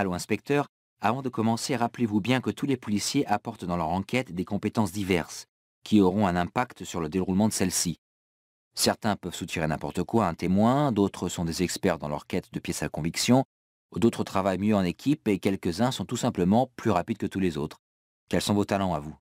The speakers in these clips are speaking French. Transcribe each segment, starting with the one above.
Allô inspecteur, avant de commencer, rappelez-vous bien que tous les policiers apportent dans leur enquête des compétences diverses, qui auront un impact sur le déroulement de celle-ci. Certains peuvent soutirer n'importe quoi à un témoin, d'autres sont des experts dans leur quête de pièces à conviction, d'autres travaillent mieux en équipe et quelques-uns sont tout simplement plus rapides que tous les autres. Quels sont vos talents à vous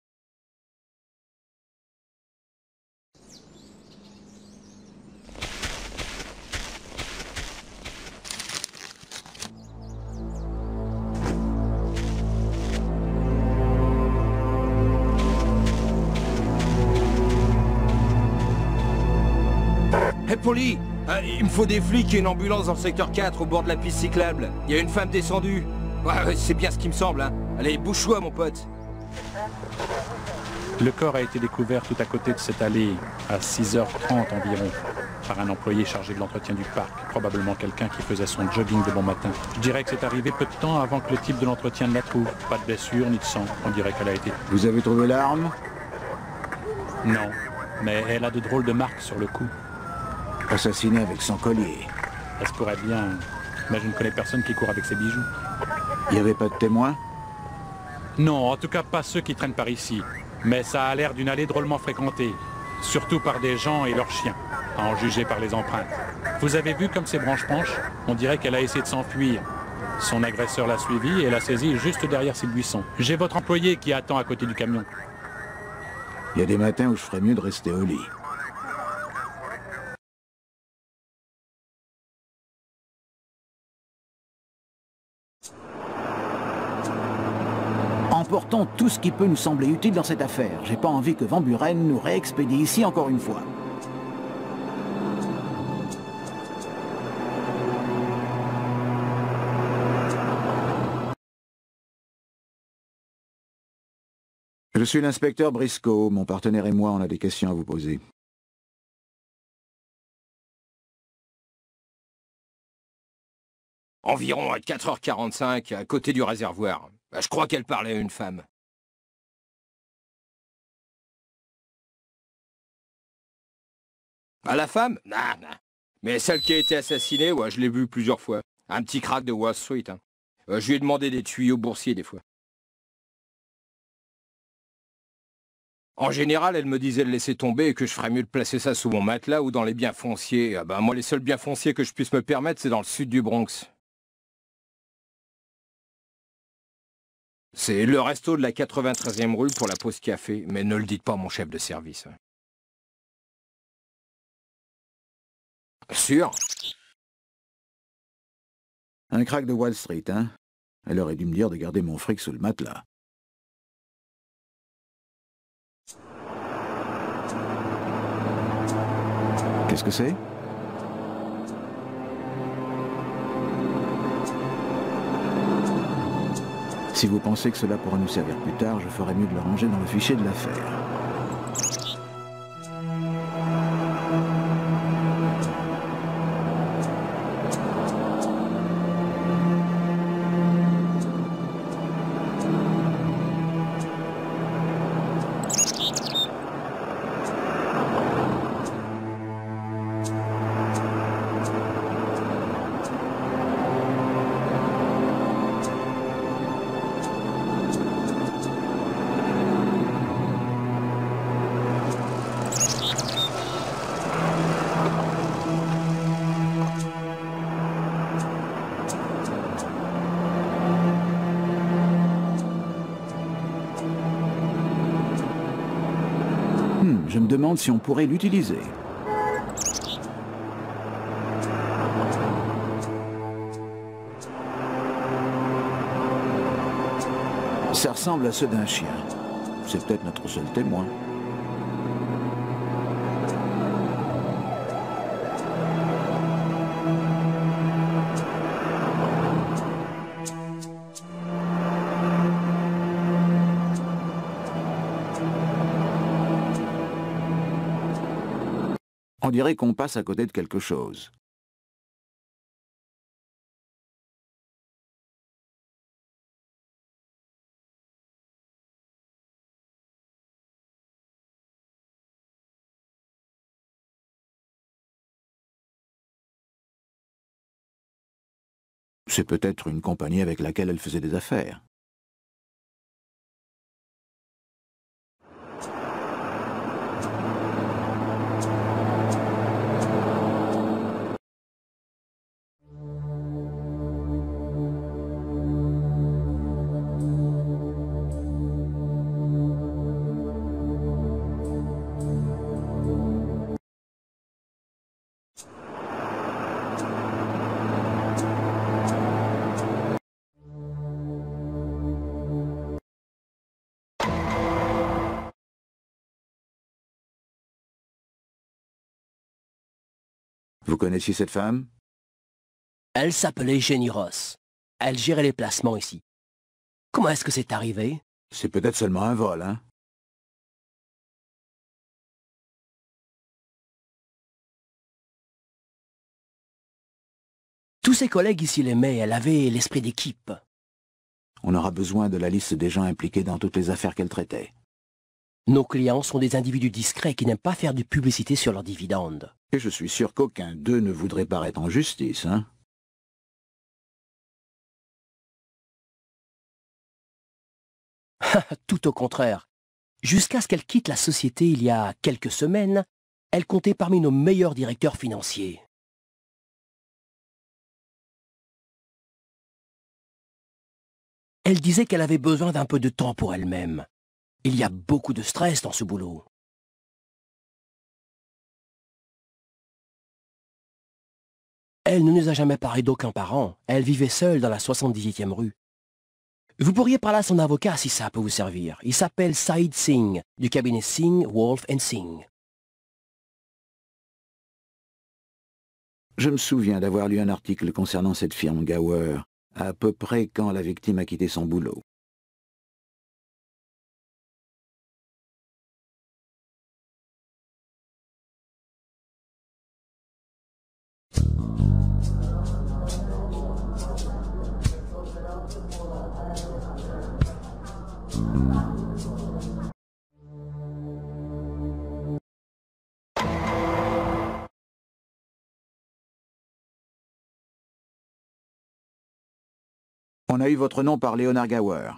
Hé, hey, euh, Il me faut des flics et une ambulance dans le secteur 4, au bord de la piste cyclable. Il y a une femme descendue. c'est bien ce qui me semble, hein. Allez, bouche-toi, mon pote. Le corps a été découvert tout à côté de cette allée, à 6h30 environ, par un employé chargé de l'entretien du parc, probablement quelqu'un qui faisait son jogging de bon matin. Je dirais que c'est arrivé peu de temps avant que le type de l'entretien ne la trouve. Pas de blessure ni de sang, on dirait qu'elle a été. Vous avez trouvé l'arme Non, mais elle a de drôles de marques sur le cou assassiné avec son collier. Elle se pourrait bien. Mais je ne connais personne qui court avec ses bijoux. Il n'y avait pas de témoins Non, en tout cas pas ceux qui traînent par ici. Mais ça a l'air d'une allée drôlement fréquentée. Surtout par des gens et leurs chiens, à en juger par les empreintes. Vous avez vu comme ses branches penchent On dirait qu'elle a essayé de s'enfuir. Son agresseur l'a suivi et l'a saisie juste derrière ses buissons. J'ai votre employé qui attend à côté du camion. Il y a des matins où je ferais mieux de rester au lit. emportons tout ce qui peut nous sembler utile dans cette affaire. J'ai pas envie que Van Buren nous réexpédie ici encore une fois. Je suis l'inspecteur Briscoe. Mon partenaire et moi, on a des questions à vous poser. environ à 4h45, à côté du réservoir. Bah, je crois qu'elle parlait à une femme. À la femme Non, non. Mais celle qui a été assassinée, ouais, je l'ai vue plusieurs fois. Un petit crack de Wall Street. Hein. Euh, je lui ai demandé des tuyaux boursiers des fois. En général, elle me disait de laisser tomber et que je ferais mieux de placer ça sous mon matelas ou dans les biens fonciers. Ah bah, moi, les seuls biens fonciers que je puisse me permettre, c'est dans le sud du Bronx. C'est le resto de la 93e rue pour la pause café, mais ne le dites pas mon chef de service. Sûr Un crack de Wall Street, hein Elle aurait dû me dire de garder mon fric sous le matelas. Qu'est-ce que c'est Si vous pensez que cela pourra nous servir plus tard, je ferai mieux de le ranger dans le fichier de l'affaire. demande si on pourrait l'utiliser. Ça ressemble à ceux d'un chien. C'est peut-être notre seul témoin. dirait qu'on passe à côté de quelque chose. C'est peut-être une compagnie avec laquelle elle faisait des affaires. connaissiez cette femme Elle s'appelait Jenny Ross. Elle gérait les placements ici. Comment est-ce que c'est arrivé C'est peut-être seulement un vol, hein Tous ses collègues ici l'aimaient, elle avait l'esprit d'équipe. On aura besoin de la liste des gens impliqués dans toutes les affaires qu'elle traitait. Nos clients sont des individus discrets qui n'aiment pas faire de publicité sur leurs dividendes. Et je suis sûr qu'aucun d'eux ne voudrait paraître en justice, hein Tout au contraire. Jusqu'à ce qu'elle quitte la société il y a quelques semaines, elle comptait parmi nos meilleurs directeurs financiers. Elle disait qu'elle avait besoin d'un peu de temps pour elle-même. Il y a beaucoup de stress dans ce boulot. Elle ne nous a jamais parlé d'aucun parent. Elle vivait seule dans la 78e rue. Vous pourriez parler à son avocat si ça peut vous servir. Il s'appelle Saïd Singh, du cabinet Singh, Wolf Singh. Je me souviens d'avoir lu un article concernant cette firme Gower, à peu près quand la victime a quitté son boulot. on a eu votre nom par Leonard Gower.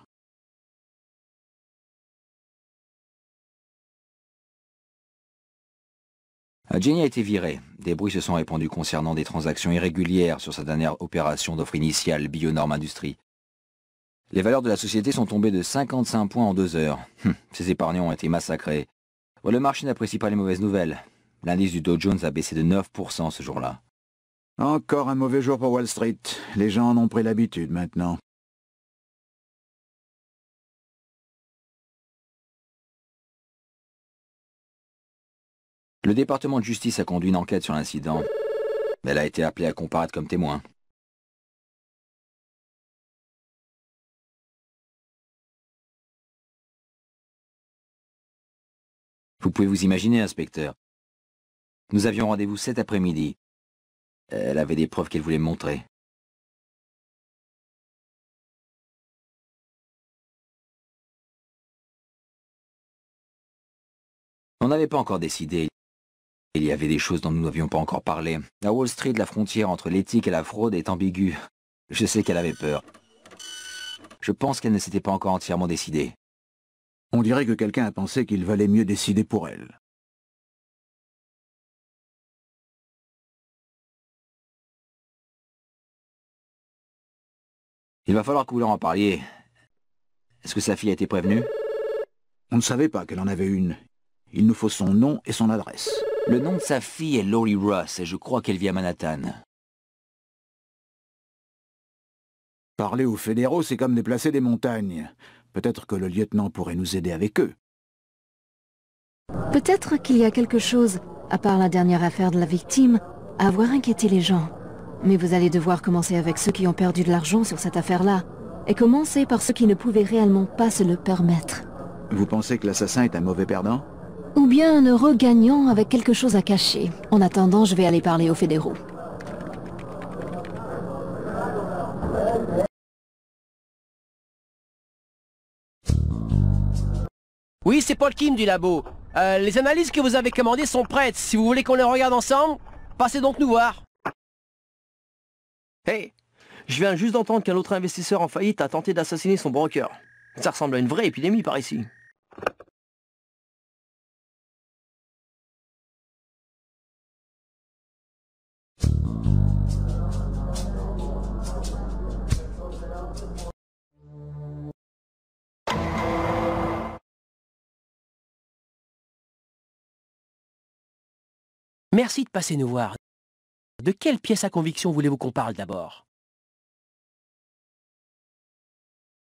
Ah, Jenny a été virée. Des bruits se sont répandus concernant des transactions irrégulières sur sa dernière opération d'offre initiale Bionorme Industrie. Les valeurs de la société sont tombées de 55 points en deux heures. Ses hum, épargnants ont été massacrés. le marché n'apprécie pas les mauvaises nouvelles. L'indice du Dow Jones a baissé de 9% ce jour-là. Encore un mauvais jour pour Wall Street. Les gens en ont pris l'habitude maintenant. Le département de justice a conduit une enquête sur l'incident. Elle a été appelée à comparaître comme témoin. Vous pouvez vous imaginer, inspecteur. Nous avions rendez-vous cet après-midi. Elle avait des preuves qu'elle voulait montrer. On n'avait pas encore décidé. Il y avait des choses dont nous n'avions pas encore parlé. À Wall Street, la frontière entre l'éthique et la fraude est ambiguë. Je sais qu'elle avait peur. Je pense qu'elle ne s'était pas encore entièrement décidée. On dirait que quelqu'un a pensé qu'il valait mieux décider pour elle. Il va falloir que vous leur en parliez. Est-ce que sa fille a été prévenue On ne savait pas qu'elle en avait une. Il nous faut son nom et son adresse. Le nom de sa fille est Lori Ross et je crois qu'elle vit à Manhattan. Parler aux fédéraux, c'est comme déplacer des montagnes. Peut-être que le lieutenant pourrait nous aider avec eux. Peut-être qu'il y a quelque chose, à part la dernière affaire de la victime, à avoir inquiété les gens. Mais vous allez devoir commencer avec ceux qui ont perdu de l'argent sur cette affaire-là, et commencer par ceux qui ne pouvaient réellement pas se le permettre. Vous pensez que l'assassin est un mauvais perdant ou bien un heureux gagnant avec quelque chose à cacher. En attendant, je vais aller parler aux fédéraux. Oui, c'est Paul Kim du labo. Euh, les analyses que vous avez commandées sont prêtes. Si vous voulez qu'on les regarde ensemble, passez donc nous voir. Hey, je viens juste d'entendre qu'un autre investisseur en faillite a tenté d'assassiner son broker. Ça ressemble à une vraie épidémie par ici. Merci de passer nous voir. De quelle pièce à conviction voulez-vous qu'on parle d'abord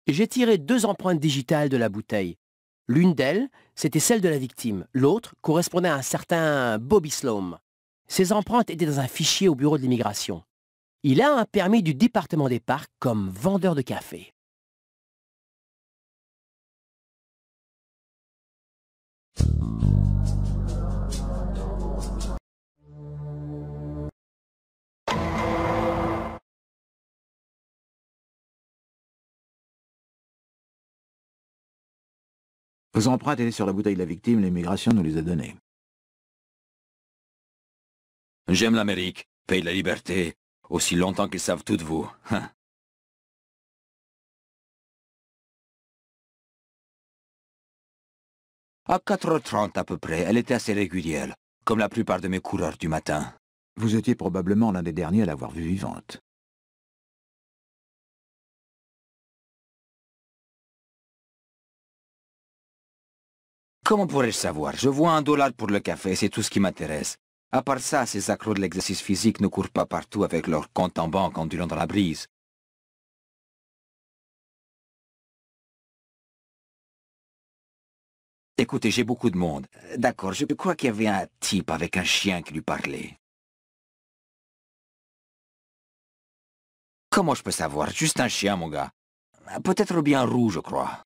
J'ai tiré deux empreintes digitales de la bouteille. L'une d'elles, c'était celle de la victime. L'autre correspondait à un certain Bobby Sloan. Ces empreintes étaient dans un fichier au bureau de l'immigration. Il a un permis du département des parcs comme vendeur de café. Vous empreintes sur la bouteille de la victime, l'immigration nous les a donnés. J'aime l'Amérique, pays la liberté, aussi longtemps qu'ils savent toutes de vous. Hein. à 4h30 à peu près, elle était assez régulière, comme la plupart de mes coureurs du matin. Vous étiez probablement l'un des derniers à l'avoir vue vivante. Comment pourrais-je savoir Je vois un dollar pour le café, c'est tout ce qui m'intéresse. À part ça, ces accros de l'exercice physique ne courent pas partout avec leur compte en banque en durant dans la brise. Écoutez, j'ai beaucoup de monde. D'accord, je crois qu'il y avait un type avec un chien qui lui parlait. Comment je peux savoir Juste un chien, mon gars. Peut-être bien rouge, je crois.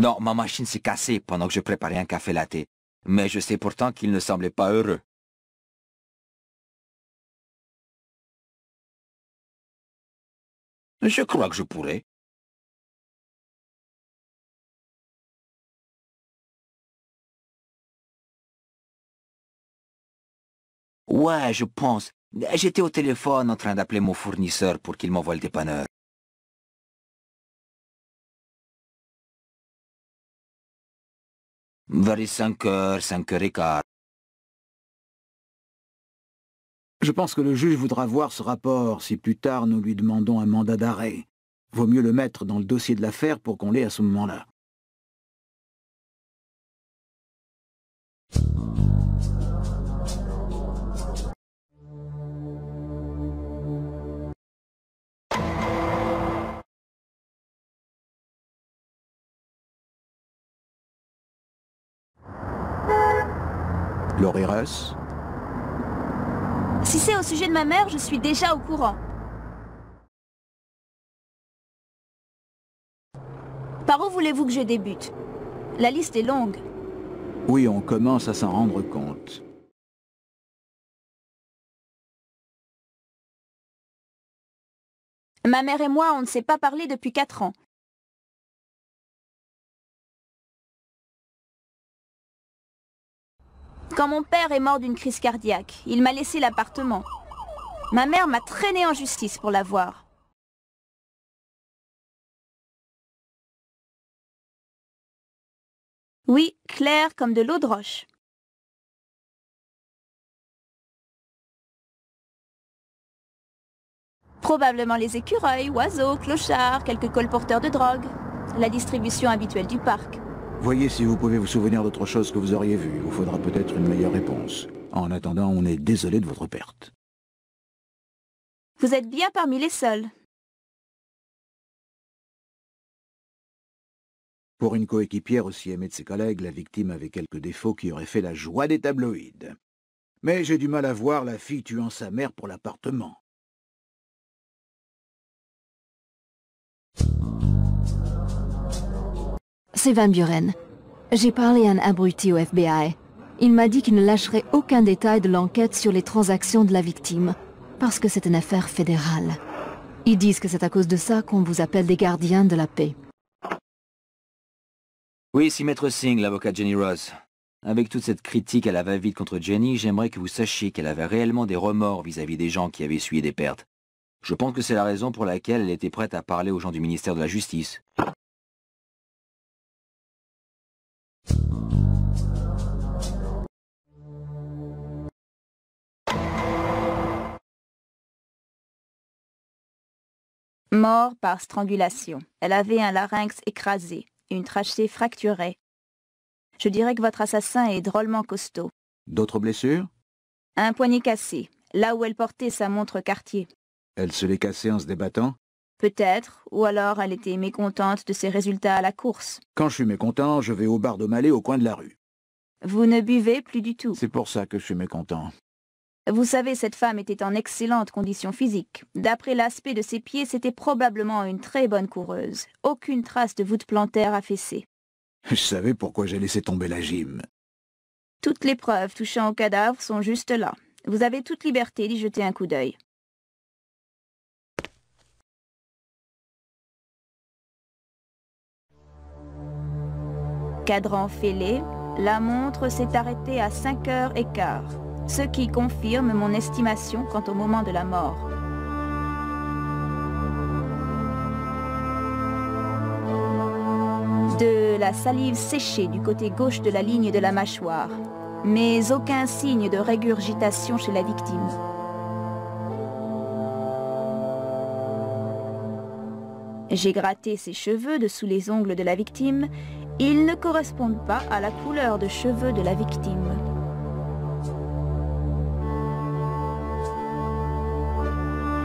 Non, ma machine s'est cassée pendant que je préparais un café latte, mais je sais pourtant qu'il ne semblait pas heureux. Je crois que je pourrais. Ouais, je pense. J'étais au téléphone en train d'appeler mon fournisseur pour qu'il m'envoie le dépanneur. 5 heures, 5 heures et quart. Je pense que le juge voudra voir ce rapport si plus tard nous lui demandons un mandat d'arrêt. Vaut mieux le mettre dans le dossier de l'affaire pour qu'on l'ait à ce moment-là. Si c'est au sujet de ma mère, je suis déjà au courant. Par où voulez-vous que je débute La liste est longue. Oui, on commence à s'en rendre compte. Ma mère et moi, on ne s'est pas parlé depuis 4 ans. Quand mon père est mort d'une crise cardiaque, il m'a laissé l'appartement. Ma mère m'a traîné en justice pour l'avoir. Oui, clair comme de l'eau de roche. Probablement les écureuils, oiseaux, clochards, quelques colporteurs de drogue. La distribution habituelle du parc. Voyez si vous pouvez vous souvenir d'autre chose que vous auriez vu. Il vous faudra peut-être une meilleure réponse. En attendant, on est désolé de votre perte. Vous êtes bien parmi les seuls. Pour une coéquipière aussi aimée de ses collègues, la victime avait quelques défauts qui auraient fait la joie des tabloïdes. Mais j'ai du mal à voir la fille tuant sa mère pour l'appartement. c'est Van Buren. J'ai parlé à un abruti au FBI. Il m'a dit qu'il ne lâcherait aucun détail de l'enquête sur les transactions de la victime, parce que c'est une affaire fédérale. Ils disent que c'est à cause de ça qu'on vous appelle des gardiens de la paix. Oui, c'est Maître Singh, l'avocat Jenny Ross. Avec toute cette critique à la va-vite contre Jenny, j'aimerais que vous sachiez qu'elle avait réellement des remords vis-à-vis des gens qui avaient suivi des pertes. Je pense que c'est la raison pour laquelle elle était prête à parler aux gens du ministère de la Justice. Mort par strangulation. Elle avait un larynx écrasé, une trachée fracturée. Je dirais que votre assassin est drôlement costaud. D'autres blessures Un poignet cassé, là où elle portait sa montre quartier. Elle se l'est cassée en se débattant Peut-être, ou alors elle était mécontente de ses résultats à la course. Quand je suis mécontent, je vais au bar de Malais au coin de la rue. Vous ne buvez plus du tout. C'est pour ça que je suis mécontent. Vous savez, cette femme était en excellente condition physique. D'après l'aspect de ses pieds, c'était probablement une très bonne coureuse. Aucune trace de voûte plantaire affaissée. Je savais pourquoi j'ai laissé tomber la gym. Toutes les preuves touchant au cadavre sont juste là. Vous avez toute liberté d'y jeter un coup d'œil. cadran fêlé, la montre s'est arrêtée à 5 heures et quart, ce qui confirme mon estimation quant au moment de la mort. De la salive séchée du côté gauche de la ligne de la mâchoire, mais aucun signe de régurgitation chez la victime. J'ai gratté ses cheveux dessous les ongles de la victime ils ne correspondent pas à la couleur de cheveux de la victime.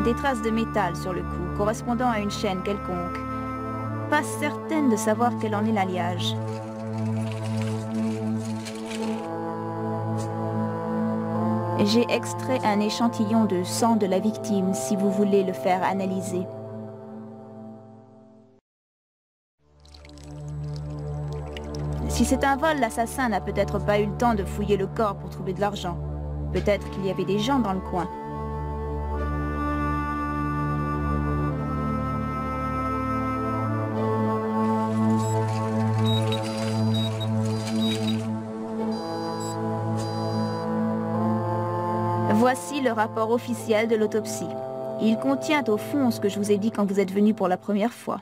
Des traces de métal sur le cou, correspondant à une chaîne quelconque. Pas certaine de savoir quel en est l'alliage. J'ai extrait un échantillon de sang de la victime si vous voulez le faire analyser. c'est un vol, l'assassin n'a peut-être pas eu le temps de fouiller le corps pour trouver de l'argent. Peut-être qu'il y avait des gens dans le coin. Voici le rapport officiel de l'autopsie. Il contient au fond ce que je vous ai dit quand vous êtes venu pour la première fois.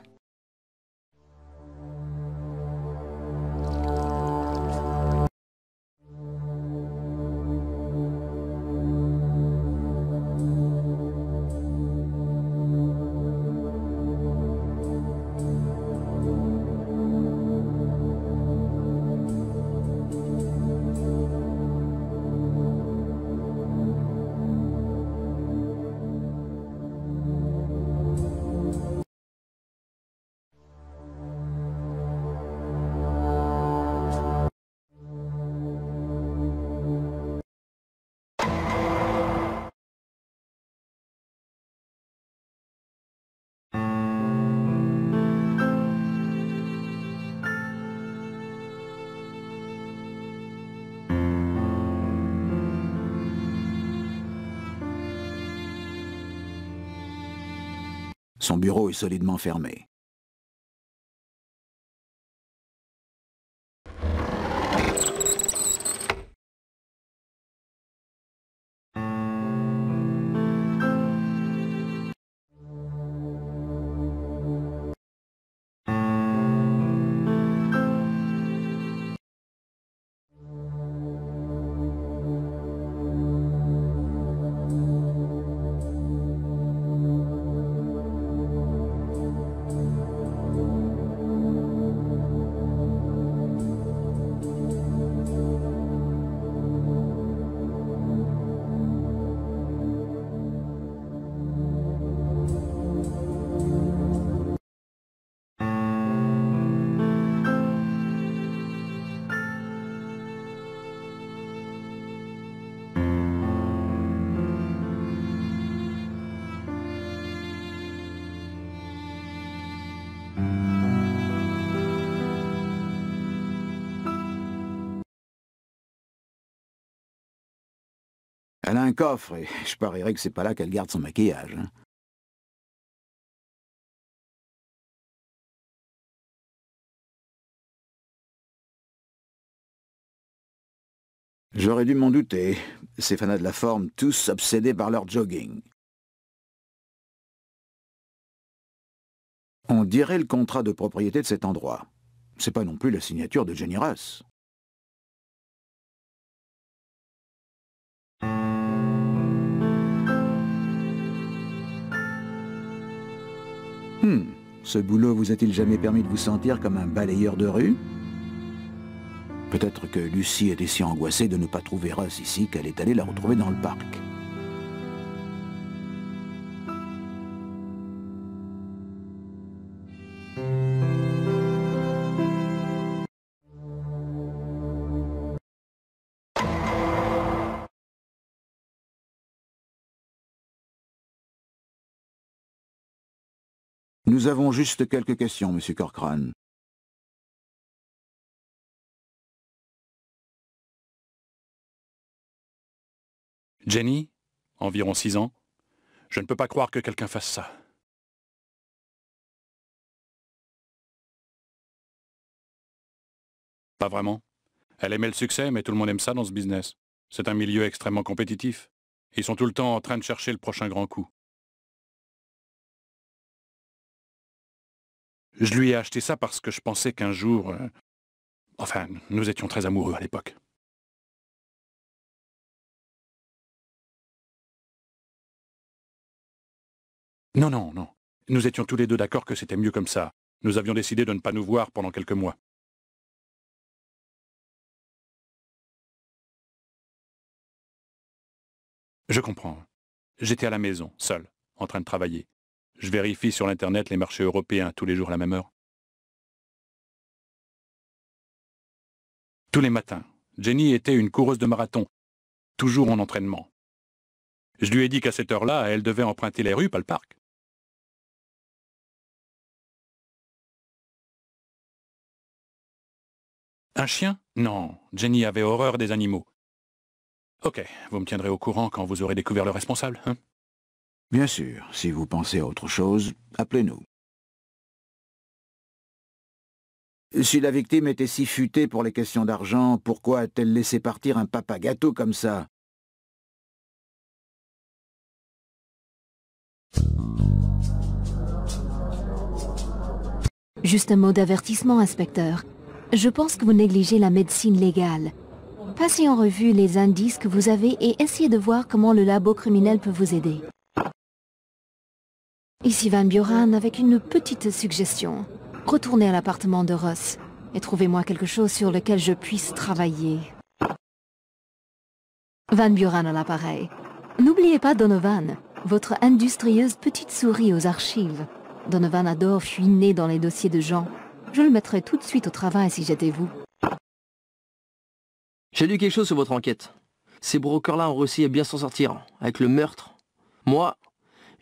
Son bureau est solidement fermé. Elle a un coffre, et je parierais que c'est pas là qu'elle garde son maquillage. Hein. J'aurais dû m'en douter, ces fanats de la forme, tous obsédés par leur jogging. On dirait le contrat de propriété de cet endroit. C'est pas non plus la signature de Jenny Russ. Hmm. Ce boulot vous a-t-il jamais permis de vous sentir comme un balayeur de rue Peut-être que Lucie était si angoissée de ne pas trouver Russ ici qu'elle est allée la retrouver dans le parc. Nous avons juste quelques questions, monsieur Corcoran. Jenny, environ six ans. Je ne peux pas croire que quelqu'un fasse ça. Pas vraiment. Elle aimait le succès, mais tout le monde aime ça dans ce business. C'est un milieu extrêmement compétitif. Ils sont tout le temps en train de chercher le prochain grand coup. Je lui ai acheté ça parce que je pensais qu'un jour... Euh, enfin, nous étions très amoureux à l'époque. Non, non, non. Nous étions tous les deux d'accord que c'était mieux comme ça. Nous avions décidé de ne pas nous voir pendant quelques mois. Je comprends. J'étais à la maison, seul, en train de travailler. Je vérifie sur l'Internet les marchés européens tous les jours à la même heure. Tous les matins, Jenny était une coureuse de marathon, toujours en entraînement. Je lui ai dit qu'à cette heure-là, elle devait emprunter les rues, pas le parc. Un chien Non, Jenny avait horreur des animaux. Ok, vous me tiendrez au courant quand vous aurez découvert le responsable, hein Bien sûr, si vous pensez à autre chose, appelez-nous. Si la victime était si futée pour les questions d'argent, pourquoi a-t-elle laissé partir un papa gâteau comme ça Juste un mot d'avertissement, inspecteur. Je pense que vous négligez la médecine légale. Passez en revue les indices que vous avez et essayez de voir comment le labo criminel peut vous aider. Ici Van Buren avec une petite suggestion. Retournez à l'appartement de Ross et trouvez-moi quelque chose sur lequel je puisse travailler. Van Buren à l'appareil. N'oubliez pas Donovan, votre industrieuse petite souris aux archives. Donovan adore fuiner dans les dossiers de gens. Je le mettrai tout de suite au travail si j'étais vous. J'ai lu quelque chose sur votre enquête. Ces brokers-là ont réussi à bien s'en sortir, avec le meurtre. Moi,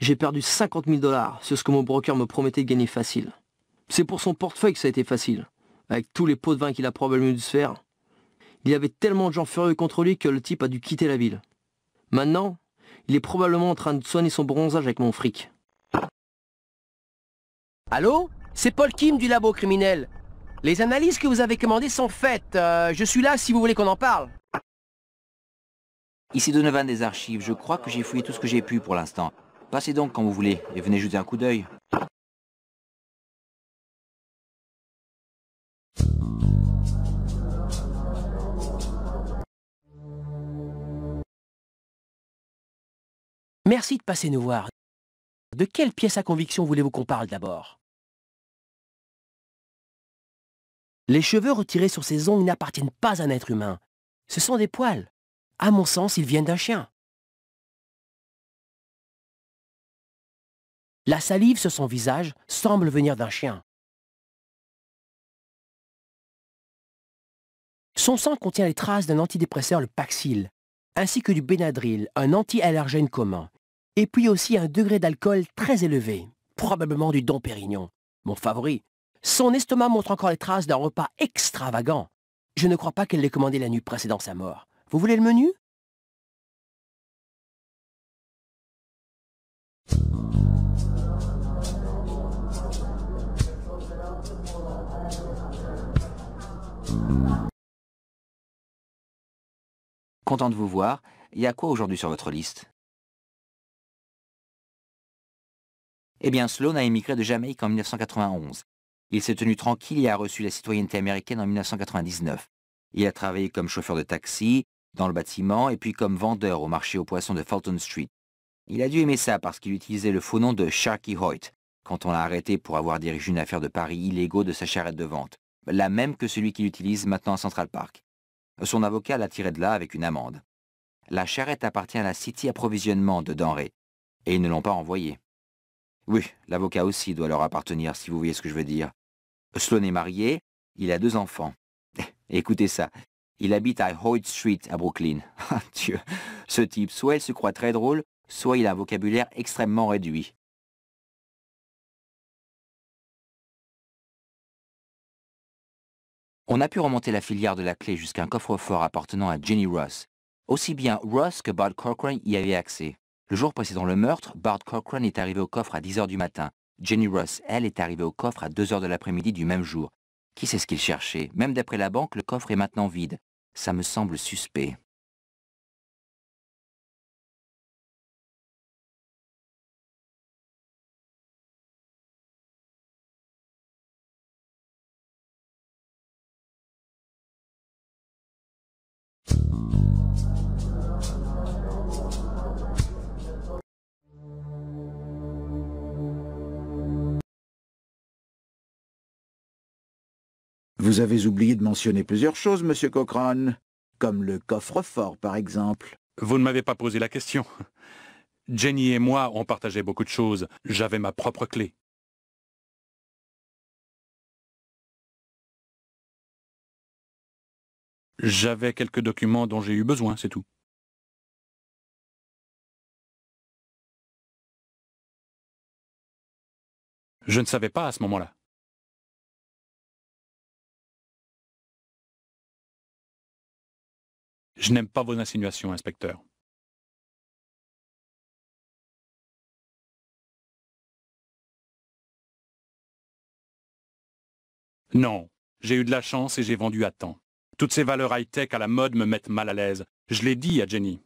j'ai perdu 50 000 dollars, sur ce que mon broker me promettait de gagner facile. C'est pour son portefeuille que ça a été facile, avec tous les pots de vin qu'il a probablement dû se faire. Il y avait tellement de gens furieux contre lui que le type a dû quitter la ville. Maintenant, il est probablement en train de soigner son bronzage avec mon fric. Allô C'est Paul Kim du labo criminel. Les analyses que vous avez commandées sont faites. Euh, je suis là si vous voulez qu'on en parle. Ici Donovan des archives. Je crois que j'ai fouillé tout ce que j'ai pu pour l'instant. Passez donc quand vous voulez et venez jeter un coup d'œil. Merci de passer nous voir. De quelle pièce à conviction voulez-vous qu'on parle d'abord Les cheveux retirés sur ses ongles n'appartiennent pas à un être humain. Ce sont des poils. À mon sens, ils viennent d'un chien. La salive sur son visage semble venir d'un chien. Son sang contient les traces d'un antidépresseur, le Paxil, ainsi que du Benadryl, un anti-allergène commun, et puis aussi un degré d'alcool très élevé, probablement du don Pérignon, mon favori. Son estomac montre encore les traces d'un repas extravagant. Je ne crois pas qu'elle l'ait commandé la nuit précédant sa mort. Vous voulez le menu content de vous voir. Il y a quoi aujourd'hui sur votre liste Eh bien, Sloan a émigré de Jamaïque en 1991. Il s'est tenu tranquille et a reçu la citoyenneté américaine en 1999. Il a travaillé comme chauffeur de taxi, dans le bâtiment, et puis comme vendeur au marché aux poissons de Fulton Street. Il a dû aimer ça parce qu'il utilisait le faux nom de Sharky Hoyt, quand on l'a arrêté pour avoir dirigé une affaire de paris illégaux de sa charrette de vente, la même que celui qu'il utilise maintenant à Central Park. Son avocat l'a tiré de là avec une amende. La charrette appartient à la City Approvisionnement de denrées, et ils ne l'ont pas envoyée. Oui, l'avocat aussi doit leur appartenir, si vous voyez ce que je veux dire. Sloan est marié, il a deux enfants. Écoutez ça, il habite à Hoyt Street, à Brooklyn. Ah, Dieu, ce type, soit il se croit très drôle, soit il a un vocabulaire extrêmement réduit. On a pu remonter la filière de la clé jusqu'à un coffre-fort appartenant à Jenny Ross. Aussi bien Ross que Bart Cochrane y avaient accès. Le jour précédant le meurtre, Bart Corcoran est arrivé au coffre à 10h du matin. Jenny Ross, elle, est arrivée au coffre à 2h de l'après-midi du même jour. Qui sait ce qu'il cherchait Même d'après la banque, le coffre est maintenant vide. Ça me semble suspect. Vous avez oublié de mentionner plusieurs choses, monsieur Cochrane, comme le coffre-fort, par exemple. Vous ne m'avez pas posé la question. Jenny et moi, on partageait beaucoup de choses. J'avais ma propre clé. J'avais quelques documents dont j'ai eu besoin, c'est tout. Je ne savais pas à ce moment-là. Je n'aime pas vos insinuations, inspecteur. Non, j'ai eu de la chance et j'ai vendu à temps. Toutes ces valeurs high-tech à la mode me mettent mal à l'aise. Je l'ai dit à Jenny.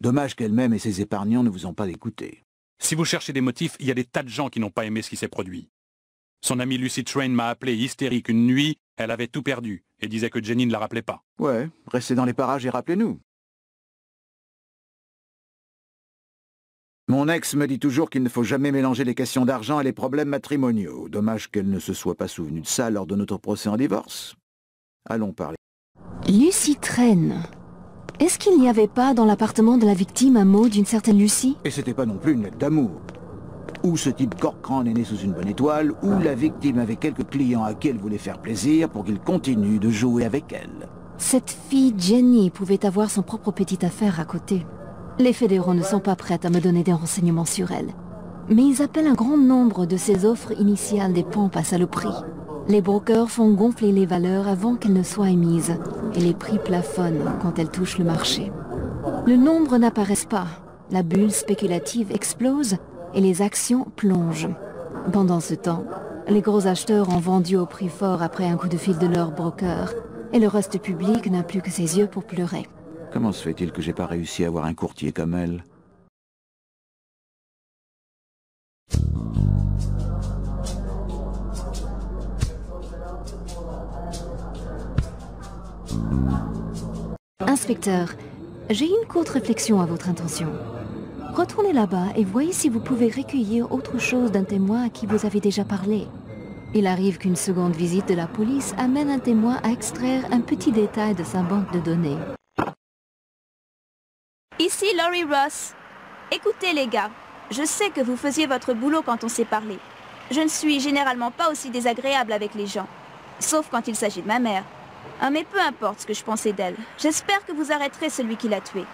Dommage qu'elle-même et ses épargnants ne vous ont pas écouté. Si vous cherchez des motifs, il y a des tas de gens qui n'ont pas aimé ce qui s'est produit. Son amie Lucy Train m'a appelé hystérique une nuit, elle avait tout perdu, et disait que Jenny ne la rappelait pas. Ouais, restez dans les parages et rappelez-nous. Mon ex me dit toujours qu'il ne faut jamais mélanger les questions d'argent et les problèmes matrimoniaux. Dommage qu'elle ne se soit pas souvenue de ça lors de notre procès en divorce. Allons parler. Lucie Train. Est-ce qu'il n'y avait pas dans l'appartement de la victime un mot d'une certaine Lucie Et c'était pas non plus une lettre d'amour. Ou ce type Corcran est né sous une bonne étoile, ou la victime avait quelques clients à qui elle voulait faire plaisir pour qu'il continue de jouer avec elle. Cette fille Jenny pouvait avoir son propre petite affaire à côté. Les fédéraux ne sont pas prêts à me donner des renseignements sur elle. Mais ils appellent un grand nombre de ces offres initiales des pompes à saloperie. Les brokers font gonfler les valeurs avant qu'elles ne soient émises, et les prix plafonnent quand elles touchent le marché. Le nombre n'apparaît pas, la bulle spéculative explose, et les actions plongent. Pendant ce temps, les gros acheteurs ont vendu au prix fort après un coup de fil de leur broker, et le reste public n'a plus que ses yeux pour pleurer. Comment se fait-il que j'ai pas réussi à avoir un courtier comme elle Inspecteur, j'ai une courte réflexion à votre intention. Retournez là-bas et voyez si vous pouvez recueillir autre chose d'un témoin à qui vous avez déjà parlé. Il arrive qu'une seconde visite de la police amène un témoin à extraire un petit détail de sa banque de données. Ici Laurie Ross. Écoutez les gars, je sais que vous faisiez votre boulot quand on s'est parlé. Je ne suis généralement pas aussi désagréable avec les gens, sauf quand il s'agit de ma mère. Ah, mais peu importe ce que je pensais d'elle, j'espère que vous arrêterez celui qui l'a tuée.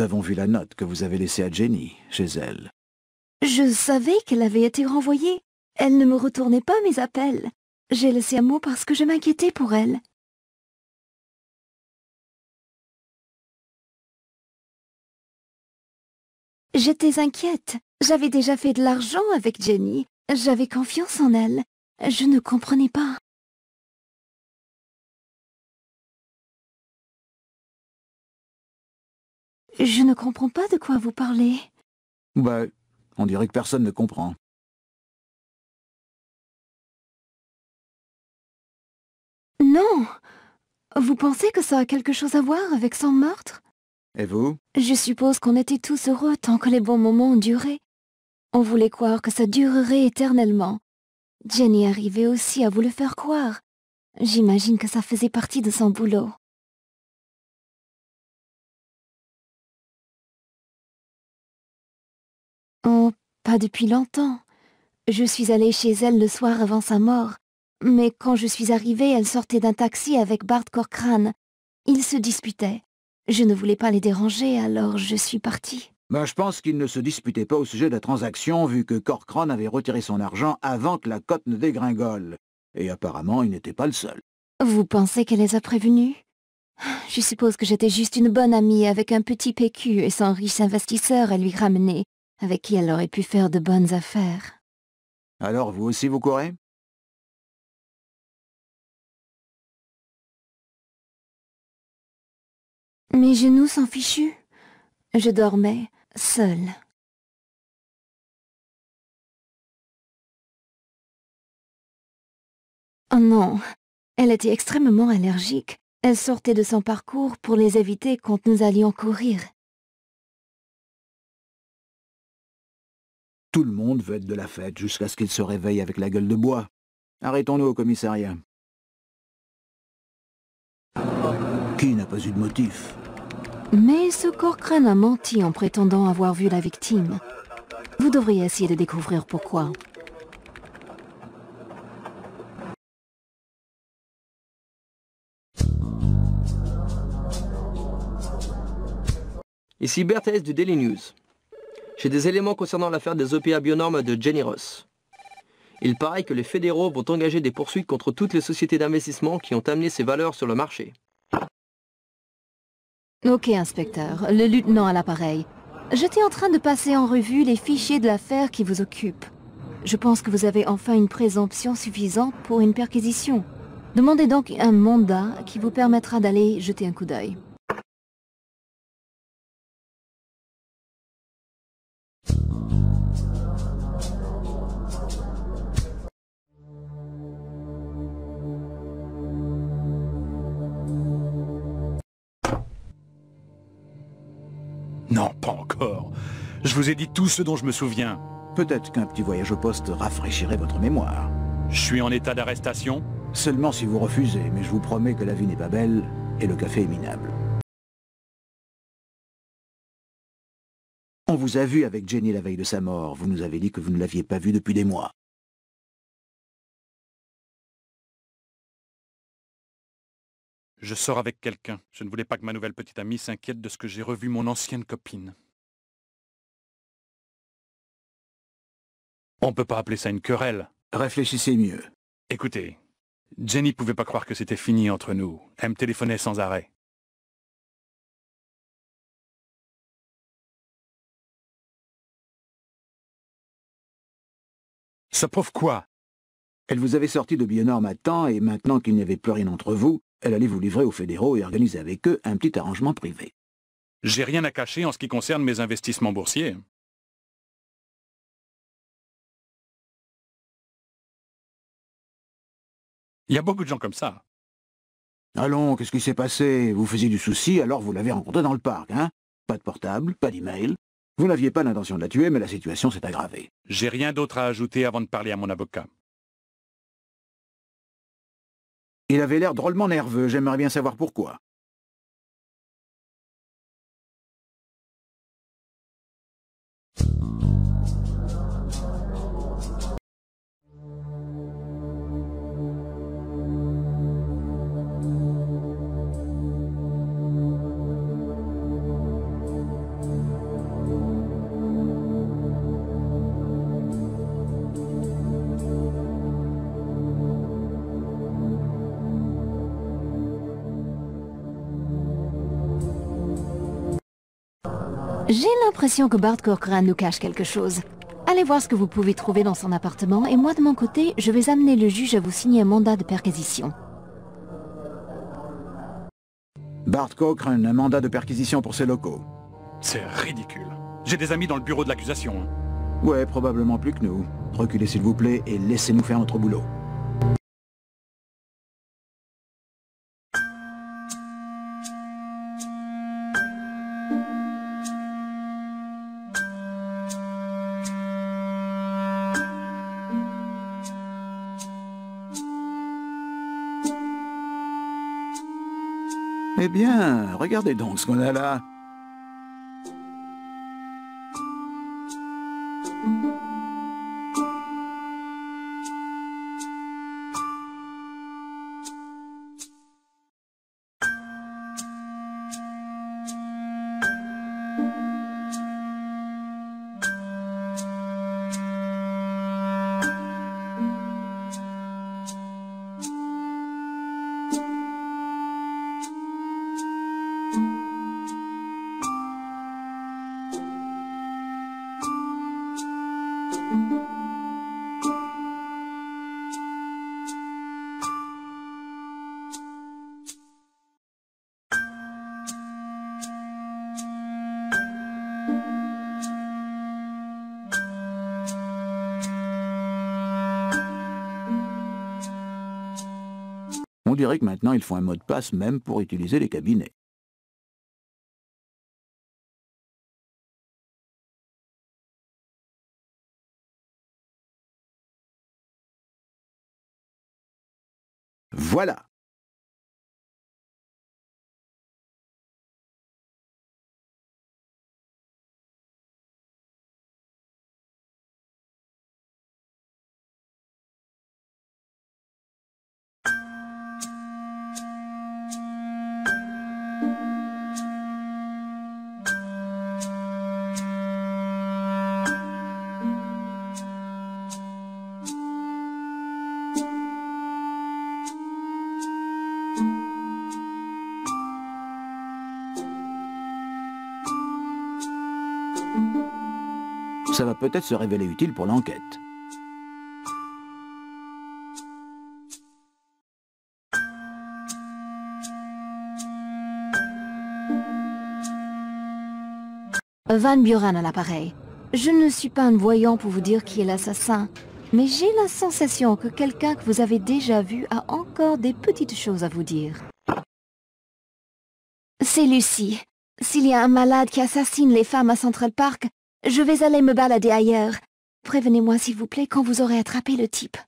nous avons vu la note que vous avez laissée à Jenny, chez elle. Je savais qu'elle avait été renvoyée. Elle ne me retournait pas mes appels. J'ai laissé un mot parce que je m'inquiétais pour elle. J'étais inquiète. J'avais déjà fait de l'argent avec Jenny. J'avais confiance en elle. Je ne comprenais pas. Je ne comprends pas de quoi vous parlez. Bah, on dirait que personne ne comprend. Non Vous pensez que ça a quelque chose à voir avec son meurtre Et vous Je suppose qu'on était tous heureux tant que les bons moments ont duré. On voulait croire que ça durerait éternellement. Jenny arrivait aussi à vous le faire croire. J'imagine que ça faisait partie de son boulot. Pas depuis longtemps. Je suis allée chez elle le soir avant sa mort, mais quand je suis arrivée, elle sortait d'un taxi avec Bart Corcran. Ils se disputaient. Je ne voulais pas les déranger, alors je suis partie. Mais bah, je pense qu'ils ne se disputaient pas au sujet de la transaction, vu que Corcran avait retiré son argent avant que la cote ne dégringole. Et apparemment, il n'était pas le seul. Vous pensez qu'elle les a prévenus Je suppose que j'étais juste une bonne amie avec un petit PQ et son riche investisseur à lui ramener, avec qui elle aurait pu faire de bonnes affaires. Alors vous aussi vous courez Mes genoux sont fichus. Je dormais seule. Oh non, elle était extrêmement allergique. Elle sortait de son parcours pour les éviter quand nous allions courir. Tout le monde veut être de la fête jusqu'à ce qu'il se réveille avec la gueule de bois. Arrêtons-nous au commissariat. Qui n'a pas eu de motif Mais ce corps crâne a menti en prétendant avoir vu la victime. Vous devriez essayer de découvrir pourquoi. Ici Berthes du Daily News. J'ai des éléments concernant l'affaire des OPA e bionormes de Jenny Ross. Il paraît que les fédéraux vont engager des poursuites contre toutes les sociétés d'investissement qui ont amené ces valeurs sur le marché. Ok, inspecteur. Le lieutenant à l'appareil. J'étais en train de passer en revue les fichiers de l'affaire qui vous occupe. Je pense que vous avez enfin une présomption suffisante pour une perquisition. Demandez donc un mandat qui vous permettra d'aller jeter un coup d'œil. Non, pas encore. Je vous ai dit tout ce dont je me souviens. Peut-être qu'un petit voyage au poste rafraîchirait votre mémoire. Je suis en état d'arrestation Seulement si vous refusez, mais je vous promets que la vie n'est pas belle et le café est minable. On vous a vu avec Jenny la veille de sa mort. Vous nous avez dit que vous ne l'aviez pas vue depuis des mois. Je sors avec quelqu'un. Je ne voulais pas que ma nouvelle petite amie s'inquiète de ce que j'ai revu mon ancienne copine. On peut pas appeler ça une querelle. Réfléchissez mieux. Écoutez, Jenny pouvait pas croire que c'était fini entre nous. Elle me téléphonait sans arrêt. Ça prouve quoi Elle vous avait sorti de Bionor à temps et maintenant qu'il n'y avait plus rien entre vous, elle allait vous livrer aux fédéraux et organiser avec eux un petit arrangement privé. J'ai rien à cacher en ce qui concerne mes investissements boursiers. Il y a beaucoup de gens comme ça. Allons, qu'est-ce qui s'est passé Vous faisiez du souci, alors vous l'avez rencontré dans le parc, hein Pas de portable, pas d'email. Vous n'aviez pas l'intention de la tuer, mais la situation s'est aggravée. J'ai rien d'autre à ajouter avant de parler à mon avocat. Il avait l'air drôlement nerveux, j'aimerais bien savoir pourquoi. J'ai l'impression que Bart Cochrane nous cache quelque chose. Allez voir ce que vous pouvez trouver dans son appartement, et moi de mon côté, je vais amener le juge à vous signer un mandat de perquisition. Bart Cochrane, un mandat de perquisition pour ses locaux. C'est ridicule. J'ai des amis dans le bureau de l'accusation. Hein. Ouais, probablement plus que nous. Reculez s'il vous plaît et laissez-nous faire notre boulot. Regardez donc ce qu'on a là. que maintenant il faut un mot de passe même pour utiliser les cabinets. peut-être se révéler utile pour l'enquête. Van Buren à l'appareil. Je ne suis pas un voyant pour vous dire qui est l'assassin, mais j'ai la sensation que quelqu'un que vous avez déjà vu a encore des petites choses à vous dire. C'est Lucie. S'il y a un malade qui assassine les femmes à Central Park, je vais aller me balader ailleurs. Prévenez-moi s'il vous plaît quand vous aurez attrapé le type.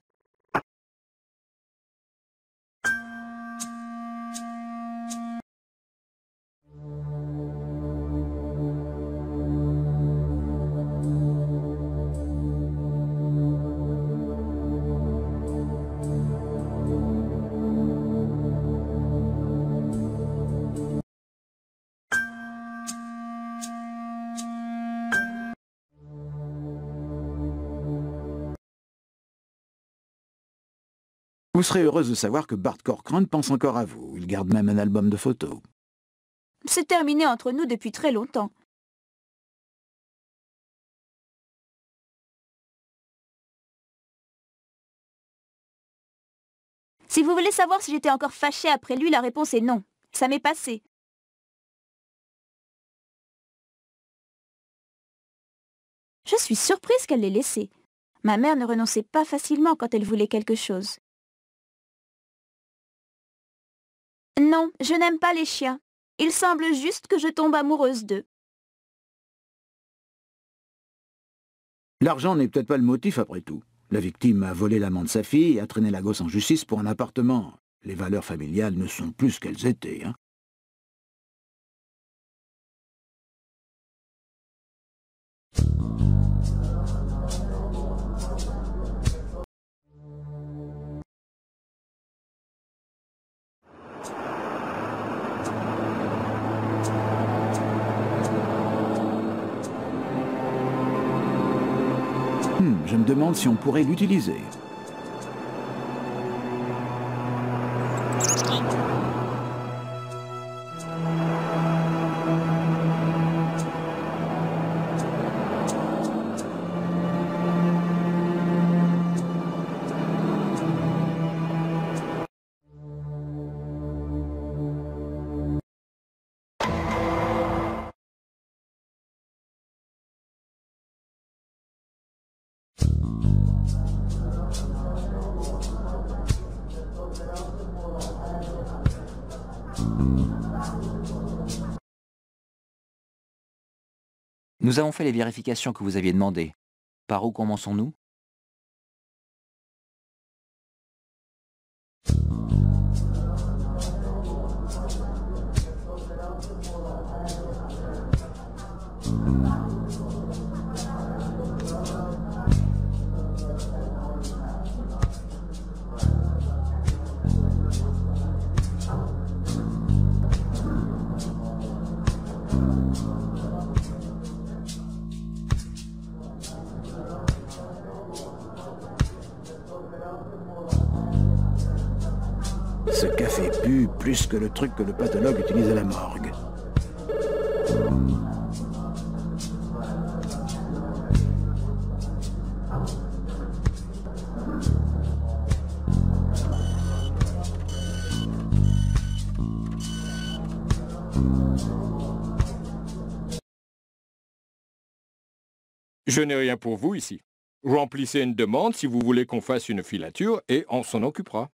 Vous serez heureuse de savoir que Bart Corkran pense encore à vous. Il garde même un album de photos. C'est terminé entre nous depuis très longtemps. Si vous voulez savoir si j'étais encore fâchée après lui, la réponse est non. Ça m'est passé. Je suis surprise qu'elle l'ait laissé. Ma mère ne renonçait pas facilement quand elle voulait quelque chose. Non, je n'aime pas les chiens. Il semble juste que je tombe amoureuse d'eux. L'argent n'est peut-être pas le motif après tout. La victime a volé l'amant de sa fille, et a traîné la gosse en justice pour un appartement. Les valeurs familiales ne sont plus ce qu'elles étaient. Hein. Je me demande si on pourrait l'utiliser. Nous avons fait les vérifications que vous aviez demandées. Par où commençons-nous que le truc que le pathologue utilise à la morgue. Je n'ai rien pour vous ici. Remplissez une demande si vous voulez qu'on fasse une filature et on s'en occupera.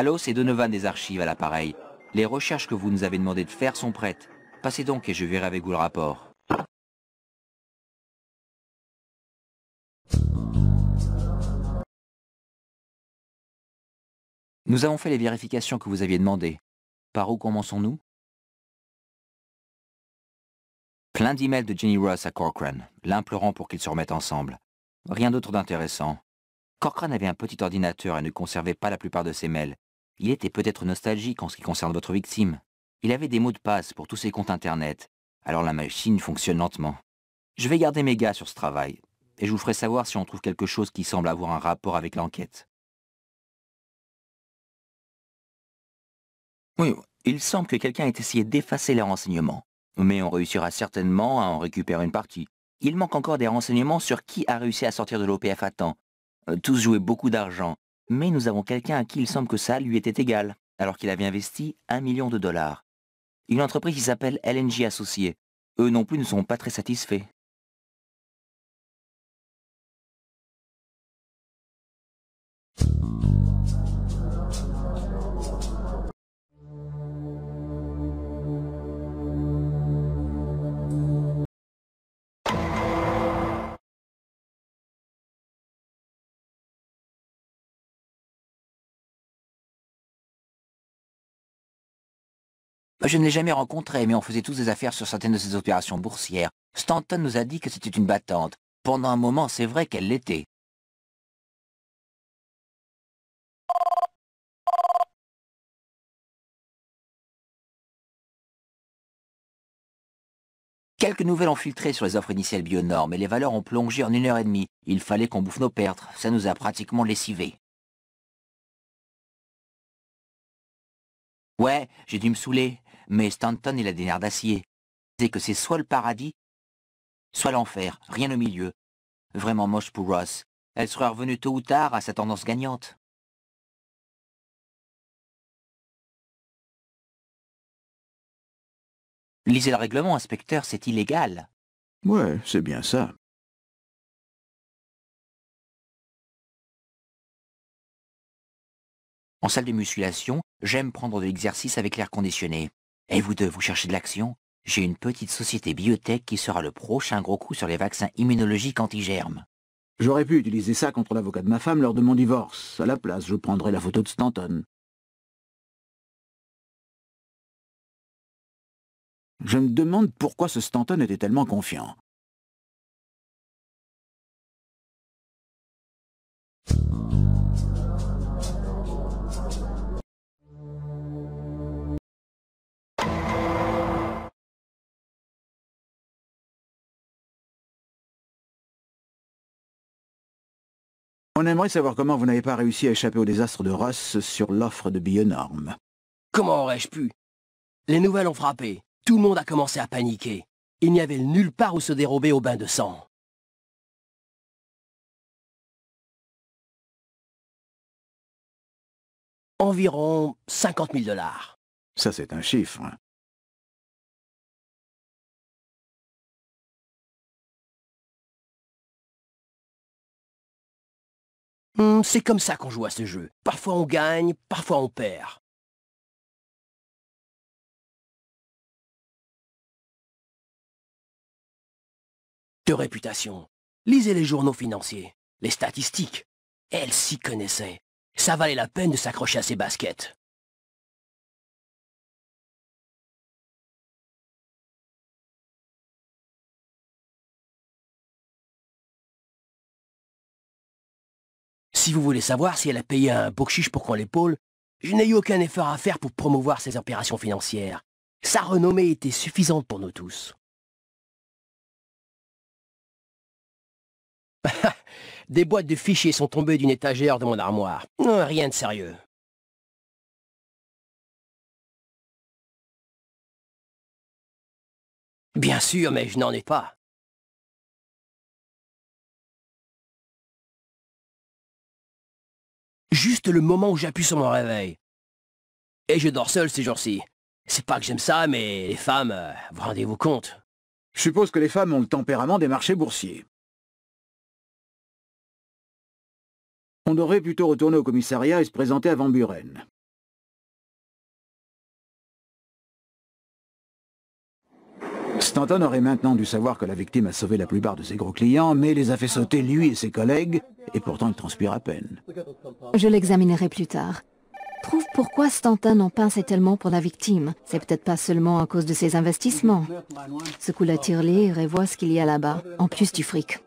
Allô, c'est Donovan des archives à l'appareil. Les recherches que vous nous avez demandé de faire sont prêtes. Passez donc et je verrai avec vous le rapport. Nous avons fait les vérifications que vous aviez demandées. Par où commençons-nous Plein d'emails de Jenny Ross à Corcoran, l'implorant pour qu'ils se remettent ensemble. Rien d'autre d'intéressant. Corcran avait un petit ordinateur et ne conservait pas la plupart de ses mails. Il était peut-être nostalgique en ce qui concerne votre victime. Il avait des mots de passe pour tous ses comptes Internet, alors la machine fonctionne lentement. Je vais garder mes gars sur ce travail, et je vous ferai savoir si on trouve quelque chose qui semble avoir un rapport avec l'enquête. Oui, il semble que quelqu'un ait essayé d'effacer les renseignements, mais on réussira certainement à en récupérer une partie. Il manque encore des renseignements sur qui a réussi à sortir de l'OPF à temps. Euh, tous jouaient beaucoup d'argent, mais nous avons quelqu'un à qui il semble que ça lui était égal, alors qu'il avait investi un million de dollars. Une entreprise qui s'appelle LNG Associée. Eux non plus ne sont pas très satisfaits. Je ne l'ai jamais rencontré, mais on faisait tous des affaires sur certaines de ses opérations boursières. Stanton nous a dit que c'était une battante. Pendant un moment, c'est vrai qu'elle l'était. Quelques nouvelles ont filtré sur les offres initiales bionormes et les valeurs ont plongé en une heure et demie. Il fallait qu'on bouffe nos pertes, ça nous a pratiquement lessivés. Ouais, j'ai dû me saouler mais Stanton il a des nerfs d'acier. C'est que c'est soit le paradis, soit l'enfer, rien au milieu. Vraiment moche pour Ross. Elle sera revenue tôt ou tard à sa tendance gagnante. Lisez le règlement, inspecteur, c'est illégal. Ouais, c'est bien ça. En salle de musculation, j'aime prendre de l'exercice avec l'air conditionné. Et vous deux, vous cherchez de l'action J'ai une petite société biotech qui sera le prochain gros coup sur les vaccins immunologiques antigermes. »« J'aurais pu utiliser ça contre l'avocat de ma femme lors de mon divorce. À la place, je prendrai la photo de Stanton. Je me demande pourquoi ce Stanton était tellement confiant. On aimerait savoir comment vous n'avez pas réussi à échapper au désastre de Ross sur l'offre de billets normes. Comment aurais-je pu Les nouvelles ont frappé. Tout le monde a commencé à paniquer. Il n'y avait nulle part où se dérober au bain de sang. Environ 50 000 dollars. Ça, c'est un chiffre. Hein. Hmm, c'est comme ça qu'on joue à ce jeu. Parfois on gagne, parfois on perd. De réputation. Lisez les journaux financiers, les statistiques. Elle s'y connaissait. Ça valait la peine de s'accrocher à ses baskets. si vous voulez savoir si elle a payé un chiche pour qu'on l'épaule, je n'ai eu aucun effort à faire pour promouvoir ses opérations financières. Sa renommée était suffisante pour nous tous. Des boîtes de fichiers sont tombées d'une étagère de mon armoire. Non, rien de sérieux. Bien sûr, mais je n'en ai pas. Juste le moment où j'appuie sur mon réveil. Et je dors seul ces jours-ci. C'est pas que j'aime ça, mais les femmes, euh, vous rendez-vous compte Je suppose que les femmes ont le tempérament des marchés boursiers. On aurait plutôt retourné au commissariat et se présenter avant Buren. Stanton aurait maintenant dû savoir que la victime a sauvé la plupart de ses gros clients, mais les a fait sauter lui et ses collègues, et pourtant il transpire à peine. Je l'examinerai plus tard. Trouve pourquoi Stanton en pince tellement pour la victime. C'est peut-être pas seulement à cause de ses investissements. Secoue la tirelire et vois ce qu'il y a là-bas, en plus du fric.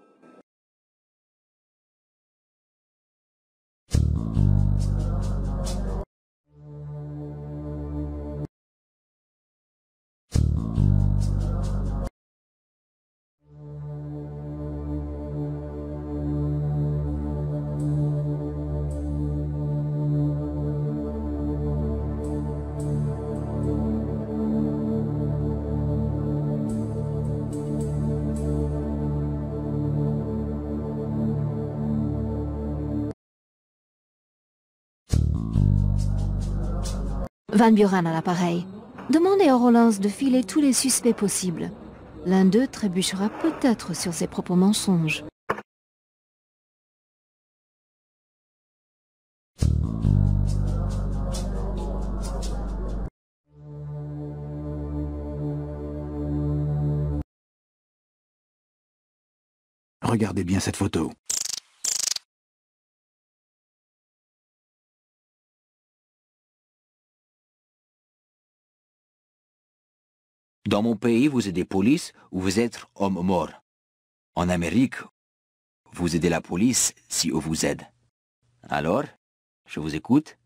Van Buren à l'appareil. Demandez à Rollins de filer tous les suspects possibles. L'un d'eux trébuchera peut-être sur ses propres mensonges. Regardez bien cette photo. Dans mon pays, vous aidez police ou vous êtes homme mort. En Amérique, vous aidez la police si on vous aide. Alors, je vous écoute.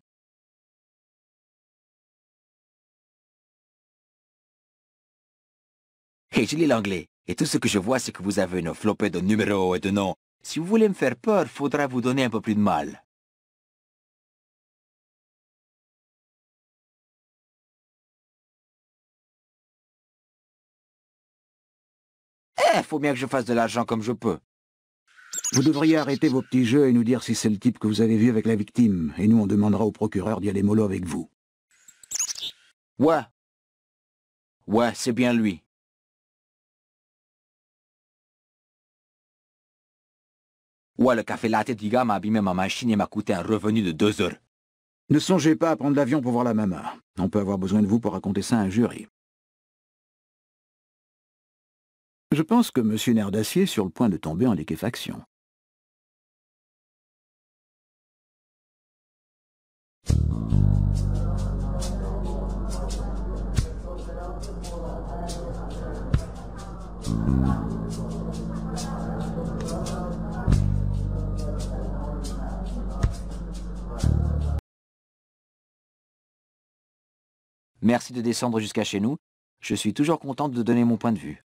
Et je lis l'anglais, et tout ce que je vois, c'est que vous avez une flopée de numéros et de noms. Si vous voulez me faire peur, faudra vous donner un peu plus de mal. Eh, faut bien que je fasse de l'argent comme je peux. Vous devriez arrêter vos petits jeux et nous dire si c'est le type que vous avez vu avec la victime, et nous on demandera au procureur d'y aller mollo avec vous. Ouais. Ouais, c'est bien lui. Ouais, le café latte du gars m'a abîmé ma machine et m'a coûté un revenu de deux heures. Ne songez pas à prendre l'avion pour voir la maman. On peut avoir besoin de vous pour raconter ça à un jury. Je pense que M. Nerdacier est sur le point de tomber en liquéfaction. Merci de descendre jusqu'à chez nous. Je suis toujours contente de donner mon point de vue.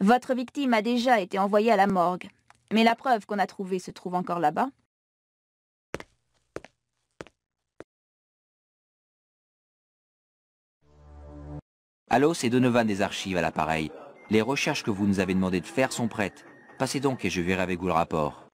Votre victime a déjà été envoyée à la morgue, mais la preuve qu'on a trouvée se trouve encore là-bas. Allô, c'est Donovan des archives à l'appareil. Les recherches que vous nous avez demandé de faire sont prêtes. Passez donc et je verrai avec vous le rapport.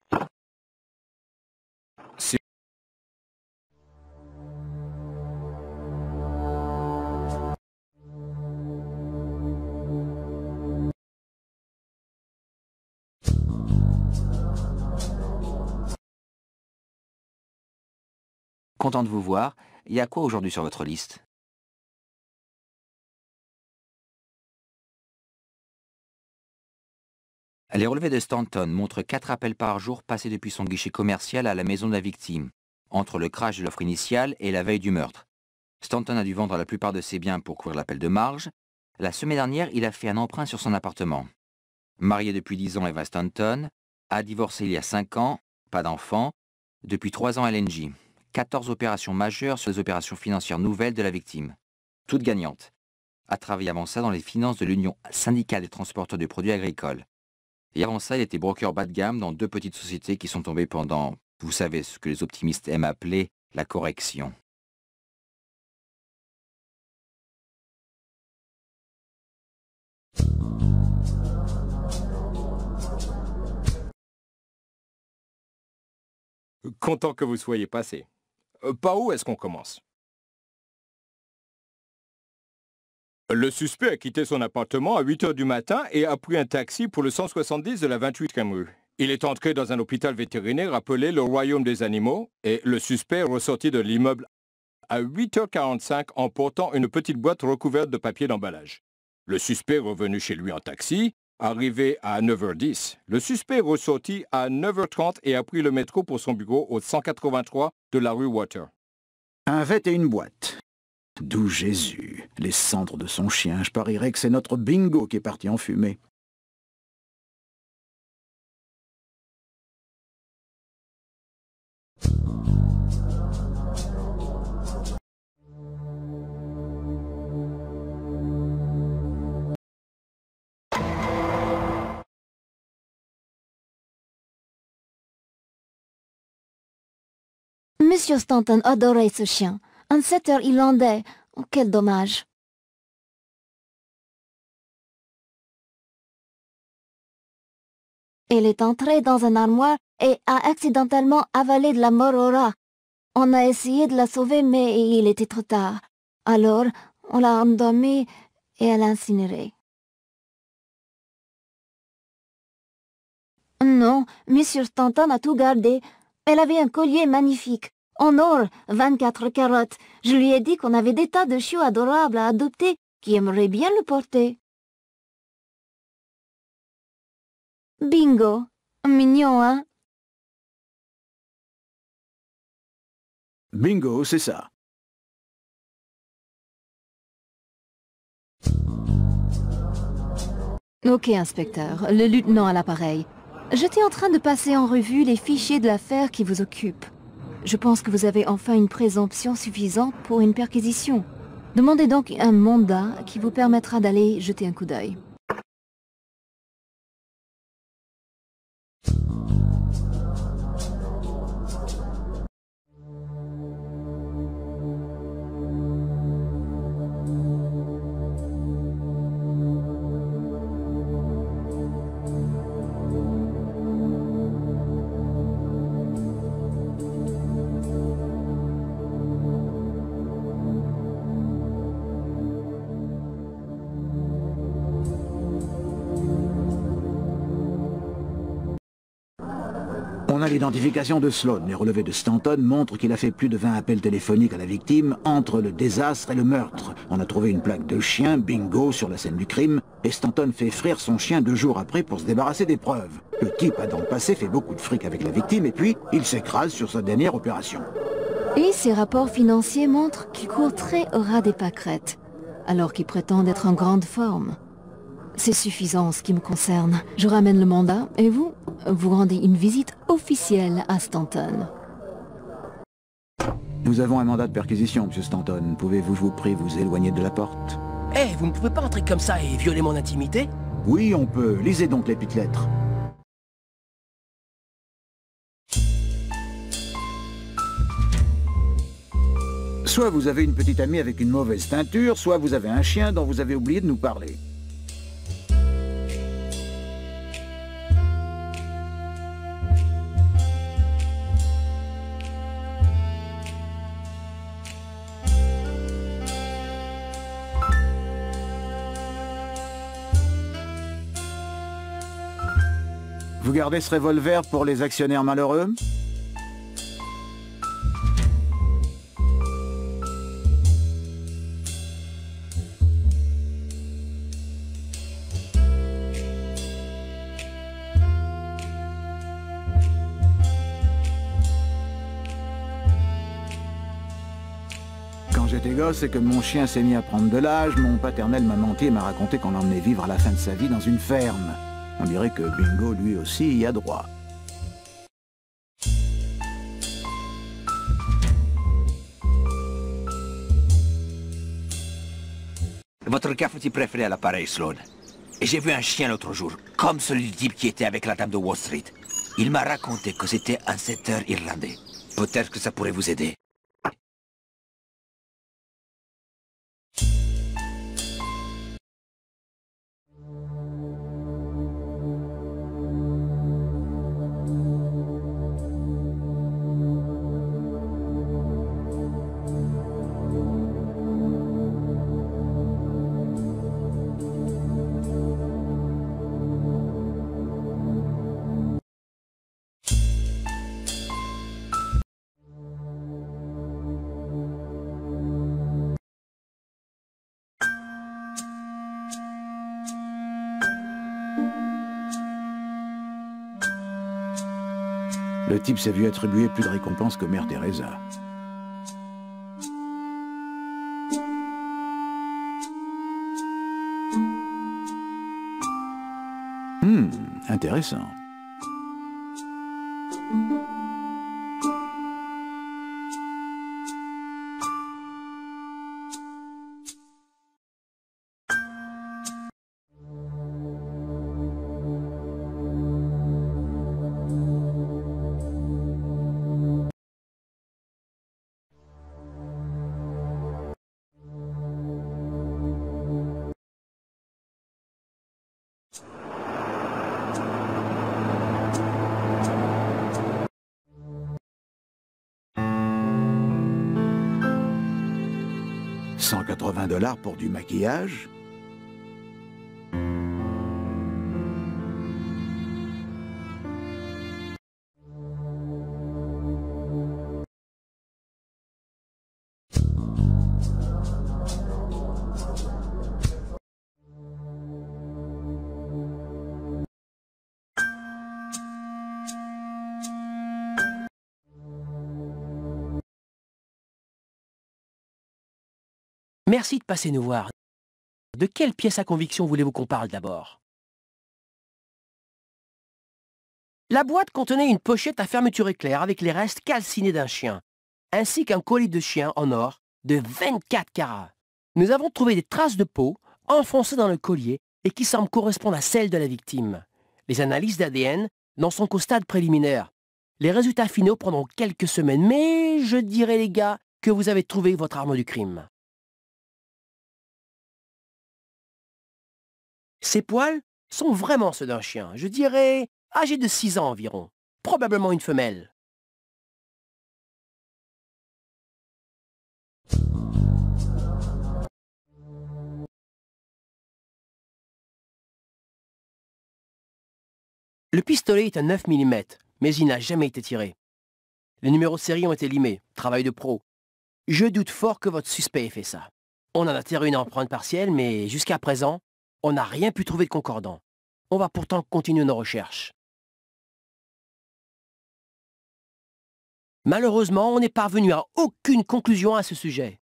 Content de vous voir. Il y a quoi aujourd'hui sur votre liste Les relevés de Stanton montrent quatre appels par jour passés depuis son guichet commercial à la maison de la victime, entre le crash de l'offre initiale et la veille du meurtre. Stanton a dû vendre la plupart de ses biens pour couvrir l'appel de marge. La semaine dernière, il a fait un emprunt sur son appartement. Marié depuis 10 ans, Eva Stanton a divorcé il y a 5 ans, pas d'enfant, depuis 3 ans, LNG. 14 opérations majeures sur les opérations financières nouvelles de la victime. Toutes gagnantes. A travaillé avant ça dans les finances de l'Union syndicale des transporteurs de produits agricoles. Et avant ça, il était broker bas de gamme dans deux petites sociétés qui sont tombées pendant, vous savez ce que les optimistes aiment appeler, la correction. Content que vous soyez passé. Euh, par où est-ce qu'on commence Le suspect a quitté son appartement à 8 h du matin et a pris un taxi pour le 170 de la 28e rue. Il est entré dans un hôpital vétérinaire appelé le Royaume des Animaux et le suspect est ressorti de l'immeuble à 8h45 en portant une petite boîte recouverte de papier d'emballage. Le suspect revenu chez lui en taxi Arrivé à 9h10, le suspect ressortit à 9h30 et a pris le métro pour son bureau au 183 de la rue Water. Un vêtement et une boîte. D'où Jésus, les cendres de son chien, je parierais que c'est notre bingo qui est parti en fumée. Monsieur Stanton adorait ce chien. Un setter irlandais. Oh, quel dommage. Elle est entrée dans un armoire et a accidentellement avalé de la mort On a essayé de la sauver, mais il était trop tard. Alors, on l'a endormie et elle a incinéré. Non, Monsieur Stanton a tout gardé. Elle avait un collier magnifique. En or, 24 carottes. Je lui ai dit qu'on avait des tas de chiots adorables à adopter qui aimeraient bien le porter. Bingo. Mignon, hein Bingo, c'est ça. Ok, inspecteur. Le lieutenant à l'appareil. J'étais en train de passer en revue les fichiers de l'affaire qui vous occupe. Je pense que vous avez enfin une présomption suffisante pour une perquisition. Demandez donc un mandat qui vous permettra d'aller jeter un coup d'œil. L'identification de Sloan et relevés de Stanton montrent qu'il a fait plus de 20 appels téléphoniques à la victime entre le désastre et le meurtre. On a trouvé une plaque de chien, bingo, sur la scène du crime, et Stanton fait frire son chien deux jours après pour se débarrasser des preuves. Le type a dans le passé fait beaucoup de fric avec la victime, et puis il s'écrase sur sa dernière opération. Et ses rapports financiers montrent qu'il court très au ras des pâquerettes, alors qu'il prétend être en grande forme. C'est suffisant en ce qui me concerne. Je ramène le mandat, et vous, vous rendez une visite officielle à Stanton. Nous avons un mandat de perquisition, Monsieur Stanton. Pouvez-vous, je vous prie, vous éloigner de la porte Eh, vous ne pouvez pas entrer comme ça et violer mon intimité Oui, on peut. Lisez donc les petites lettres. Soit vous avez une petite amie avec une mauvaise teinture, soit vous avez un chien dont vous avez oublié de nous parler. gardez ce revolver pour les actionnaires malheureux Quand j'étais gosse et que mon chien s'est mis à prendre de l'âge, mon paternel m'a menti et m'a raconté qu'on l'emmenait vivre à la fin de sa vie dans une ferme. On dirait que Bingo lui aussi y a droit. Votre cafetier préféré à l'appareil, Sloan. J'ai vu un chien l'autre jour, comme celui du type qui était avec la dame de Wall Street. Il m'a raconté que c'était un setter irlandais. Peut-être que ça pourrait vous aider. type s'est vu attribuer plus de récompenses que Mère Teresa. Hmm, intéressant. 180 dollars pour du maquillage Merci de passer nous voir. De quelle pièce à conviction voulez-vous qu'on parle d'abord La boîte contenait une pochette à fermeture éclair avec les restes calcinés d'un chien, ainsi qu'un colis de chien en or de 24 carats. Nous avons trouvé des traces de peau enfoncées dans le collier et qui semblent correspondre à celles de la victime. Les analyses d'ADN n'en sont qu'au stade préliminaire. Les résultats finaux prendront quelques semaines, mais je dirais les gars que vous avez trouvé votre arme du crime. Ces poils sont vraiment ceux d'un chien, je dirais âgé de 6 ans environ, probablement une femelle. Le pistolet est à 9 mm, mais il n'a jamais été tiré. Les numéros de série ont été limés, travail de pro. Je doute fort que votre suspect ait fait ça. On en a tiré une empreinte partielle, mais jusqu'à présent, on n'a rien pu trouver de concordant. On va pourtant continuer nos recherches. Malheureusement, on n'est parvenu à aucune conclusion à ce sujet.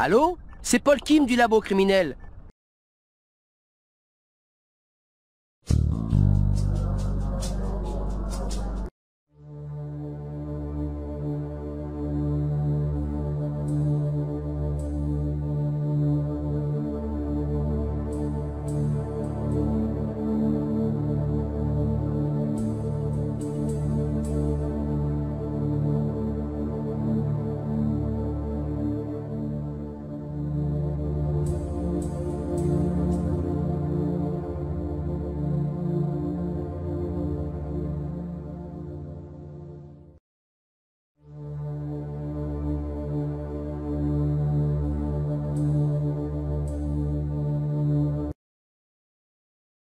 Allô C'est Paul Kim du labo criminel.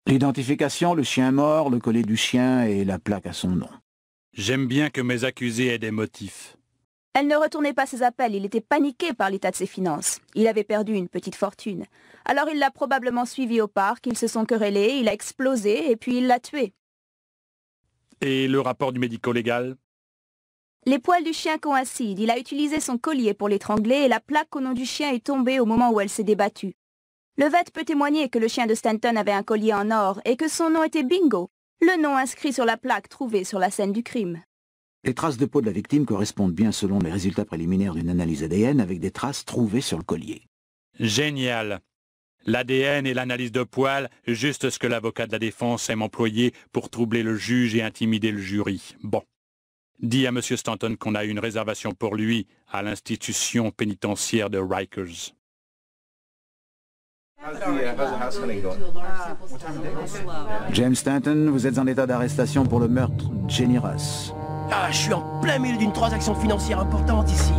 L'identification, le chien mort, le collier du chien et la plaque à son nom. J'aime bien que mes accusés aient des motifs. Elle ne retournait pas ses appels, il était paniqué par l'état de ses finances. Il avait perdu une petite fortune. Alors il l'a probablement suivi au parc, ils se sont querellés, il a explosé et puis il l'a tué. Et le rapport du médico-légal Les poils du chien coïncident, il a utilisé son collier pour l'étrangler et la plaque au nom du chien est tombée au moment où elle s'est débattue. Le vet peut témoigner que le chien de Stanton avait un collier en or et que son nom était Bingo, le nom inscrit sur la plaque trouvée sur la scène du crime. Les traces de peau de la victime correspondent bien selon les résultats préliminaires d'une analyse ADN avec des traces trouvées sur le collier. Génial. L'ADN et l'analyse de poils, juste ce que l'avocat de la défense aime employer pour troubler le juge et intimider le jury. Bon. Dis à M. Stanton qu'on a une réservation pour lui à l'institution pénitentiaire de Rikers. Uh, ah. James Stanton, vous êtes en état d'arrestation pour le meurtre de Jenny Ah, je suis en plein milieu d'une transaction financière importante ici.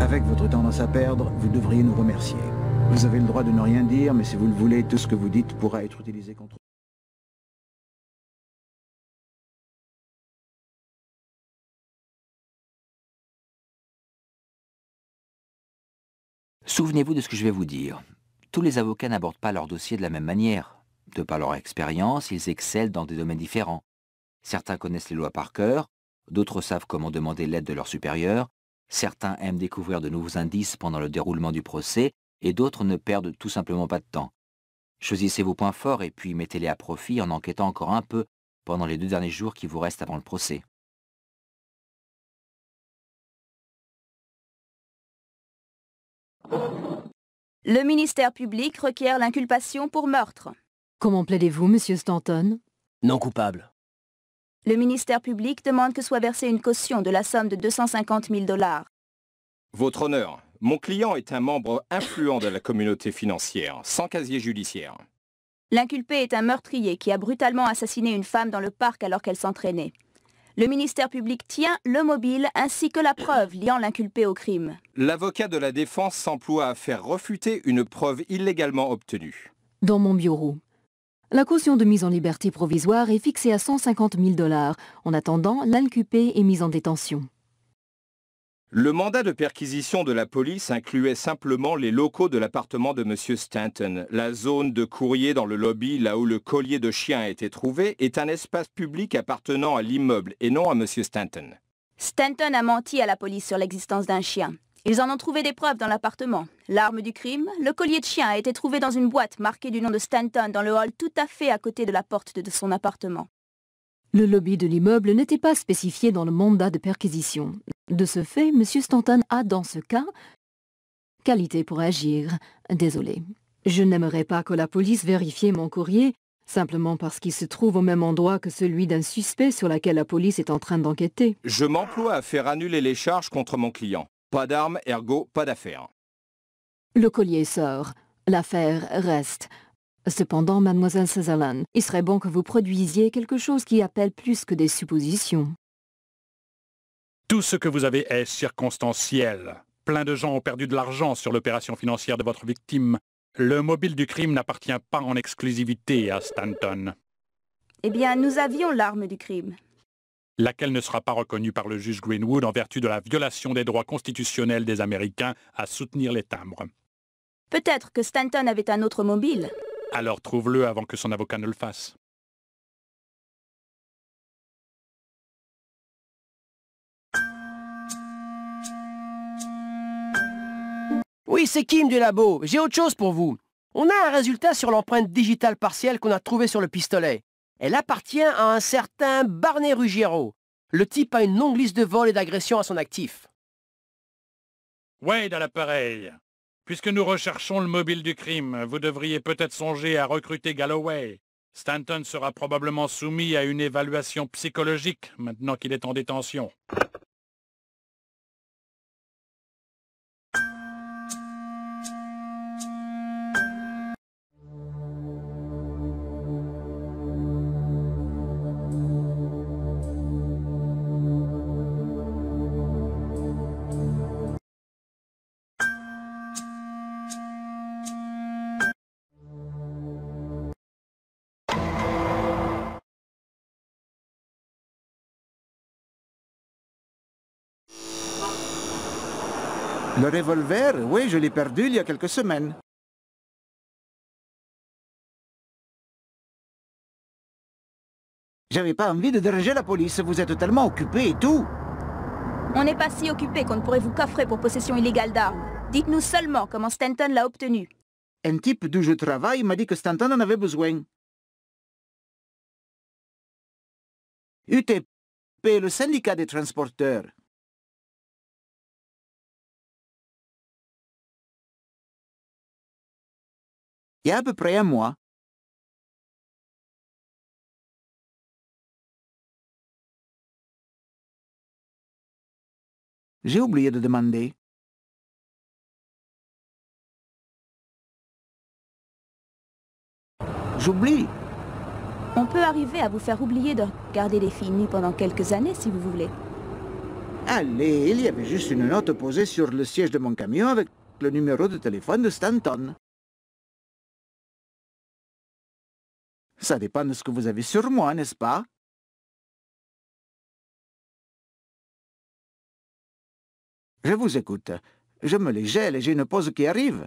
Avec votre tendance à perdre, vous devriez nous remercier. Vous avez le droit de ne rien dire, mais si vous le voulez, tout ce que vous dites pourra être utilisé contre vous. Souvenez-vous de ce que je vais vous dire tous les avocats n'abordent pas leur dossier de la même manière. De par leur expérience, ils excellent dans des domaines différents. Certains connaissent les lois par cœur, d'autres savent comment demander l'aide de leurs supérieurs, certains aiment découvrir de nouveaux indices pendant le déroulement du procès, et d'autres ne perdent tout simplement pas de temps. Choisissez vos points forts et puis mettez-les à profit en enquêtant encore un peu pendant les deux derniers jours qui vous restent avant le procès. Le ministère public requiert l'inculpation pour meurtre. Comment plaidez-vous, Monsieur Stanton Non coupable. Le ministère public demande que soit versée une caution de la somme de 250 000 dollars. Votre honneur, mon client est un membre influent de la communauté financière, sans casier judiciaire. L'inculpé est un meurtrier qui a brutalement assassiné une femme dans le parc alors qu'elle s'entraînait. Le ministère public tient le mobile ainsi que la preuve liant l'inculpé au crime. L'avocat de la défense s'emploie à faire refuter une preuve illégalement obtenue. Dans mon bureau. La caution de mise en liberté provisoire est fixée à 150 000 dollars. En attendant, l'inculpé est mis en détention. Le mandat de perquisition de la police incluait simplement les locaux de l'appartement de M. Stanton. La zone de courrier dans le lobby, là où le collier de chien a été trouvé, est un espace public appartenant à l'immeuble et non à M. Stanton. Stanton a menti à la police sur l'existence d'un chien. Ils en ont trouvé des preuves dans l'appartement. L'arme du crime, le collier de chien a été trouvé dans une boîte marquée du nom de Stanton dans le hall tout à fait à côté de la porte de son appartement. Le lobby de l'immeuble n'était pas spécifié dans le mandat de perquisition. De ce fait, M. Stanton a, dans ce cas, qualité pour agir. Désolé. Je n'aimerais pas que la police vérifie mon courrier, simplement parce qu'il se trouve au même endroit que celui d'un suspect sur lequel la police est en train d'enquêter. Je m'emploie à faire annuler les charges contre mon client. Pas d'armes, ergo, pas d'affaires. Le collier sort. L'affaire reste. Cependant, mademoiselle Sutherland, il serait bon que vous produisiez quelque chose qui appelle plus que des suppositions. Tout ce que vous avez est circonstanciel. Plein de gens ont perdu de l'argent sur l'opération financière de votre victime. Le mobile du crime n'appartient pas en exclusivité à Stanton. Eh bien, nous avions l'arme du crime. Laquelle ne sera pas reconnue par le juge Greenwood en vertu de la violation des droits constitutionnels des Américains à soutenir les timbres. Peut-être que Stanton avait un autre mobile. Alors trouve-le avant que son avocat ne le fasse. Oui, c'est Kim du labo. J'ai autre chose pour vous. On a un résultat sur l'empreinte digitale partielle qu'on a trouvée sur le pistolet. Elle appartient à un certain Barney Ruggiero. Le type a une longue liste de vols et d'agressions à son actif. Ouais, dans l'appareil. Puisque nous recherchons le mobile du crime, vous devriez peut-être songer à recruter Galloway. Stanton sera probablement soumis à une évaluation psychologique maintenant qu'il est en détention. Le revolver, oui, je l'ai perdu il y a quelques semaines. J'avais pas envie de déranger la police, vous êtes tellement occupé et tout. On n'est pas si occupé qu'on ne pourrait vous coffrer pour possession illégale d'armes. Dites-nous seulement comment Stanton l'a obtenu. Un type d'où je travaille m'a dit que Stanton en avait besoin. UTP, le syndicat des transporteurs. Il y a à peu près un mois, j'ai oublié de demander. J'oublie. On peut arriver à vous faire oublier de garder des filles nues pendant quelques années si vous voulez. Allez, il y avait juste une note posée sur le siège de mon camion avec le numéro de téléphone de Stanton. Ça dépend de ce que vous avez sur moi, n'est-ce pas Je vous écoute. Je me les gèle et j'ai une pause qui arrive.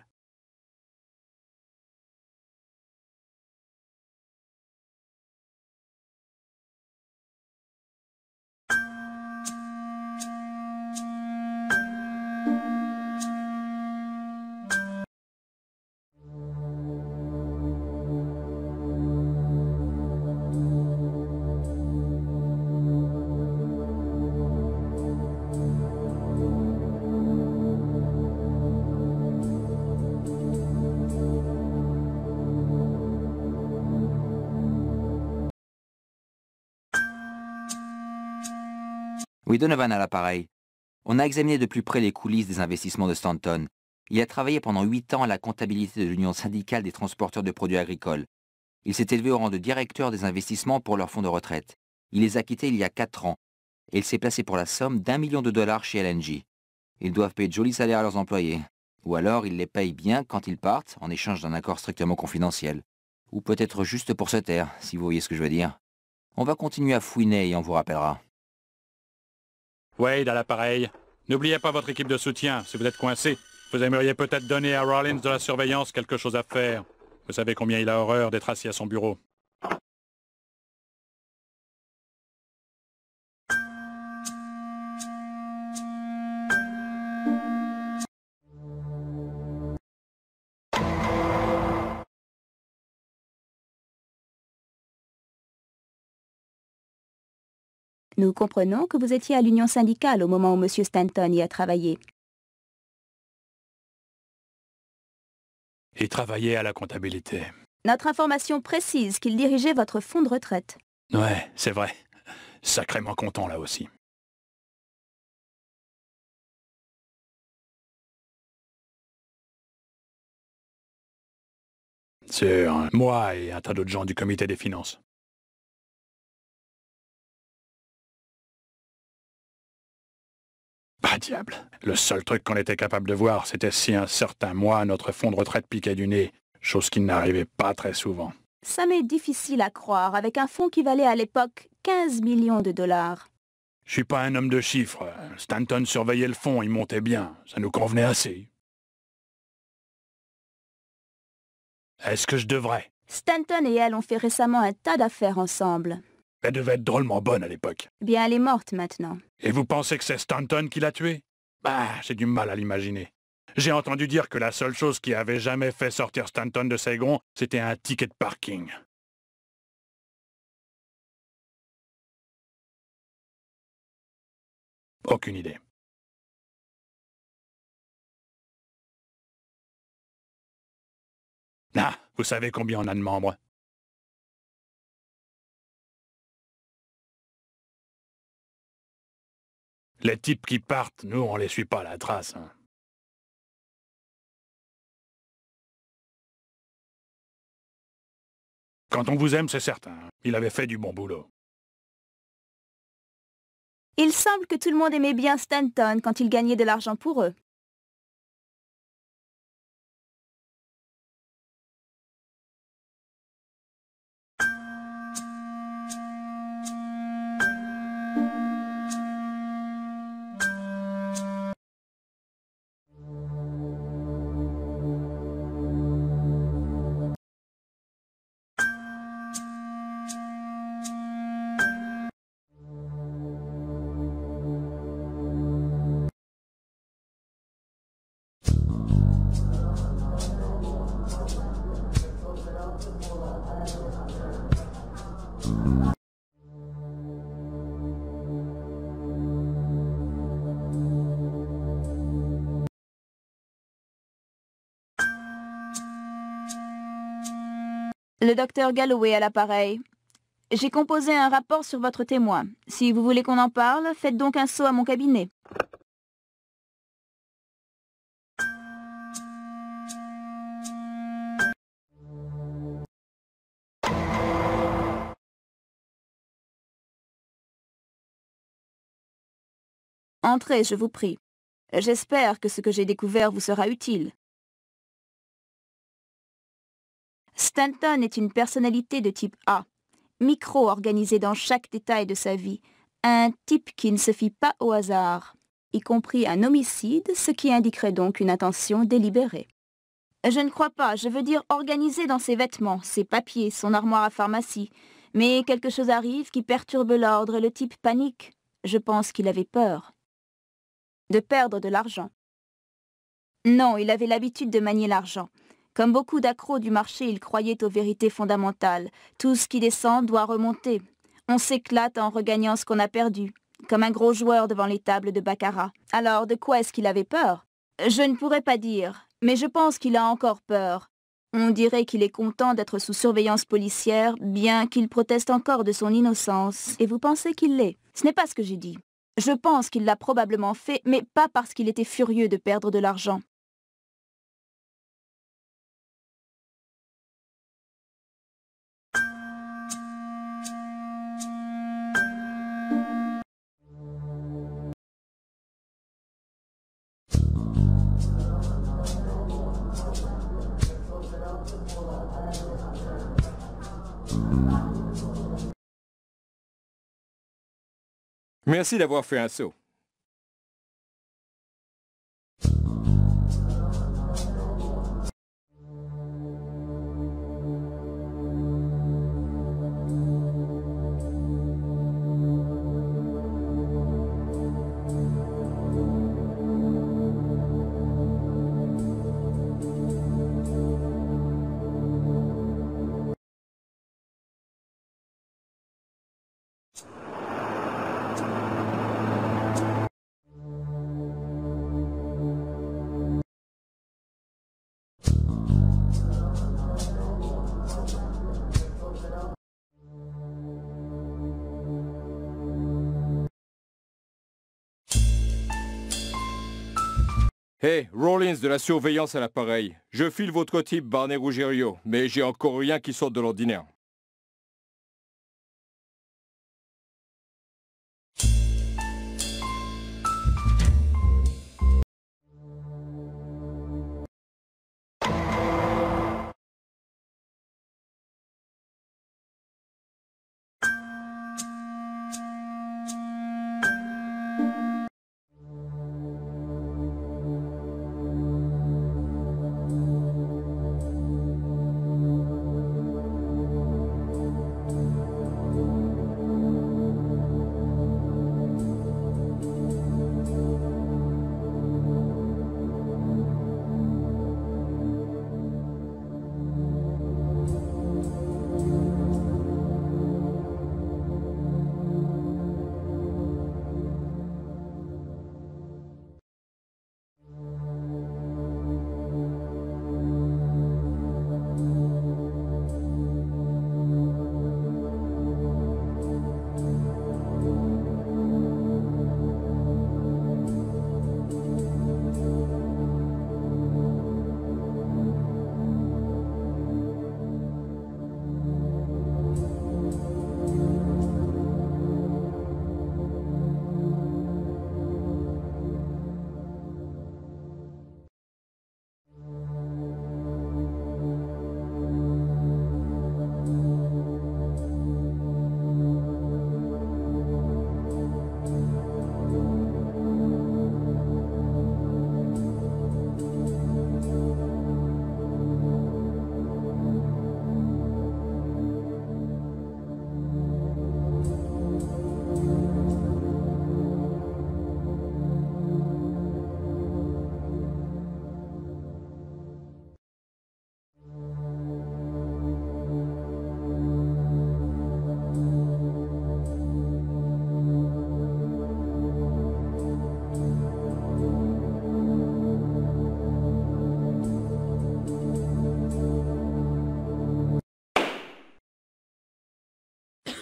Donovan à l'appareil. On a examiné de plus près les coulisses des investissements de Stanton. Il a travaillé pendant huit ans à la comptabilité de l'Union syndicale des transporteurs de produits agricoles. Il s'est élevé au rang de directeur des investissements pour leur fonds de retraite. Il les a quittés il y a quatre ans. Et il s'est placé pour la somme d'un million de dollars chez LNG. Ils doivent payer de jolis salaires à leurs employés. Ou alors ils les payent bien quand ils partent, en échange d'un accord strictement confidentiel. Ou peut-être juste pour se taire, si vous voyez ce que je veux dire. On va continuer à fouiner et on vous rappellera. Wade à l'appareil. N'oubliez pas votre équipe de soutien si vous êtes coincé. Vous aimeriez peut-être donner à Rollins de la surveillance quelque chose à faire. Vous savez combien il a horreur d'être assis à son bureau. Nous comprenons que vous étiez à l'Union syndicale au moment où M. Stanton y a travaillé. Et travaillait à la comptabilité. Notre information précise qu'il dirigeait votre fonds de retraite. Ouais, c'est vrai. Sacrément content là aussi. Sur moi et un tas d'autres gens du comité des finances. Pas diable. Le seul truc qu'on était capable de voir, c'était si un certain mois notre fonds de retraite piquait du nez, chose qui n'arrivait pas très souvent. Ça m'est difficile à croire, avec un fonds qui valait à l'époque 15 millions de dollars. Je suis pas un homme de chiffres. Stanton surveillait le fonds, il montait bien. Ça nous convenait assez. Est-ce que je devrais Stanton et elle ont fait récemment un tas d'affaires ensemble. Elle devait être drôlement bonne à l'époque. Bien, elle est morte maintenant. Et vous pensez que c'est Stanton qui l'a tuée Bah, j'ai du mal à l'imaginer. J'ai entendu dire que la seule chose qui avait jamais fait sortir Stanton de Saigon, c'était un ticket de parking. Aucune idée. Ah, vous savez combien on a de membres Les types qui partent, nous, on les suit pas à la trace. Hein. Quand on vous aime, c'est certain. Hein. Il avait fait du bon boulot. Il semble que tout le monde aimait bien Stanton quand il gagnait de l'argent pour eux. Le docteur Galloway à l'appareil. J'ai composé un rapport sur votre témoin. Si vous voulez qu'on en parle, faites donc un saut à mon cabinet. Entrez, je vous prie. J'espère que ce que j'ai découvert vous sera utile. Stanton est une personnalité de type A, micro-organisée dans chaque détail de sa vie, un type qui ne se fie pas au hasard, y compris un homicide, ce qui indiquerait donc une intention délibérée. Je ne crois pas, je veux dire organisé dans ses vêtements, ses papiers, son armoire à pharmacie, mais quelque chose arrive qui perturbe l'ordre et le type panique. Je pense qu'il avait peur. De perdre de l'argent. Non, il avait l'habitude de manier l'argent. Comme beaucoup d'accros du marché, il croyait aux vérités fondamentales. Tout ce qui descend doit remonter. On s'éclate en regagnant ce qu'on a perdu, comme un gros joueur devant les tables de baccarat. Alors de quoi est-ce qu'il avait peur Je ne pourrais pas dire, mais je pense qu'il a encore peur. On dirait qu'il est content d'être sous surveillance policière, bien qu'il proteste encore de son innocence. Et vous pensez qu'il l'est Ce n'est pas ce que j'ai dit. Je pense qu'il l'a probablement fait, mais pas parce qu'il était furieux de perdre de l'argent. Merci d'avoir fait un saut. Hé, Rollins de la surveillance à l'appareil. Je file votre type, Barnet Ruggiero, mais j'ai encore rien qui sorte de l'ordinaire.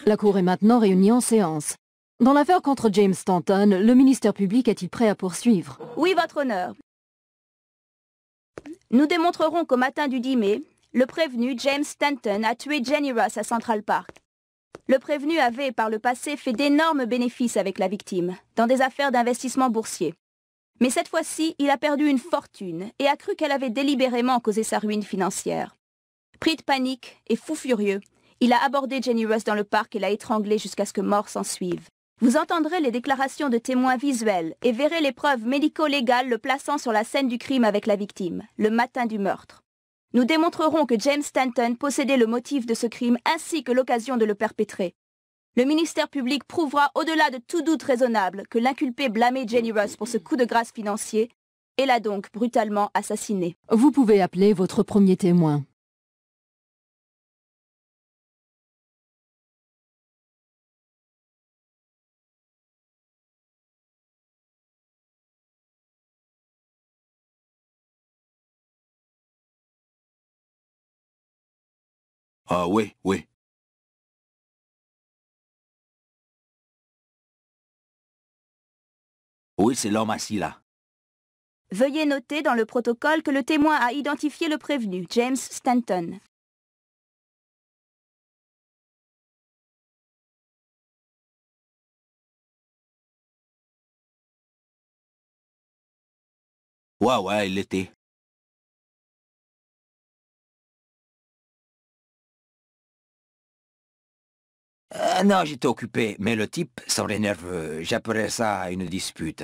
La Cour est maintenant réunie en séance. Dans l'affaire contre James Stanton, le ministère public est-il prêt à poursuivre Oui, votre honneur. Nous démontrerons qu'au matin du 10 mai, le prévenu James Stanton a tué Jenny Ross à Central Park. Le prévenu avait, par le passé, fait d'énormes bénéfices avec la victime, dans des affaires d'investissement boursier. Mais cette fois-ci, il a perdu une fortune et a cru qu'elle avait délibérément causé sa ruine financière. Pris de panique et fou furieux, il a abordé Jenny Russ dans le parc et l'a étranglée jusqu'à ce que mort s'en suive. Vous entendrez les déclarations de témoins visuels et verrez les preuves médico-légales le plaçant sur la scène du crime avec la victime, le matin du meurtre. Nous démontrerons que James Stanton possédait le motif de ce crime ainsi que l'occasion de le perpétrer. Le ministère public prouvera au-delà de tout doute raisonnable que l'inculpé blâmait Jenny Russ pour ce coup de grâce financier et l'a donc brutalement assassiné. Vous pouvez appeler votre premier témoin. Ah oui, oui. Oui, c'est l'homme assis là. Veuillez noter dans le protocole que le témoin a identifié le prévenu, James Stanton. Ouais, ouais, il l'était. Euh, non, j'étais occupé, mais le type semblait nerveux. J'appellerais ça une dispute.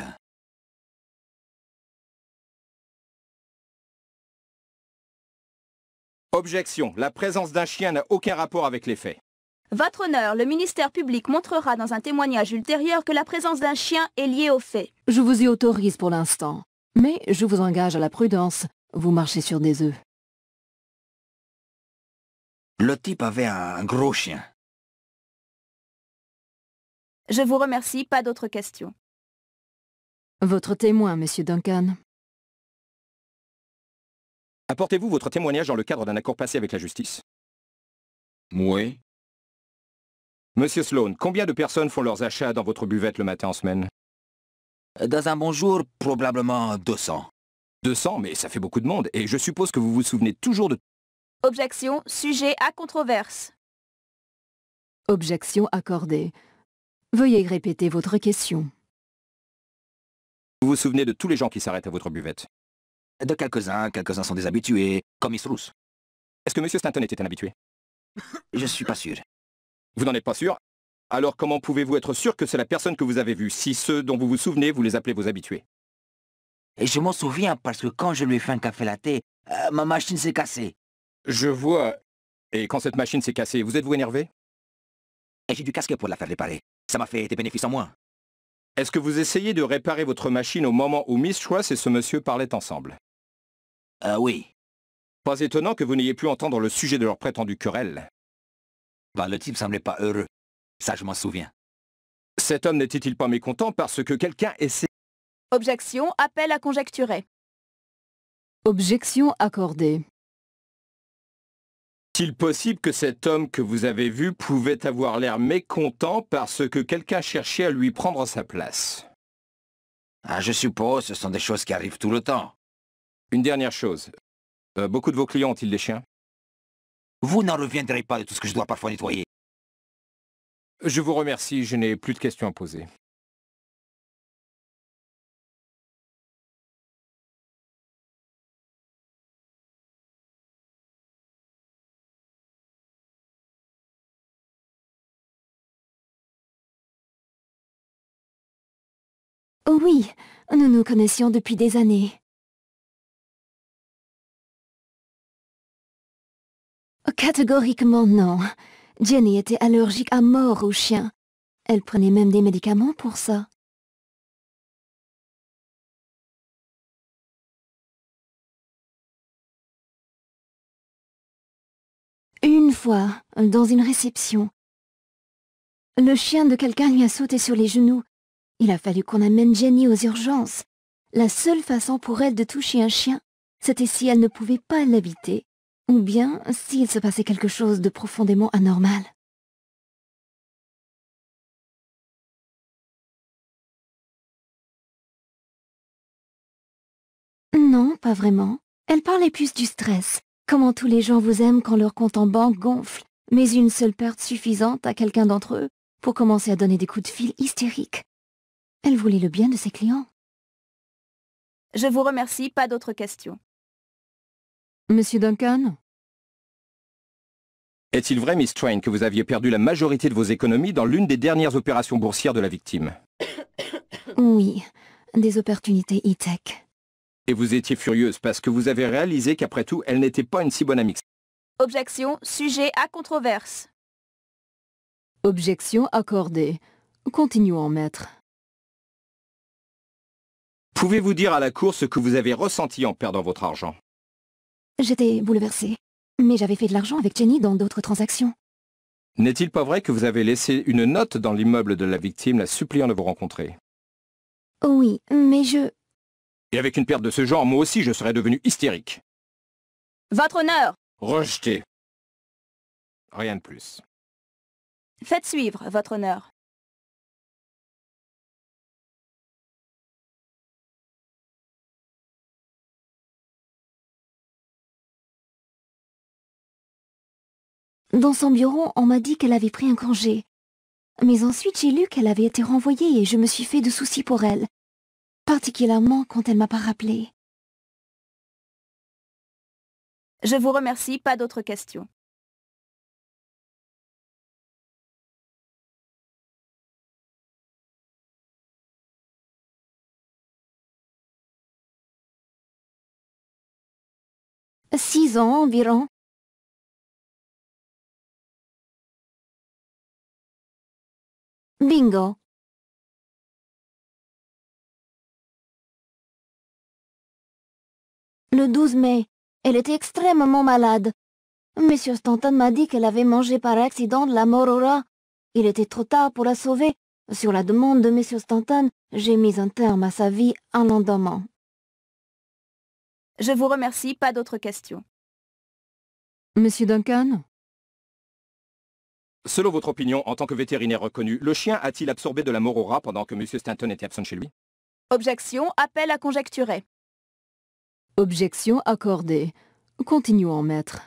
Objection. La présence d'un chien n'a aucun rapport avec les faits. Votre honneur, le ministère public montrera dans un témoignage ultérieur que la présence d'un chien est liée aux faits. Je vous y autorise pour l'instant, mais je vous engage à la prudence. Vous marchez sur des œufs. Le type avait un gros chien. Je vous remercie, pas d'autres questions. Votre témoin, Monsieur Duncan. Apportez-vous votre témoignage dans le cadre d'un accord passé avec la justice Oui. Monsieur Sloan, combien de personnes font leurs achats dans votre buvette le matin en semaine Dans un bon jour, probablement 200. 200, mais ça fait beaucoup de monde, et je suppose que vous vous souvenez toujours de... Objection, sujet à controverse. Objection accordée. Veuillez répéter votre question. Vous vous souvenez de tous les gens qui s'arrêtent à votre buvette De quelques-uns, quelques-uns sont des habitués, comme Isrous. Est-ce que M. Stanton était un habitué Je ne suis pas sûr. Vous n'en êtes pas sûr Alors comment pouvez-vous être sûr que c'est la personne que vous avez vue, si ceux dont vous vous souvenez, vous les appelez vos habitués Et je m'en souviens parce que quand je lui ai fait un café latte, euh, ma machine s'est cassée. Je vois. Et quand cette machine s'est cassée, vous êtes-vous énervé j'ai du casque pour la faire réparer. Ça m'a fait des bénéfices en moins. Est-ce que vous essayez de réparer votre machine au moment où Miss Schwass et ce monsieur parlaient ensemble Ah oui. Pas étonnant que vous n'ayez pu entendre le sujet de leur prétendue querelle. Bah, le type semblait pas heureux. Ça, je m'en souviens. Cet homme n'était-il pas mécontent parce que quelqu'un essaie... Objection, appel à conjecturer. Objection accordée il possible que cet homme que vous avez vu pouvait avoir l'air mécontent parce que quelqu'un cherchait à lui prendre sa place ah, Je suppose, ce sont des choses qui arrivent tout le temps. Une dernière chose. Euh, beaucoup de vos clients ont-ils des chiens Vous n'en reviendrez pas de tout ce que je dois parfois nettoyer. Je vous remercie, je n'ai plus de questions à poser. nous nous connaissions depuis des années. Catégoriquement non. Jenny était allergique à mort aux chiens. Elle prenait même des médicaments pour ça. Une fois, dans une réception, le chien de quelqu'un lui a sauté sur les genoux il a fallu qu'on amène Jenny aux urgences. La seule façon pour elle de toucher un chien, c'était si elle ne pouvait pas l'habiter, ou bien s'il se passait quelque chose de profondément anormal. Non, pas vraiment. Elle parlait plus du stress, comment tous les gens vous aiment quand leur compte en banque gonfle, mais une seule perte suffisante à quelqu'un d'entre eux pour commencer à donner des coups de fil hystériques. Elle voulait le bien de ses clients. Je vous remercie, pas d'autres questions. Monsieur Duncan Est-il vrai, Miss Train, que vous aviez perdu la majorité de vos économies dans l'une des dernières opérations boursières de la victime Oui, des opportunités e-tech. Et vous étiez furieuse parce que vous avez réalisé qu'après tout, elle n'était pas une si bonne amie. Objection, sujet à controverse. Objection accordée. Continuons, maître. Pouvez-vous dire à la cour ce que vous avez ressenti en perdant votre argent J'étais bouleversée. Mais j'avais fait de l'argent avec Jenny dans d'autres transactions. N'est-il pas vrai que vous avez laissé une note dans l'immeuble de la victime la suppliant de vous rencontrer Oui, mais je... Et avec une perte de ce genre, moi aussi je serais devenu hystérique. Votre honneur Rejeté. Rien de plus. Faites suivre, votre honneur. Dans son bureau, on m'a dit qu'elle avait pris un congé. Mais ensuite, j'ai lu qu'elle avait été renvoyée et je me suis fait de soucis pour elle. Particulièrement quand elle m'a pas rappelé. Je vous remercie, pas d'autres questions. Six ans environ. Bingo. Le 12 mai, elle était extrêmement malade. Monsieur Stanton m'a dit qu'elle avait mangé par accident de la morora. Il était trop tard pour la sauver. Sur la demande de Monsieur Stanton, j'ai mis un terme à sa vie en lendemain. Je vous remercie, pas d'autres questions. Monsieur Duncan Selon votre opinion, en tant que vétérinaire reconnu, le chien a-t-il absorbé de la morora pendant que M. Stanton était absent chez lui Objection, appel à conjecturer. Objection accordée. Continuons, maître.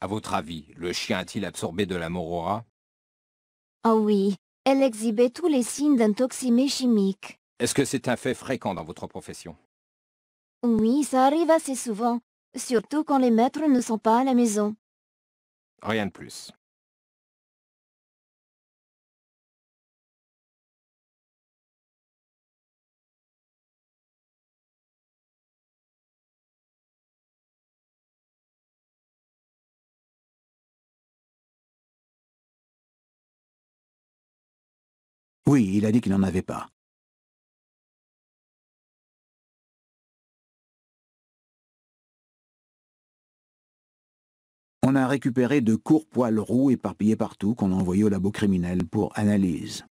À votre avis, le chien a-t-il absorbé de la morora Ah oh oui, elle exhibait tous les signes d'intoximé chimique. Est-ce que c'est un fait fréquent dans votre profession Oui, ça arrive assez souvent, surtout quand les maîtres ne sont pas à la maison. Rien de plus. Oui, il a dit qu'il n'en avait pas. on a récupéré de courts poils roux éparpillés partout qu'on a envoyés au labo criminel pour analyse.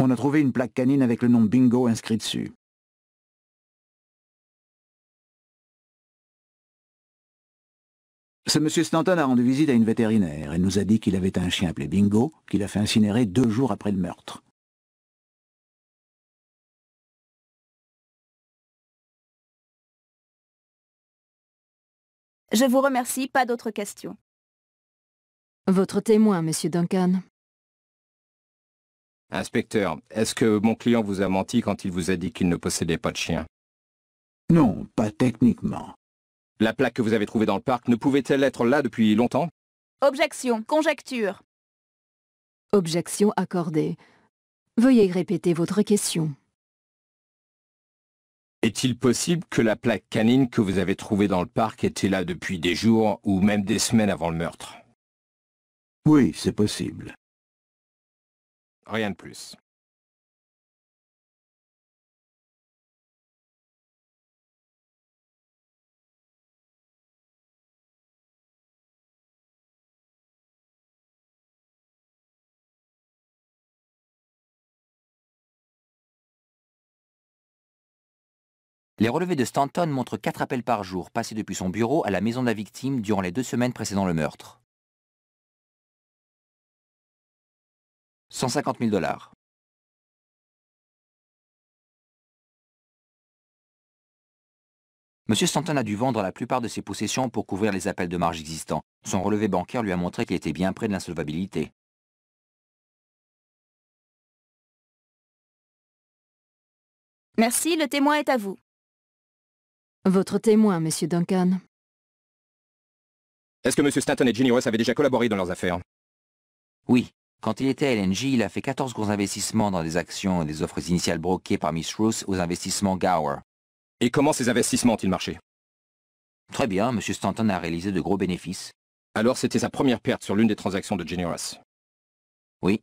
On a trouvé une plaque canine avec le nom Bingo inscrit dessus. Ce monsieur Stanton a rendu visite à une vétérinaire. Elle nous a dit qu'il avait un chien appelé Bingo, qu'il a fait incinérer deux jours après le meurtre. Je vous remercie, pas d'autres questions. Votre témoin, monsieur Duncan. Inspecteur, est-ce que mon client vous a menti quand il vous a dit qu'il ne possédait pas de chien Non, pas techniquement. La plaque que vous avez trouvée dans le parc ne pouvait-elle être là depuis longtemps Objection. Conjecture. Objection accordée. Veuillez répéter votre question. Est-il possible que la plaque canine que vous avez trouvée dans le parc était là depuis des jours ou même des semaines avant le meurtre Oui, c'est possible. Rien de plus. Les relevés de Stanton montrent quatre appels par jour passés depuis son bureau à la maison de la victime durant les deux semaines précédant le meurtre. 150 000 dollars. Monsieur Stanton a dû vendre la plupart de ses possessions pour couvrir les appels de marge existants. Son relevé bancaire lui a montré qu'il était bien près de l'insolvabilité. Merci, le témoin est à vous. Votre témoin, Monsieur Duncan. Est-ce que M. Stanton et Ginny avaient déjà collaboré dans leurs affaires Oui. Quand il était à LNG, il a fait 14 gros investissements dans des actions et des offres initiales broquées par Miss Ruth aux investissements Gower. Et comment ces investissements ont-ils marché Très bien, M. Stanton a réalisé de gros bénéfices. Alors c'était sa première perte sur l'une des transactions de Genius. Oui.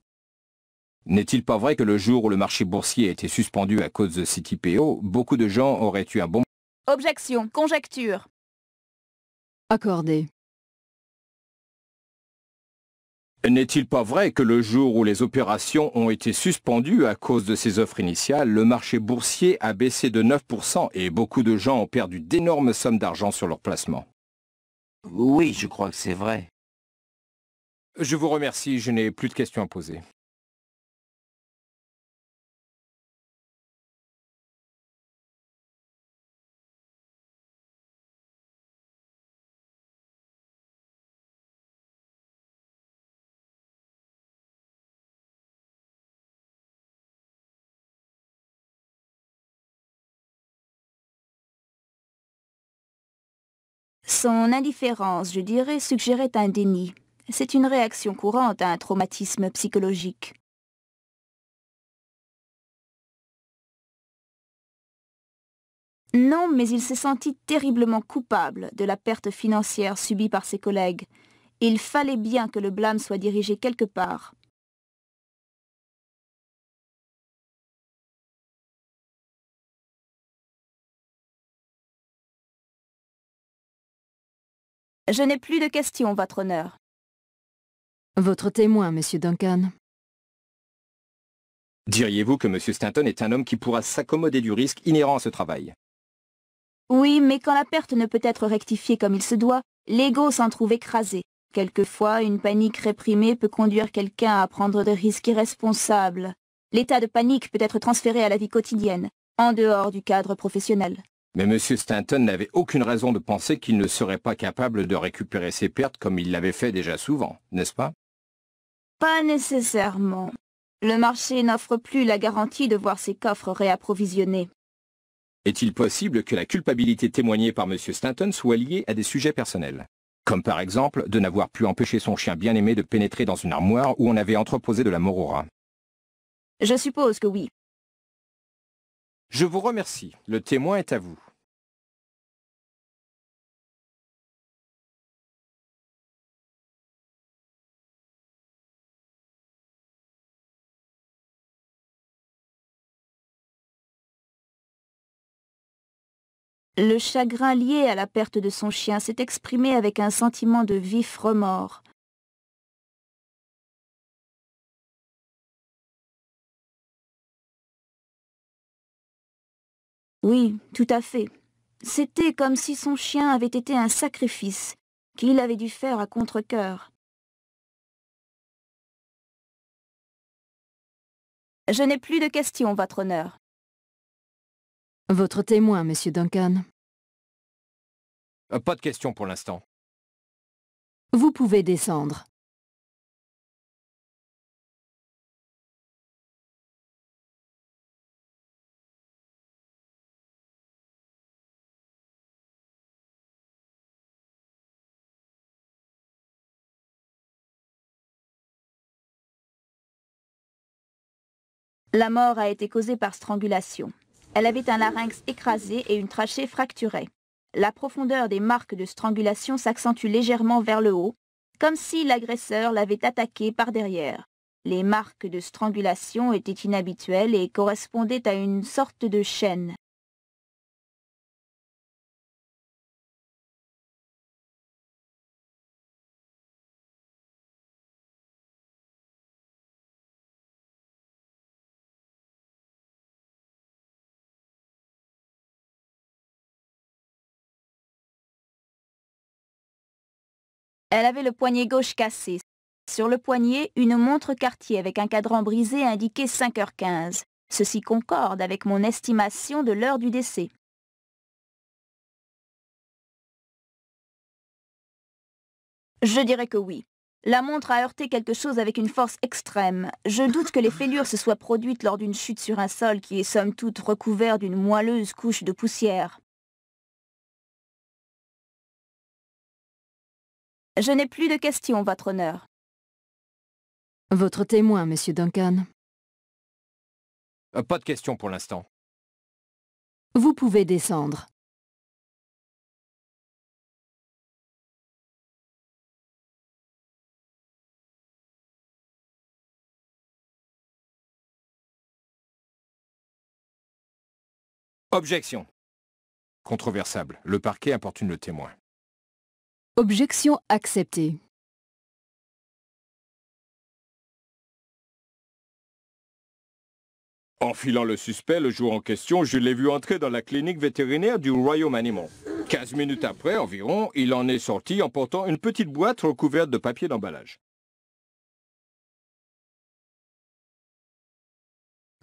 N'est-il pas vrai que le jour où le marché boursier a été suspendu à cause de CTPO, beaucoup de gens auraient eu un bon Objection, conjecture. Accordé. N'est-il pas vrai que le jour où les opérations ont été suspendues à cause de ces offres initiales, le marché boursier a baissé de 9% et beaucoup de gens ont perdu d'énormes sommes d'argent sur leurs placements Oui, je crois que c'est vrai. Je vous remercie, je n'ai plus de questions à poser. Son indifférence, je dirais, suggérait un déni. C'est une réaction courante à un traumatisme psychologique. Non, mais il s'est senti terriblement coupable de la perte financière subie par ses collègues. Il fallait bien que le blâme soit dirigé quelque part. Je n'ai plus de questions, votre honneur. Votre témoin, monsieur Duncan. Diriez-vous que M. Stanton est un homme qui pourra s'accommoder du risque inhérent à ce travail Oui, mais quand la perte ne peut être rectifiée comme il se doit, l'ego s'en trouve écrasé. Quelquefois, une panique réprimée peut conduire quelqu'un à prendre des risques irresponsables. L'état de panique peut être transféré à la vie quotidienne, en dehors du cadre professionnel. Mais M. Stanton n'avait aucune raison de penser qu'il ne serait pas capable de récupérer ses pertes comme il l'avait fait déjà souvent, n'est-ce pas Pas nécessairement. Le marché n'offre plus la garantie de voir ses coffres réapprovisionnés. Est-il possible que la culpabilité témoignée par M. Stanton soit liée à des sujets personnels Comme par exemple de n'avoir pu empêcher son chien bien-aimé de pénétrer dans une armoire où on avait entreposé de la morora. Je suppose que oui. Je vous remercie. Le témoin est à vous. Le chagrin lié à la perte de son chien s'est exprimé avec un sentiment de vif remords. Oui, tout à fait. C'était comme si son chien avait été un sacrifice qu'il avait dû faire à contre-cœur. Je n'ai plus de questions, votre honneur. Votre témoin, monsieur Duncan. Euh, pas de questions pour l'instant. Vous pouvez descendre. La mort a été causée par strangulation. Elle avait un larynx écrasé et une trachée fracturée. La profondeur des marques de strangulation s'accentue légèrement vers le haut, comme si l'agresseur l'avait attaquée par derrière. Les marques de strangulation étaient inhabituelles et correspondaient à une sorte de chaîne. Elle avait le poignet gauche cassé. Sur le poignet, une montre quartier avec un cadran brisé indiquait 5h15. Ceci concorde avec mon estimation de l'heure du décès. Je dirais que oui. La montre a heurté quelque chose avec une force extrême. Je doute que les fêlures se soient produites lors d'une chute sur un sol qui est somme toute recouvert d'une moelleuse couche de poussière. Je n'ai plus de questions, votre honneur. Votre témoin, monsieur Duncan. Euh, pas de questions pour l'instant. Vous pouvez descendre. Objection. Controversable. Le parquet importune le témoin. Objection acceptée. En filant le suspect le jour en question, je l'ai vu entrer dans la clinique vétérinaire du Royaume Animal. 15 minutes après environ, il en est sorti en portant une petite boîte recouverte de papier d'emballage.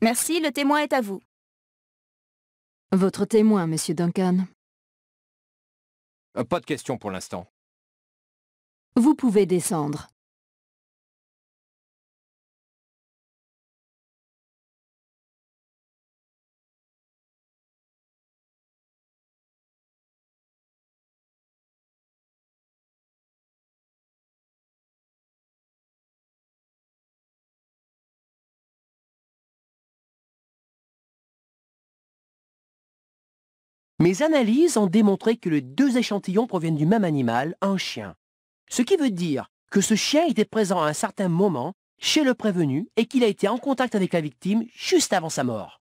Merci, le témoin est à vous. Votre témoin, Monsieur Duncan. Euh, pas de questions pour l'instant. Vous pouvez descendre. Mes analyses ont démontré que les deux échantillons proviennent du même animal, un chien. Ce qui veut dire que ce chien était présent à un certain moment chez le prévenu et qu'il a été en contact avec la victime juste avant sa mort.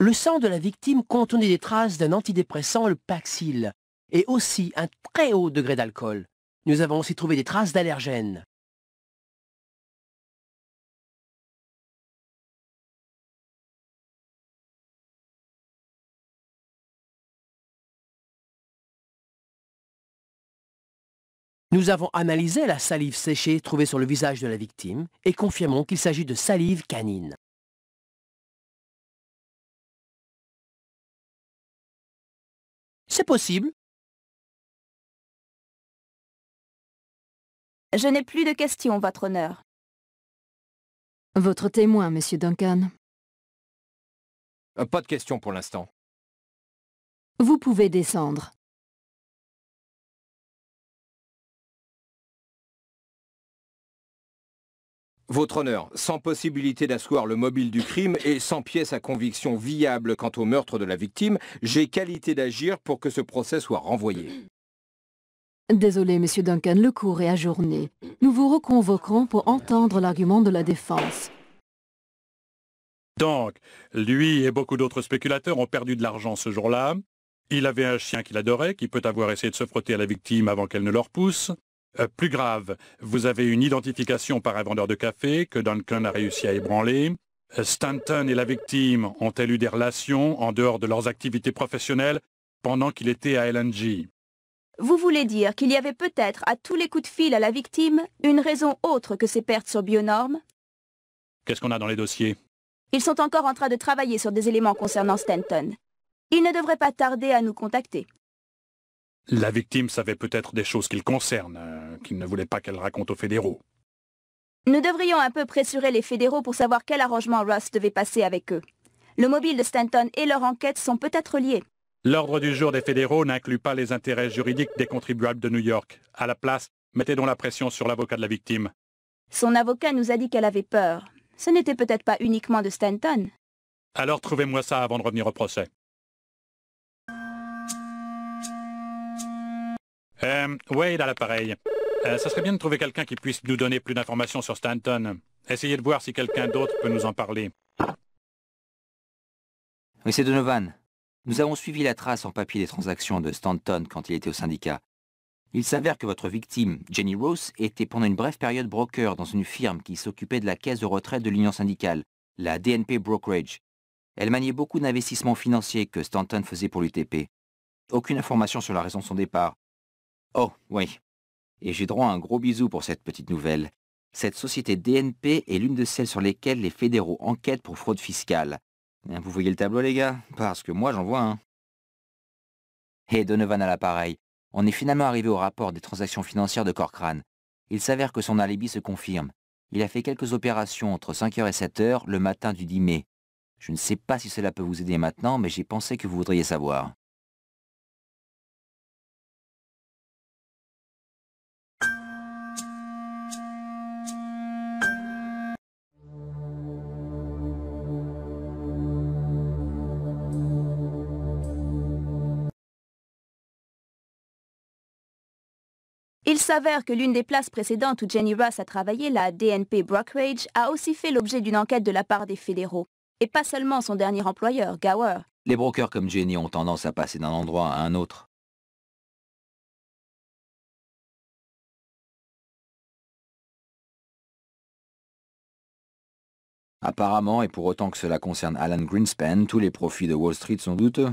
Le sang de la victime contenait des traces d'un antidépressant, le Paxil, et aussi un très haut degré d'alcool. Nous avons aussi trouvé des traces d'allergènes. Nous avons analysé la salive séchée trouvée sur le visage de la victime et confirmons qu'il s'agit de salive canine. C'est possible. Je n'ai plus de questions, votre honneur. Votre témoin, monsieur Duncan. Euh, pas de questions pour l'instant. Vous pouvez descendre. Votre honneur, sans possibilité d'asseoir le mobile du crime et sans pièce à conviction viable quant au meurtre de la victime, j'ai qualité d'agir pour que ce procès soit renvoyé. Désolé, Monsieur Duncan, le cours est ajourné. Nous vous reconvoquerons pour entendre l'argument de la défense. Donc, lui et beaucoup d'autres spéculateurs ont perdu de l'argent ce jour-là. Il avait un chien qu'il adorait, qui peut avoir essayé de se frotter à la victime avant qu'elle ne leur pousse. Euh, plus grave, vous avez une identification par un vendeur de café que Duncan a réussi à ébranler. Euh, Stanton et la victime ont-elles eu des relations en dehors de leurs activités professionnelles pendant qu'il était à LNG Vous voulez dire qu'il y avait peut-être à tous les coups de fil à la victime une raison autre que ses pertes sur Bionorme Qu'est-ce qu'on a dans les dossiers Ils sont encore en train de travailler sur des éléments concernant Stanton. Ils ne devraient pas tarder à nous contacter. La victime savait peut-être des choses qu'il concerne, euh, qu'il ne voulait pas qu'elle raconte aux fédéraux. Nous devrions un peu pressurer les fédéraux pour savoir quel arrangement Ross devait passer avec eux. Le mobile de Stanton et leur enquête sont peut-être liés. L'ordre du jour des fédéraux n'inclut pas les intérêts juridiques des contribuables de New York. À la place, mettez donc la pression sur l'avocat de la victime. Son avocat nous a dit qu'elle avait peur. Ce n'était peut-être pas uniquement de Stanton. Alors trouvez-moi ça avant de revenir au procès. Euh, Wade à l'appareil. Euh, ça serait bien de trouver quelqu'un qui puisse nous donner plus d'informations sur Stanton. Essayez de voir si quelqu'un d'autre peut nous en parler. Monsieur Donovan, nous avons suivi la trace en papier des transactions de Stanton quand il était au syndicat. Il s'avère que votre victime, Jenny Rose, était pendant une brève période broker dans une firme qui s'occupait de la caisse de retraite de l'Union syndicale, la DNP Brokerage. Elle maniait beaucoup d'investissements financiers que Stanton faisait pour l'UTP. Aucune information sur la raison de son départ, Oh, oui. Et j'ai droit à un gros bisou pour cette petite nouvelle. Cette société DNP est l'une de celles sur lesquelles les fédéraux enquêtent pour fraude fiscale. Hein, vous voyez le tableau, les gars Parce que moi, j'en vois un. Hé, eh, Donovan à l'appareil. On est finalement arrivé au rapport des transactions financières de Corcrane. Il s'avère que son alibi se confirme. Il a fait quelques opérations entre 5h et 7h le matin du 10 mai. Je ne sais pas si cela peut vous aider maintenant, mais j'ai pensé que vous voudriez savoir. Il s'avère que l'une des places précédentes où Jenny Russ a travaillé, la DNP Brokerage, a aussi fait l'objet d'une enquête de la part des fédéraux. Et pas seulement son dernier employeur, Gower. Les brokers comme Jenny ont tendance à passer d'un endroit à un autre. Apparemment, et pour autant que cela concerne Alan Greenspan, tous les profits de Wall Street sont douteux.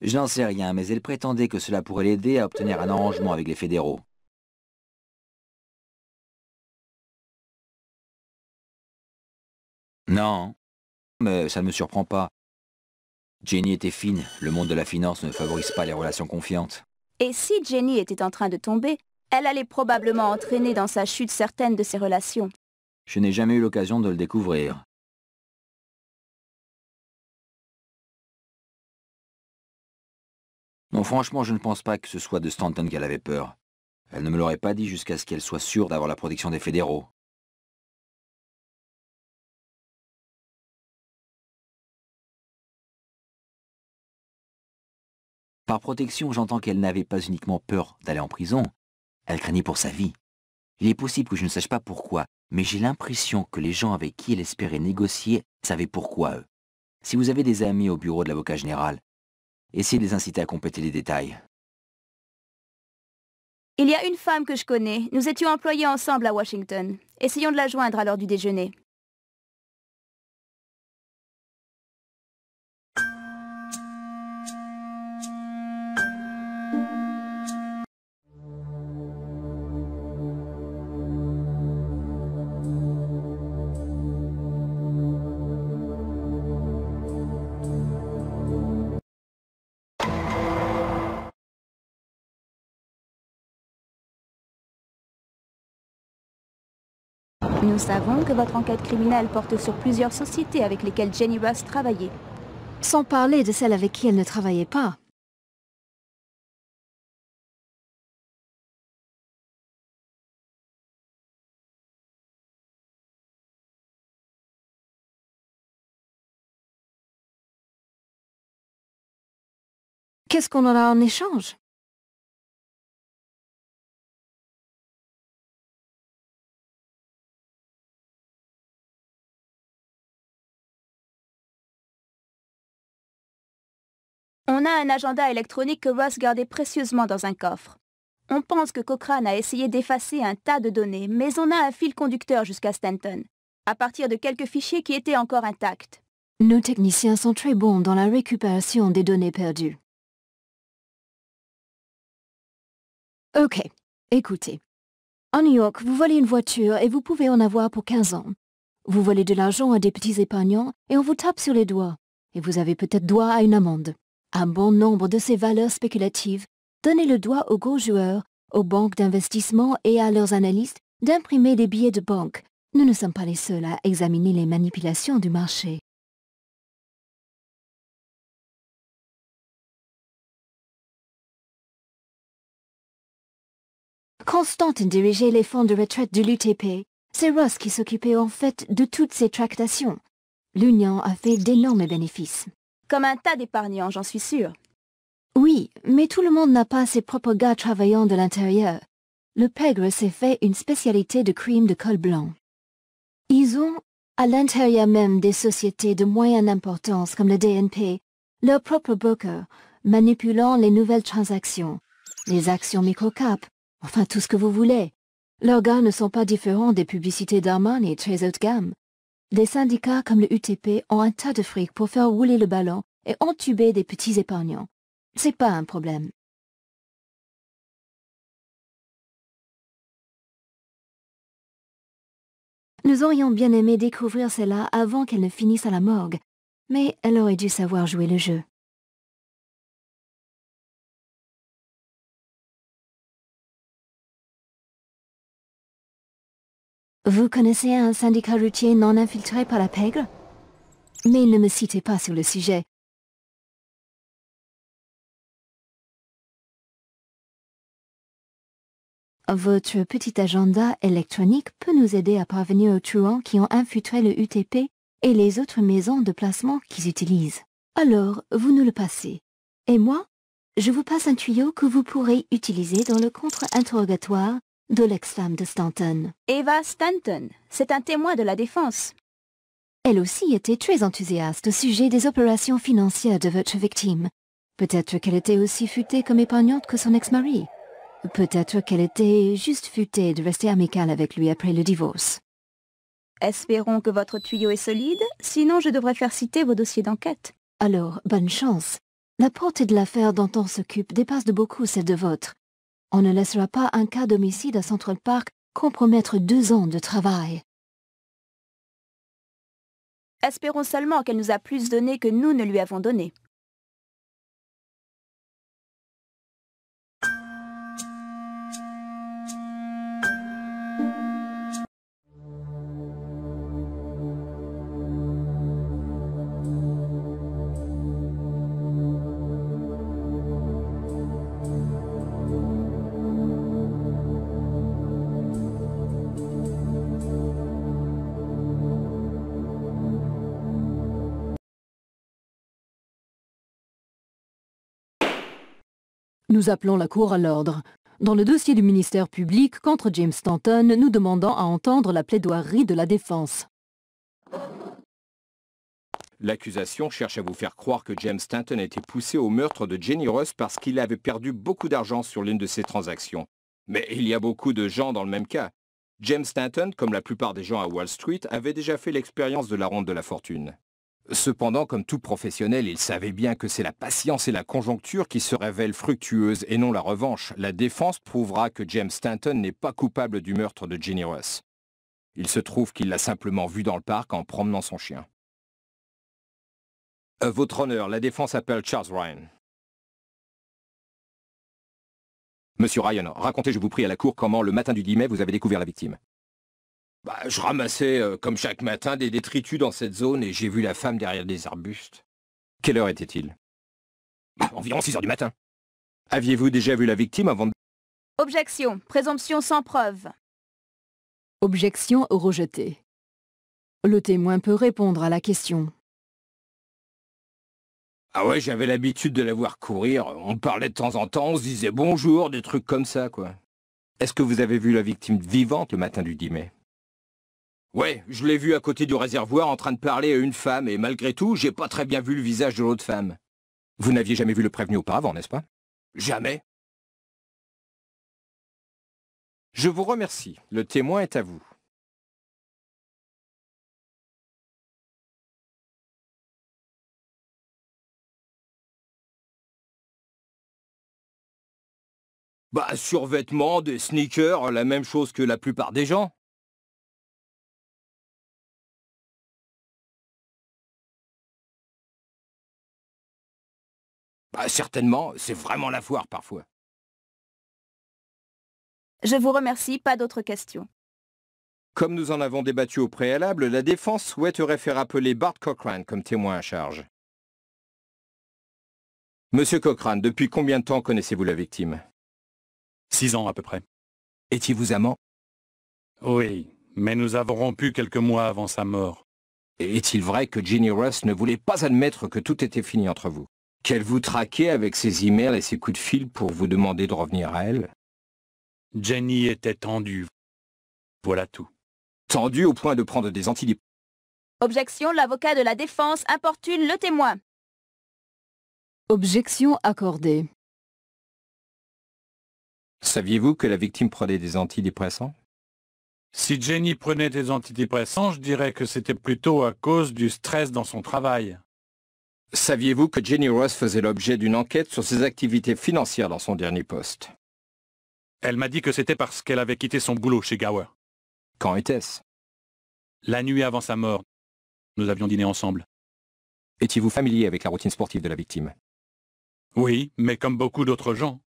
Je n'en sais rien, mais elle prétendait que cela pourrait l'aider à obtenir un arrangement avec les fédéraux. Non, mais ça ne me surprend pas. Jenny était fine, le monde de la finance ne favorise pas les relations confiantes. Et si Jenny était en train de tomber, elle allait probablement entraîner dans sa chute certaines de ses relations. Je n'ai jamais eu l'occasion de le découvrir. Non, franchement, je ne pense pas que ce soit de Stanton qu'elle avait peur. Elle ne me l'aurait pas dit jusqu'à ce qu'elle soit sûre d'avoir la protection des fédéraux. Par protection, j'entends qu'elle n'avait pas uniquement peur d'aller en prison, elle craignait pour sa vie. Il est possible que je ne sache pas pourquoi, mais j'ai l'impression que les gens avec qui elle espérait négocier savaient pourquoi eux. Si vous avez des amis au bureau de l'avocat général, Essayez de les inciter à compléter les détails. Il y a une femme que je connais. Nous étions employés ensemble à Washington. Essayons de la joindre à l'heure du déjeuner. Nous savons que votre enquête criminelle porte sur plusieurs sociétés avec lesquelles Jenny Russ travaillait. Sans parler de celles avec qui elle ne travaillait pas. Qu'est-ce qu'on aura en échange on a un agenda électronique que Ross gardait précieusement dans un coffre. On pense que Cochrane a essayé d'effacer un tas de données, mais on a un fil conducteur jusqu'à Stanton, à partir de quelques fichiers qui étaient encore intacts. Nos techniciens sont très bons dans la récupération des données perdues. Ok, écoutez. En New York, vous volez une voiture et vous pouvez en avoir pour 15 ans. Vous volez de l'argent à des petits épargnants et on vous tape sur les doigts. Et vous avez peut-être droit à une amende. Un bon nombre de ces valeurs spéculatives donnaient le doigt aux gros joueurs, aux banques d'investissement et à leurs analystes d'imprimer des billets de banque. Nous ne sommes pas les seuls à examiner les manipulations du marché. Constantin dirigeait les fonds de retraite de l'UTP. C'est Ross qui s'occupait en fait de toutes ces tractations. L'Union a fait d'énormes bénéfices. Comme un tas d'épargnants, j'en suis sûre. Oui, mais tout le monde n'a pas ses propres gars travaillant de l'intérieur. Le pègre s'est fait une spécialité de crime de col blanc. Ils ont, à l'intérieur même des sociétés de moyenne importance comme le DNP, leur propre brokers, manipulant les nouvelles transactions, les actions microcap, enfin tout ce que vous voulez. Leurs gars ne sont pas différents des publicités d'Armani très haut de gamme. Des syndicats comme le UTP ont un tas de fric pour faire rouler le ballon et entuber des petits épargnants. C'est pas un problème. Nous aurions bien aimé découvrir cela avant qu'elle ne finisse à la morgue, mais elle aurait dû savoir jouer le jeu. Vous connaissez un syndicat routier non infiltré par la pègre Mais ne me citez pas sur le sujet. Votre petit agenda électronique peut nous aider à parvenir aux truands qui ont infiltré le UTP et les autres maisons de placement qu'ils utilisent. Alors, vous nous le passez. Et moi, je vous passe un tuyau que vous pourrez utiliser dans le contre-interrogatoire de l'ex-femme de Stanton. Eva Stanton, c'est un témoin de la défense. Elle aussi était très enthousiaste au sujet des opérations financières de votre victime. Peut-être qu'elle était aussi futée comme épargnante que son ex-mari. Peut-être qu'elle était juste futée de rester amicale avec lui après le divorce. Espérons que votre tuyau est solide, sinon je devrais faire citer vos dossiers d'enquête. Alors, bonne chance. La portée de l'affaire dont on s'occupe dépasse de beaucoup celle de votre. On ne laissera pas un cas d'homicide à Central Park compromettre deux ans de travail. Espérons seulement qu'elle nous a plus donné que nous ne lui avons donné. Nous appelons la Cour à l'ordre. Dans le dossier du ministère public contre James Stanton, nous demandons à entendre la plaidoirie de la défense. L'accusation cherche à vous faire croire que James Stanton a été poussé au meurtre de Jenny Ross parce qu'il avait perdu beaucoup d'argent sur l'une de ses transactions. Mais il y a beaucoup de gens dans le même cas. James Stanton, comme la plupart des gens à Wall Street, avait déjà fait l'expérience de la ronde de la fortune. Cependant, comme tout professionnel, il savait bien que c'est la patience et la conjoncture qui se révèlent fructueuses et non la revanche. La défense prouvera que James Stanton n'est pas coupable du meurtre de Ginny Russ. Il se trouve qu'il l'a simplement vu dans le parc en promenant son chien. votre honneur, la défense appelle Charles Ryan. Monsieur Ryan, racontez, je vous prie, à la cour comment, le matin du 10 mai, vous avez découvert la victime. Bah, je ramassais, euh, comme chaque matin, des détritus dans cette zone et j'ai vu la femme derrière des arbustes. Quelle heure était-il bah, Environ 6 heures du matin. Aviez-vous déjà vu la victime avant de... Objection. Présomption sans preuve. Objection rejetée. Le témoin peut répondre à la question. Ah ouais, j'avais l'habitude de la voir courir. On parlait de temps en temps, on se disait bonjour, des trucs comme ça, quoi. Est-ce que vous avez vu la victime vivante le matin du 10 mai Ouais, je l'ai vu à côté du réservoir en train de parler à une femme, et malgré tout, j'ai pas très bien vu le visage de l'autre femme. Vous n'aviez jamais vu le prévenu auparavant, n'est-ce pas Jamais. Je vous remercie. Le témoin est à vous. Bah, survêtement, des sneakers, la même chose que la plupart des gens. Ah, certainement, c'est vraiment la foire parfois. Je vous remercie, pas d'autres questions. Comme nous en avons débattu au préalable, la défense souhaiterait faire appeler Bart Cochrane comme témoin à charge. Monsieur Cochrane, depuis combien de temps connaissez-vous la victime Six ans à peu près. Étiez-vous amant Oui, mais nous avons rompu quelques mois avant sa mort. Est-il vrai que Ginny Russ ne voulait pas admettre que tout était fini entre vous qu'elle vous traquait avec ses emails et ses coups de fil pour vous demander de revenir à elle Jenny était tendue. Voilà tout. Tendue au point de prendre des antidépresseurs. Objection, l'avocat de la défense importune le témoin. Objection accordée. Saviez-vous que la victime prenait des antidépressants Si Jenny prenait des antidépressants, je dirais que c'était plutôt à cause du stress dans son travail. Saviez-vous que Jenny Ross faisait l'objet d'une enquête sur ses activités financières dans son dernier poste Elle m'a dit que c'était parce qu'elle avait quitté son boulot chez Gower. Quand était-ce La nuit avant sa mort. Nous avions dîné ensemble. Étiez-vous familier avec la routine sportive de la victime Oui, mais comme beaucoup d'autres gens.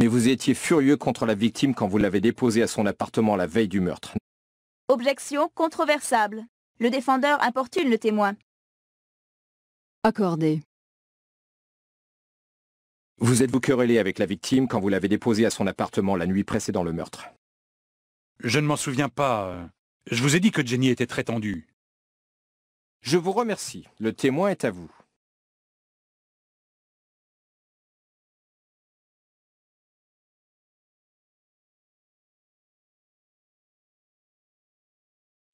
Mais vous étiez furieux contre la victime quand vous l'avez déposée à son appartement la veille du meurtre. Objection controversable. Le défendeur importune le témoin. Accordé. Vous êtes-vous querellé avec la victime quand vous l'avez déposée à son appartement la nuit précédant le meurtre Je ne m'en souviens pas. Je vous ai dit que Jenny était très tendue. Je vous remercie. Le témoin est à vous.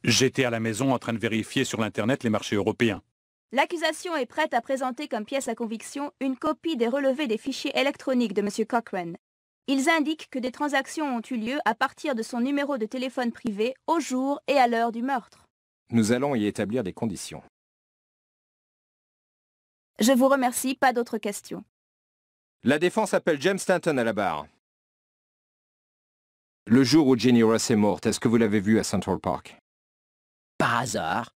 J'étais à la maison en train de vérifier sur l'Internet les marchés européens. L'accusation est prête à présenter comme pièce à conviction une copie des relevés des fichiers électroniques de M. Cochrane. Ils indiquent que des transactions ont eu lieu à partir de son numéro de téléphone privé au jour et à l'heure du meurtre. Nous allons y établir des conditions. Je vous remercie, pas d'autres questions. La défense appelle James Stanton à la barre. Le jour où Jenny Ross est morte, est-ce que vous l'avez vue à Central Park Par hasard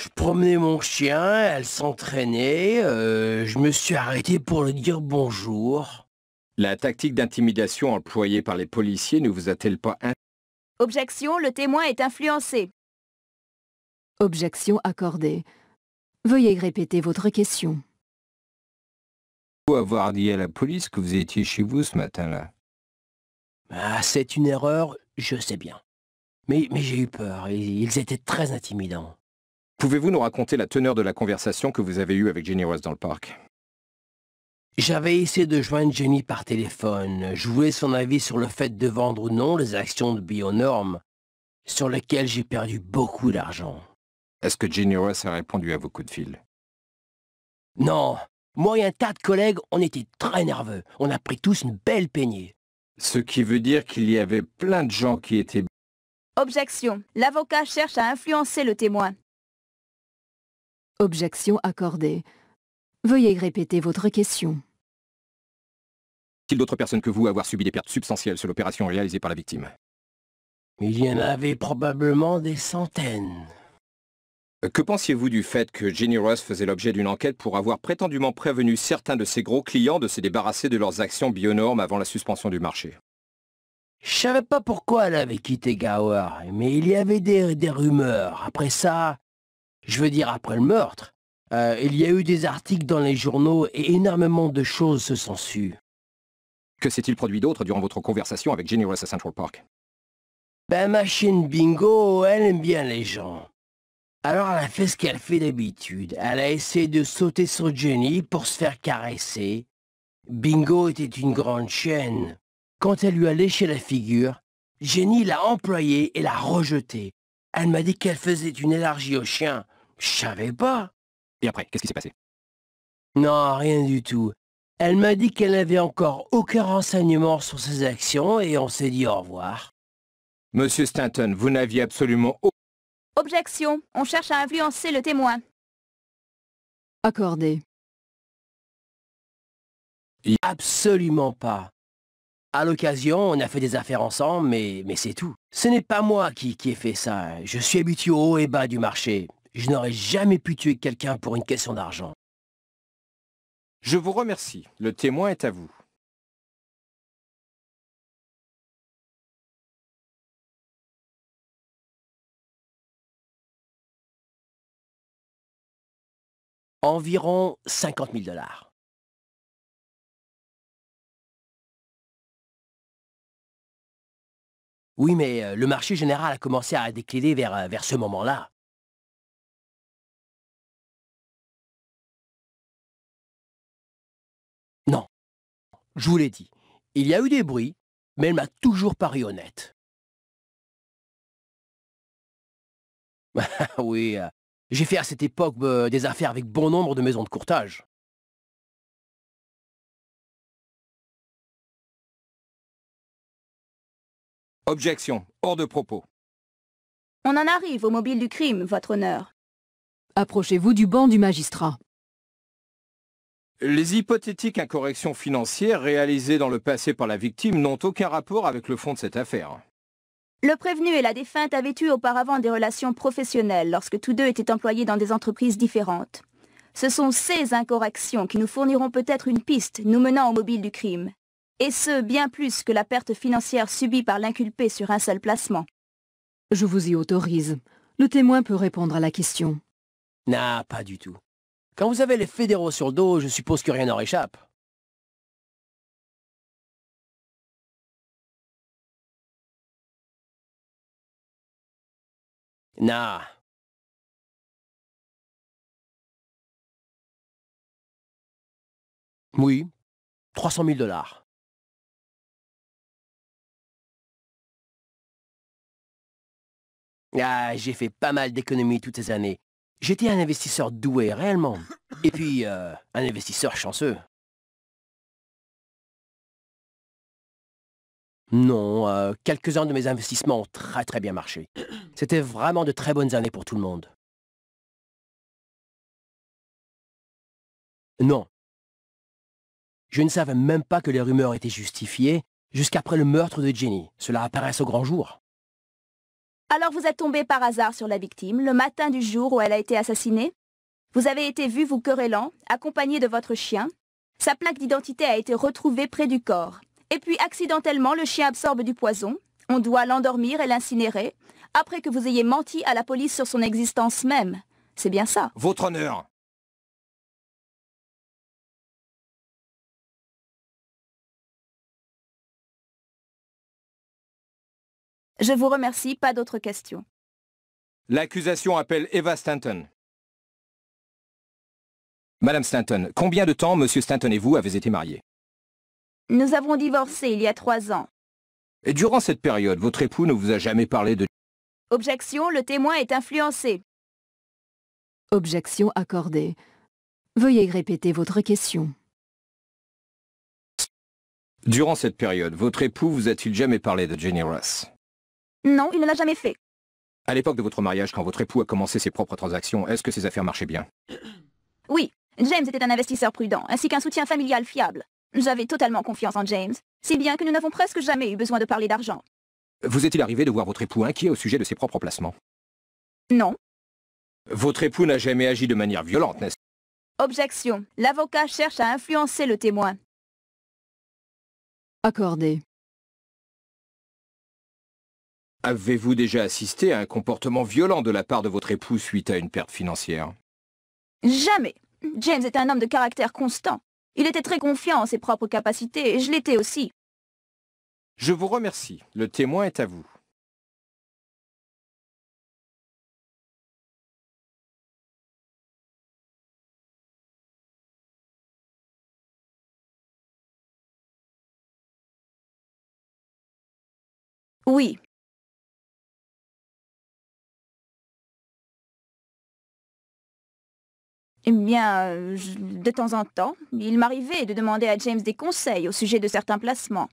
je promenais mon chien, elle s'entraînait, euh, je me suis arrêté pour lui dire bonjour. La tactique d'intimidation employée par les policiers ne vous a-t-elle pas... Objection, le témoin est influencé. Objection accordée. Veuillez répéter votre question. Vous avoir dit à la police que vous étiez chez vous ce matin-là ah, C'est une erreur, je sais bien. Mais, j'ai eu peur, ils étaient très intimidants. Pouvez-vous nous raconter la teneur de la conversation que vous avez eue avec Jenny dans le parc J'avais essayé de joindre Jenny par téléphone. Je voulais son avis sur le fait de vendre ou non les actions de Bionorm, sur lesquelles j'ai perdu beaucoup d'argent. Est-ce que Jenny a répondu à vos coups de fil Non. Moi et un tas de collègues, on était très nerveux. On a pris tous une belle peignée. Ce qui veut dire qu'il y avait plein de gens qui étaient... Objection. L'avocat cherche à influencer le témoin. Objection accordée. Veuillez répéter votre question. Est-il d'autres personnes que vous à avoir subi des pertes substantielles sur l'opération réalisée par la victime Il y en avait probablement des centaines. Que pensiez-vous du fait que Jenny Ross faisait l'objet d'une enquête pour avoir prétendument prévenu certains de ses gros clients de se débarrasser de leurs actions bionormes avant la suspension du marché Je savais pas pourquoi elle avait quitté Gower, mais il y avait des rumeurs. Après ça, je veux dire après le meurtre. Euh, il y a eu des articles dans les journaux et énormément de choses se sont sues. Que s'est-il produit d'autre durant votre conversation avec Jenny à Central Park Ben, Machine Bingo, elle aime bien les gens. Alors elle a fait ce qu'elle fait d'habitude. Elle a essayé de sauter sur Jenny pour se faire caresser. Bingo était une grande chienne. Quand elle lui a léché la figure, Jenny l'a employée et l'a rejetée. Elle m'a dit qu'elle faisait une élargie au chien. Je savais pas. Et après, qu'est-ce qui s'est passé Non, rien du tout. Elle m'a dit qu'elle n'avait encore aucun renseignement sur ses actions et on s'est dit au revoir. Monsieur Stanton, vous n'aviez absolument aucun... Objection. On cherche à influencer le témoin. Accordé. Absolument pas. À l'occasion, on a fait des affaires ensemble, mais, c'est tout. Ce n'est pas moi qui, qui ai fait ça. Je suis habitué au haut et bas du marché. Je n'aurais jamais pu tuer quelqu'un pour une question d'argent. Je vous remercie. Le témoin est à vous. Environ 50 000 dollars. Oui, mais euh, le marché général a commencé à décliner vers, euh, vers ce moment-là. Je vous l'ai dit, il y a eu des bruits, mais elle m'a toujours paru honnête. oui, euh, j'ai fait à cette époque euh, des affaires avec bon nombre de maisons de courtage. Objection. Hors de propos. On en arrive au mobile du crime, votre honneur. Approchez-vous du banc du magistrat. Les hypothétiques incorrections financières réalisées dans le passé par la victime n'ont aucun rapport avec le fond de cette affaire. Le prévenu et la défunte avaient eu auparavant des relations professionnelles lorsque tous deux étaient employés dans des entreprises différentes. Ce sont ces incorrections qui nous fourniront peut-être une piste nous menant au mobile du crime. Et ce, bien plus que la perte financière subie par l'inculpé sur un seul placement. Je vous y autorise. Le témoin peut répondre à la question. Non, pas du tout. Quand vous avez les fédéraux sur le dos, je suppose que rien n'en échappe. Nah. Oui, 300 000 dollars. Ah, j'ai fait pas mal d'économies toutes ces années. J'étais un investisseur doué réellement. Et puis, euh, un investisseur chanceux. Non, euh, quelques-uns de mes investissements ont très très bien marché. C'était vraiment de très bonnes années pour tout le monde. Non. Je ne savais même pas que les rumeurs étaient justifiées jusqu'après le meurtre de Jenny. Cela apparaît au grand jour. Alors vous êtes tombé par hasard sur la victime le matin du jour où elle a été assassinée Vous avez été vu vous querellant, accompagné de votre chien Sa plaque d'identité a été retrouvée près du corps. Et puis accidentellement, le chien absorbe du poison. On doit l'endormir et l'incinérer, après que vous ayez menti à la police sur son existence même. C'est bien ça. Votre honneur, Je vous remercie, pas d'autres questions. L'accusation appelle Eva Stanton. Madame Stanton, combien de temps Monsieur Stanton et vous avez été mariés Nous avons divorcé il y a trois ans. Et durant cette période, votre époux ne vous a jamais parlé de... Objection, le témoin est influencé. Objection accordée. Veuillez répéter votre question. Durant cette période, votre époux vous a-t-il jamais parlé de Jenny Ross non, il ne l'a jamais fait. À l'époque de votre mariage, quand votre époux a commencé ses propres transactions, est-ce que ses affaires marchaient bien Oui, James était un investisseur prudent, ainsi qu'un soutien familial fiable. J'avais totalement confiance en James, si bien que nous n'avons presque jamais eu besoin de parler d'argent. Vous est-il arrivé de voir votre époux inquiet au sujet de ses propres placements Non. Votre époux n'a jamais agi de manière violente, n'est-ce pas Objection. L'avocat cherche à influencer le témoin. Accordé. Avez-vous déjà assisté à un comportement violent de la part de votre époux suite à une perte financière Jamais James est un homme de caractère constant. Il était très confiant en ses propres capacités, et je l'étais aussi. Je vous remercie. Le témoin est à vous. Oui, Eh bien, de temps en temps, il m'arrivait de demander à James des conseils au sujet de certains placements.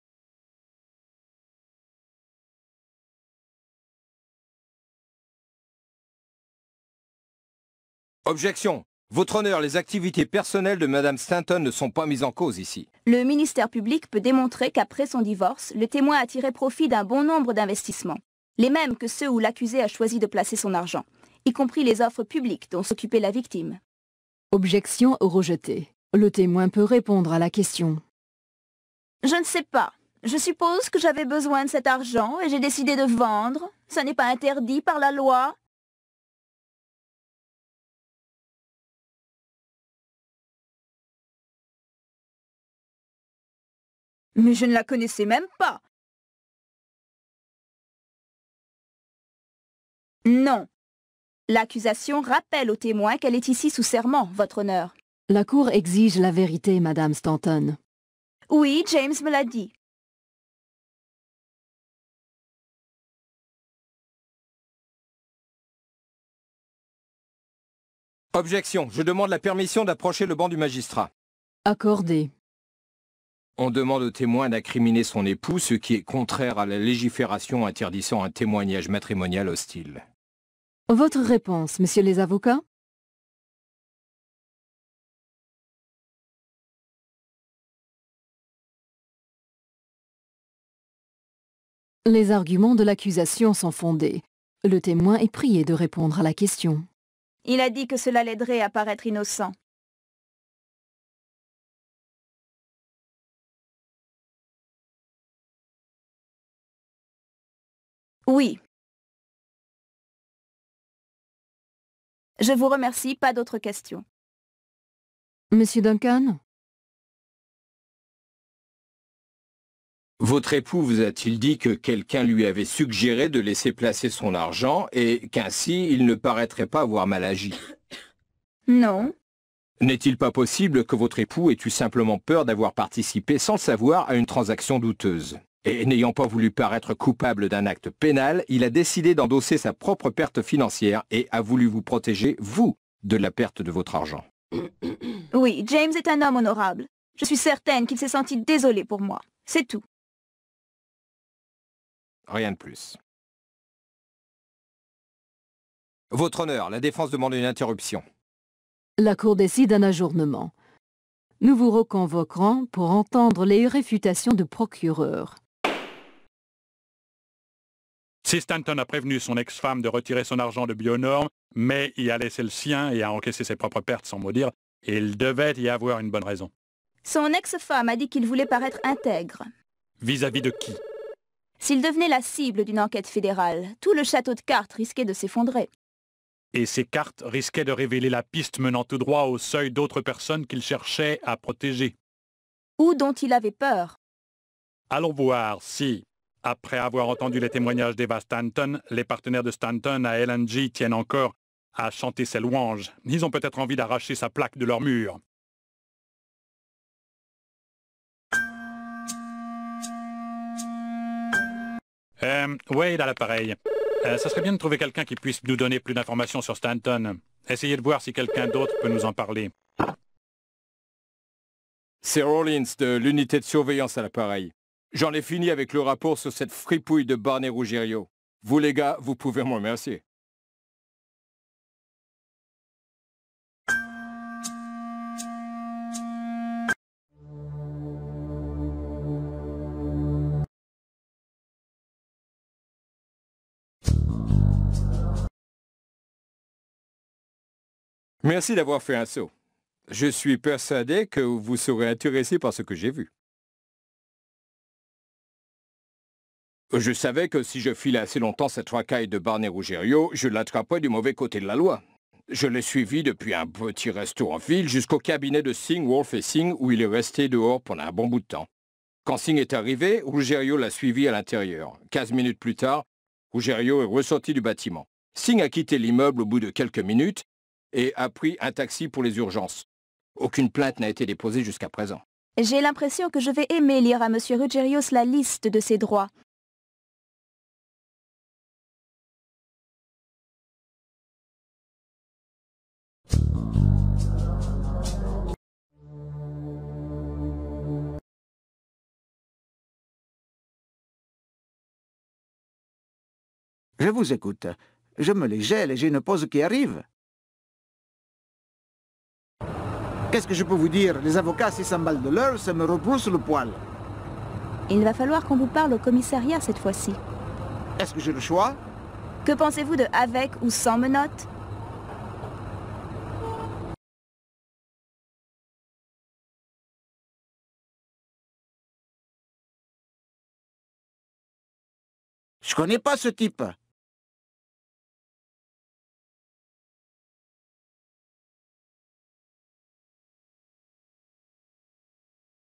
Objection. Votre honneur, les activités personnelles de Mme Stanton ne sont pas mises en cause ici. Le ministère public peut démontrer qu'après son divorce, le témoin a tiré profit d'un bon nombre d'investissements, les mêmes que ceux où l'accusé a choisi de placer son argent, y compris les offres publiques dont s'occupait la victime. Objection rejetée. Le témoin peut répondre à la question. Je ne sais pas. Je suppose que j'avais besoin de cet argent et j'ai décidé de vendre. Ça n'est pas interdit par la loi. Mais je ne la connaissais même pas. Non, L'accusation rappelle au témoin qu'elle est ici sous serment, votre honneur. La Cour exige la vérité, Madame Stanton. Oui, James me l'a dit. Objection. Je demande la permission d'approcher le banc du magistrat. Accordé. On demande au témoin d'incriminer son époux, ce qui est contraire à la légifération interdisant un témoignage matrimonial hostile. Votre réponse, messieurs les avocats Les arguments de l'accusation sont fondés. Le témoin est prié de répondre à la question. Il a dit que cela l'aiderait à paraître innocent. Oui. Je vous remercie, pas d'autres questions. Monsieur Duncan Votre époux vous a-t-il dit que quelqu'un lui avait suggéré de laisser placer son argent et qu'ainsi il ne paraîtrait pas avoir mal agi Non. N'est-il pas possible que votre époux ait eu simplement peur d'avoir participé sans le savoir à une transaction douteuse et n'ayant pas voulu paraître coupable d'un acte pénal, il a décidé d'endosser sa propre perte financière et a voulu vous protéger, vous, de la perte de votre argent. Oui, James est un homme honorable. Je suis certaine qu'il s'est senti désolé pour moi. C'est tout. Rien de plus. Votre honneur, la défense demande une interruption. La Cour décide un ajournement. Nous vous reconvoquerons pour entendre les réfutations de procureur. Si Stanton a prévenu son ex-femme de retirer son argent de Bionorme, mais y a laissé le sien et a encaissé ses propres pertes sans mot dire, il devait y avoir une bonne raison. Son ex-femme a dit qu'il voulait paraître intègre. Vis-à-vis -vis de qui S'il devenait la cible d'une enquête fédérale, tout le château de cartes risquait de s'effondrer. Et ces cartes risquaient de révéler la piste menant tout droit au seuil d'autres personnes qu'il cherchait à protéger. Ou dont il avait peur. Allons voir si, après avoir entendu les témoignages d'Eva Stanton, les partenaires de Stanton à LNG tiennent encore à chanter ses louanges. Ils ont peut-être envie d'arracher sa plaque de leur mur. Euh, Wade à l'appareil. Euh, ça serait bien de trouver quelqu'un qui puisse nous donner plus d'informations sur Stanton. Essayez de voir si quelqu'un d'autre peut nous en parler. C'est Rawlins de l'unité de surveillance à l'appareil. J'en ai fini avec le rapport sur cette fripouille de Barnet Ruggiero. Vous les gars, vous pouvez me remercier. Merci d'avoir fait un saut. Je suis persuadé que vous serez intéressé par ce que j'ai vu. Euh, je savais que si je filais assez longtemps cette racaille de Barney Ruggiero, je l'attraperais du mauvais côté de la loi. Je l'ai suivi depuis un petit resto en ville jusqu'au cabinet de Singh, Wolf et Singh, où il est resté dehors pendant un bon bout de temps. Quand Singh est arrivé, Ruggiero l'a suivi à l'intérieur. Quinze minutes plus tard, Ruggiero est ressorti du bâtiment. Singh a quitté l'immeuble au bout de quelques minutes et a pris un taxi pour les urgences. Aucune plainte n'a été déposée jusqu'à présent. J'ai l'impression que je vais aimer lire à M. Ruggiero la liste de ses droits. Je vous écoute. Je me les gèle et j'ai une pause qui arrive. Qu'est-ce que je peux vous dire Les avocats, à 600 balles de l'heure, ça me repousse le poil. Il va falloir qu'on vous parle au commissariat cette fois-ci. Est-ce que j'ai le choix Que pensez-vous de avec ou sans menottes Je connais pas ce type.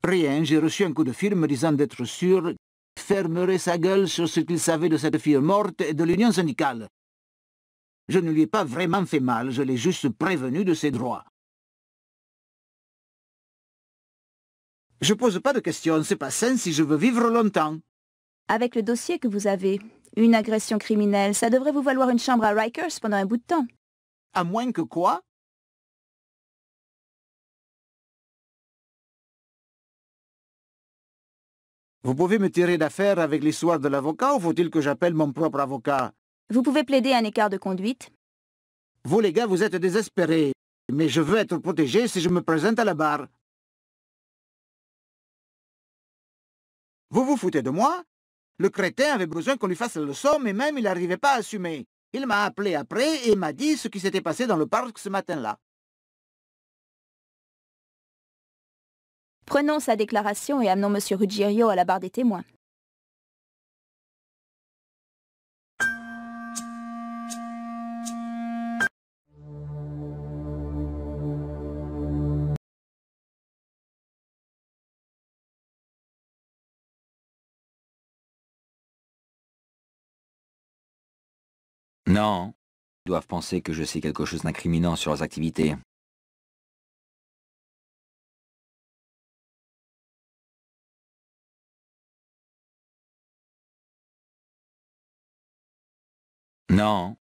rien, j'ai reçu un coup de fil me disant d'être sûr fermerait sa gueule sur ce qu'il savait de cette fille morte et de l'union syndicale. Je ne lui ai pas vraiment fait mal, je l'ai juste prévenu de ses droits. Je pose pas de questions, c'est pas sain si je veux vivre longtemps. Avec le dossier que vous avez, une agression criminelle, ça devrait vous valoir une chambre à Rikers pendant un bout de temps. À moins que quoi Vous pouvez me tirer d'affaire avec l'histoire de l'avocat ou faut-il que j'appelle mon propre avocat Vous pouvez plaider un écart de conduite. Vous les gars, vous êtes désespérés. Mais je veux être protégé si je me présente à la barre. Vous vous foutez de moi Le crétin avait besoin qu'on lui fasse le leçon, mais même il n'arrivait pas à assumer. Il m'a appelé après et m'a dit ce qui s'était passé dans le parc ce matin-là. Prenons sa déclaration et amenons M. Ruggiero à la barre des témoins. Non. Ils doivent penser que je sais quelque chose d'incriminant sur leurs activités. Non.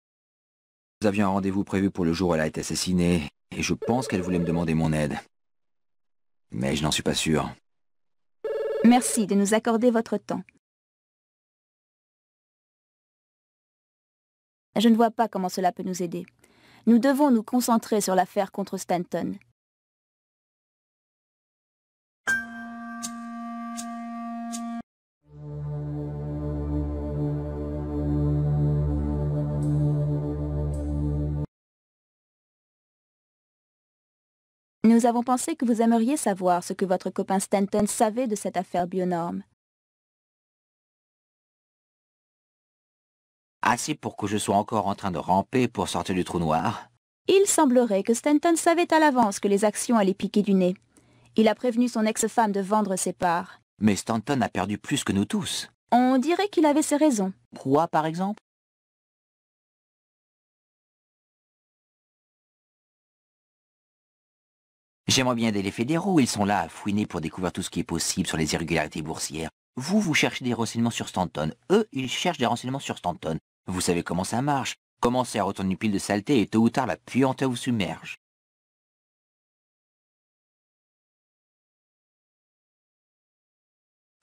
Nous avions un rendez-vous prévu pour le jour où elle a été assassinée, et je pense qu'elle voulait me demander mon aide. Mais je n'en suis pas sûr. Merci de nous accorder votre temps. Je ne vois pas comment cela peut nous aider. Nous devons nous concentrer sur l'affaire contre Stanton. Nous avons pensé que vous aimeriez savoir ce que votre copain Stanton savait de cette affaire bionorme. Assez ah pour que je sois encore en train de ramper pour sortir du trou noir. Il semblerait que Stanton savait à l'avance que les actions allaient piquer du nez. Il a prévenu son ex-femme de vendre ses parts. Mais Stanton a perdu plus que nous tous. On dirait qu'il avait ses raisons. Quoi, par exemple J'aimerais bien aider les fédéraux, ils sont là à fouiner pour découvrir tout ce qui est possible sur les irrégularités boursières. Vous, vous cherchez des renseignements sur Stanton. Eux, ils cherchent des renseignements sur Stanton. Vous savez comment ça marche. Commencez à retourner une pile de saleté et tôt ou tard la puanteur vous submerge.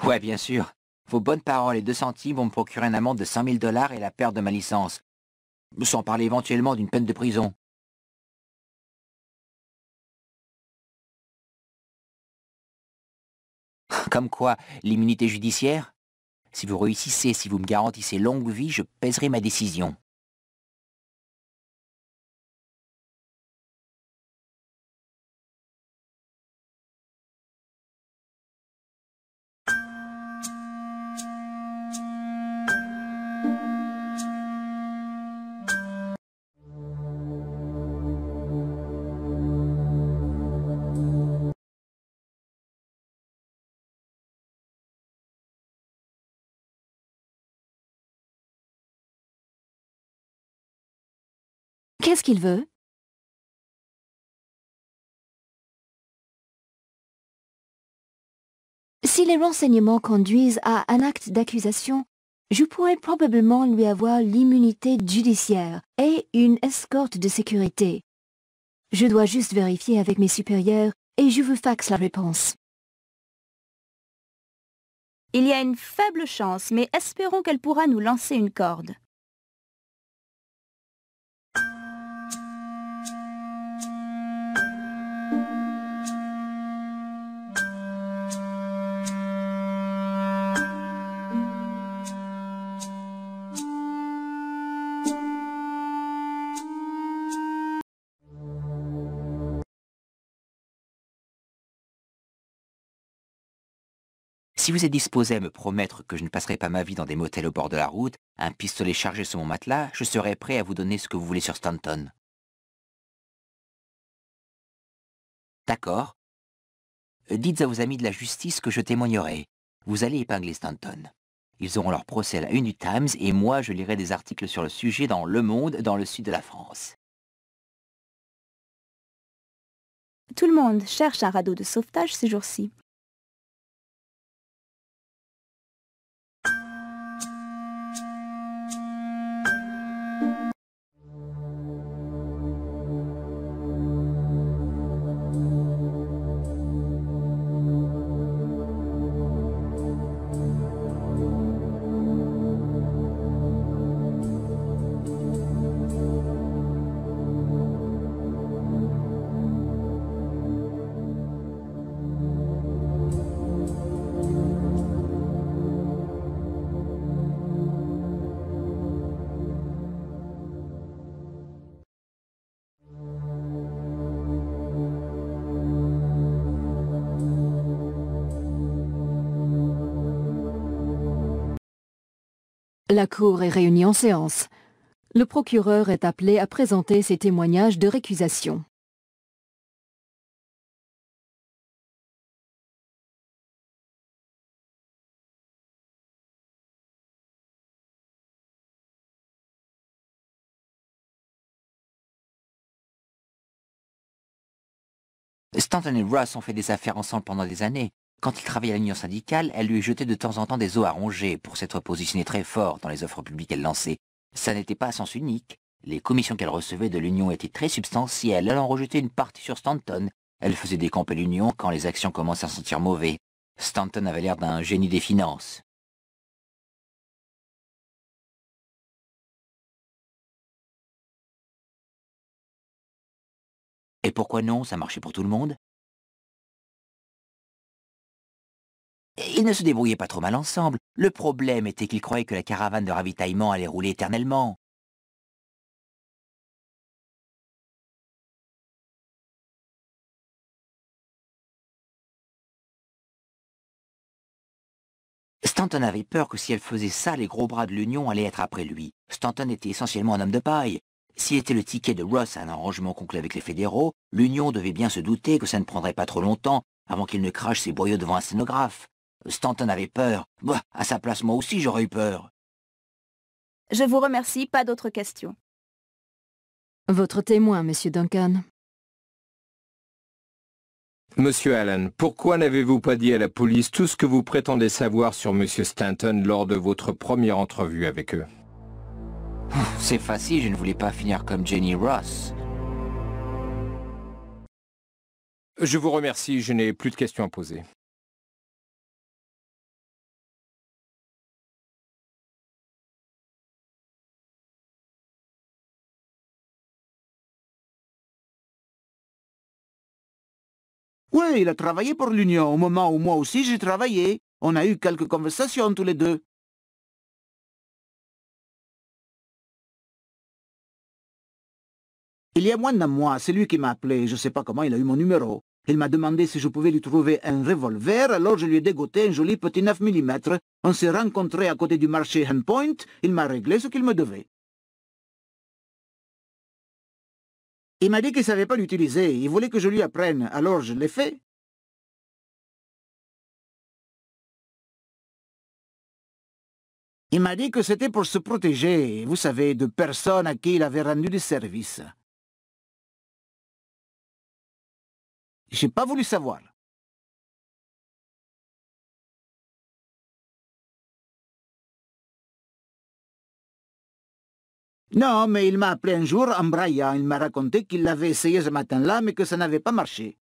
Ouais, bien sûr. Vos bonnes paroles et deux centimes vont me procurer une amende de 000 dollars et la perte de ma licence. Sans parler éventuellement d'une peine de prison. Comme quoi, l'immunité judiciaire Si vous réussissez, si vous me garantissez longue vie, je pèserai ma décision. Qu'est-ce qu'il veut Si les renseignements conduisent à un acte d'accusation, je pourrais probablement lui avoir l'immunité judiciaire et une escorte de sécurité. Je dois juste vérifier avec mes supérieurs et je vous faxe la réponse. Il y a une faible chance, mais espérons qu'elle pourra nous lancer une corde. Si vous êtes disposé à me promettre que je ne passerai pas ma vie dans des motels au bord de la route, un pistolet chargé sur mon matelas, je serai prêt à vous donner ce que vous voulez sur Stanton. D'accord. Euh, dites à vos amis de la justice que je témoignerai. Vous allez épingler Stanton. Ils auront leur procès à la une du Times et moi je lirai des articles sur le sujet dans Le Monde, dans le sud de la France. Tout le monde cherche un radeau de sauvetage ces jours-ci. La Cour est réunie en séance. Le procureur est appelé à présenter ses témoignages de récusation. Stanton et Russ ont fait des affaires ensemble pendant des années. Quand il travaillait à l'Union syndicale, elle lui jetait de temps en temps des os à ronger pour s'être positionnée très fort dans les offres publiques qu'elle lançait. Ça n'était pas à sens unique. Les commissions qu'elle recevait de l'Union étaient très substantielles, elle en rejetait une partie sur Stanton. Elle faisait à l'Union quand les actions commençaient à sentir mauvais. Stanton avait l'air d'un génie des finances. Et pourquoi non, ça marchait pour tout le monde Ils ne se débrouillaient pas trop mal ensemble. Le problème était qu'ils croyaient que la caravane de ravitaillement allait rouler éternellement. Stanton avait peur que si elle faisait ça, les gros bras de l'Union allaient être après lui. Stanton était essentiellement un homme de paille. S'il était le ticket de Ross à un arrangement conclu avec les fédéraux, l'Union devait bien se douter que ça ne prendrait pas trop longtemps avant qu'il ne crache ses boyaux devant un scénographe. Stanton avait peur. Moi, bah, à sa place, moi aussi, j'aurais eu peur. Je vous remercie, pas d'autres questions. Votre témoin, Monsieur Duncan. Monsieur Allen, pourquoi n'avez-vous pas dit à la police tout ce que vous prétendez savoir sur Monsieur Stanton lors de votre première entrevue avec eux C'est facile, je ne voulais pas finir comme Jenny Ross. Je vous remercie, je n'ai plus de questions à poser. il a travaillé pour l'Union au moment où moi aussi j'ai travaillé. On a eu quelques conversations tous les deux. Il y a moins d'un mois, c'est lui qui m'a appelé, je ne sais pas comment il a eu mon numéro. Il m'a demandé si je pouvais lui trouver un revolver, alors je lui ai dégoté un joli petit 9 mm. On s'est rencontrés à côté du marché Handpoint, il m'a réglé ce qu'il me devait. Il m'a dit qu'il ne savait pas l'utiliser. Il voulait que je lui apprenne, alors je l'ai fait. Il m'a dit que c'était pour se protéger, vous savez, de personnes à qui il avait rendu des services. J'ai pas voulu savoir. Non, mais il m'a appelé un jour en braillant. Il m'a raconté qu'il l'avait essayé ce matin-là, mais que ça n'avait pas marché.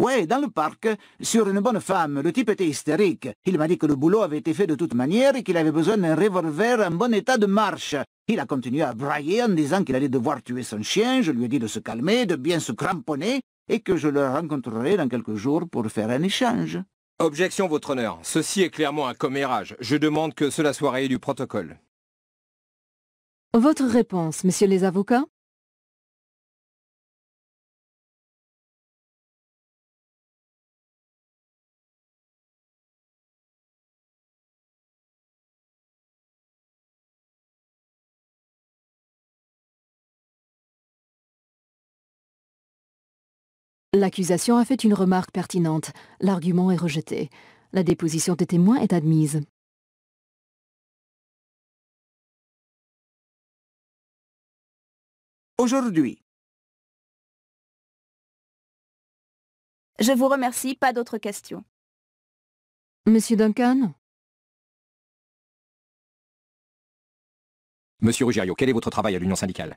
Ouais, dans le parc, sur une bonne femme, le type était hystérique. Il m'a dit que le boulot avait été fait de toute manière et qu'il avait besoin d'un revolver en bon état de marche. Il a continué à brailler en disant qu'il allait devoir tuer son chien, je lui ai dit de se calmer, de bien se cramponner, et que je le rencontrerai dans quelques jours pour faire un échange. Objection, votre honneur. Ceci est clairement un commérage. Je demande que cela soit rayé du protocole. Votre réponse, messieurs les avocats L'accusation a fait une remarque pertinente. L'argument est rejeté. La déposition des témoins est admise. Aujourd'hui. Je vous remercie, pas d'autres questions. Monsieur Duncan Monsieur Ruggiero, quel est votre travail à l'Union syndicale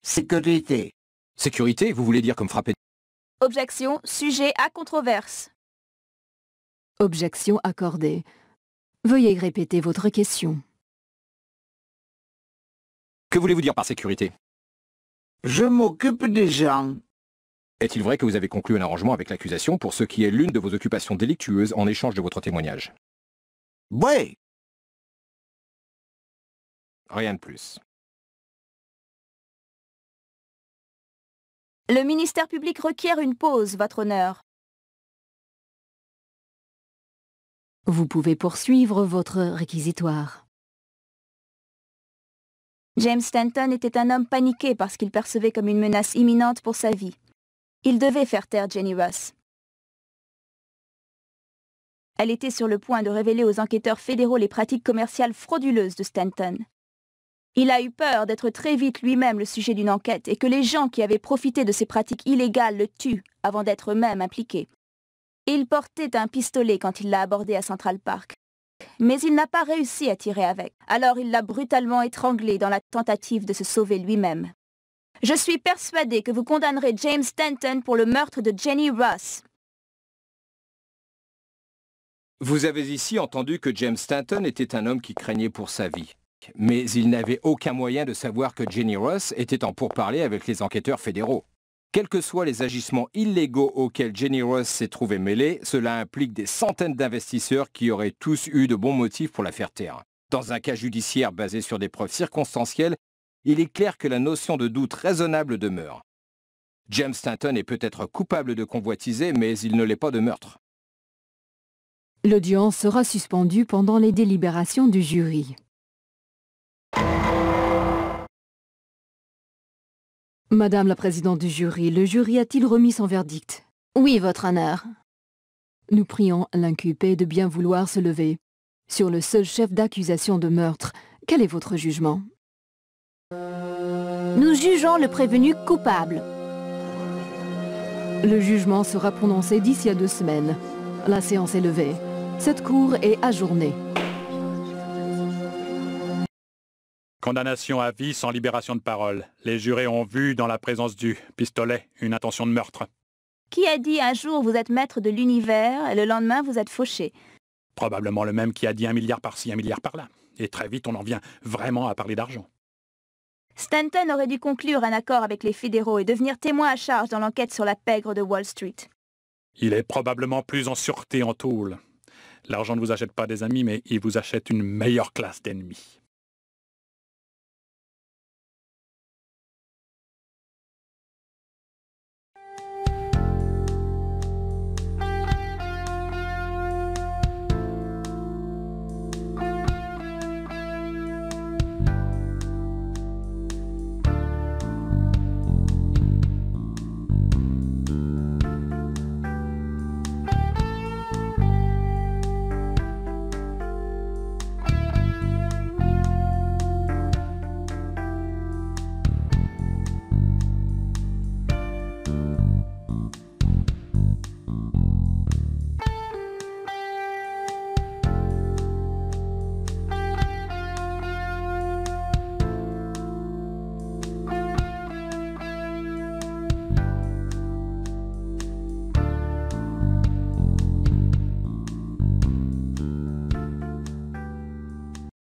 Sécurité. Sécurité Vous voulez dire comme frapper Objection, sujet à controverse. Objection accordée. Veuillez répéter votre question. Que voulez-vous dire par sécurité Je m'occupe des gens. Est-il vrai que vous avez conclu un arrangement avec l'accusation pour ce qui est l'une de vos occupations délictueuses en échange de votre témoignage Oui. Rien de plus. Le ministère public requiert une pause, votre honneur. Vous pouvez poursuivre votre réquisitoire. James Stanton était un homme paniqué parce qu'il percevait comme une menace imminente pour sa vie. Il devait faire taire Jenny Ross. Elle était sur le point de révéler aux enquêteurs fédéraux les pratiques commerciales frauduleuses de Stanton. Il a eu peur d'être très vite lui-même le sujet d'une enquête et que les gens qui avaient profité de ses pratiques illégales le tuent avant d'être eux-mêmes impliqués. Il portait un pistolet quand il l'a abordé à Central Park. Mais il n'a pas réussi à tirer avec, alors il l'a brutalement étranglé dans la tentative de se sauver lui-même. Je suis persuadé que vous condamnerez James Stanton pour le meurtre de Jenny Ross. Vous avez ici entendu que James Stanton était un homme qui craignait pour sa vie mais il n'avait aucun moyen de savoir que Jenny Ross était en pourparlers avec les enquêteurs fédéraux. Quels que soient les agissements illégaux auxquels Jenny Ross s'est trouvé mêlée, cela implique des centaines d'investisseurs qui auraient tous eu de bons motifs pour la faire taire. Dans un cas judiciaire basé sur des preuves circonstancielles, il est clair que la notion de doute raisonnable demeure. James Stanton est peut-être coupable de convoitiser, mais il ne l'est pas de meurtre. L'audience sera suspendue pendant les délibérations du jury. Madame la présidente du jury, le jury a-t-il remis son verdict Oui, votre honneur. Nous prions l'inculpé de bien vouloir se lever. Sur le seul chef d'accusation de meurtre, quel est votre jugement Nous jugeons le prévenu coupable. Le jugement sera prononcé d'ici à deux semaines. La séance est levée. Cette cour est ajournée. Condamnation à vie sans libération de parole. Les jurés ont vu, dans la présence du pistolet, une intention de meurtre. Qui a dit un jour vous êtes maître de l'univers et le lendemain vous êtes fauché Probablement le même qui a dit un milliard par-ci, un milliard par-là. Et très vite on en vient vraiment à parler d'argent. Stanton aurait dû conclure un accord avec les fédéraux et devenir témoin à charge dans l'enquête sur la pègre de Wall Street. Il est probablement plus en sûreté en tôle. L'argent ne vous achète pas des amis, mais il vous achète une meilleure classe d'ennemis.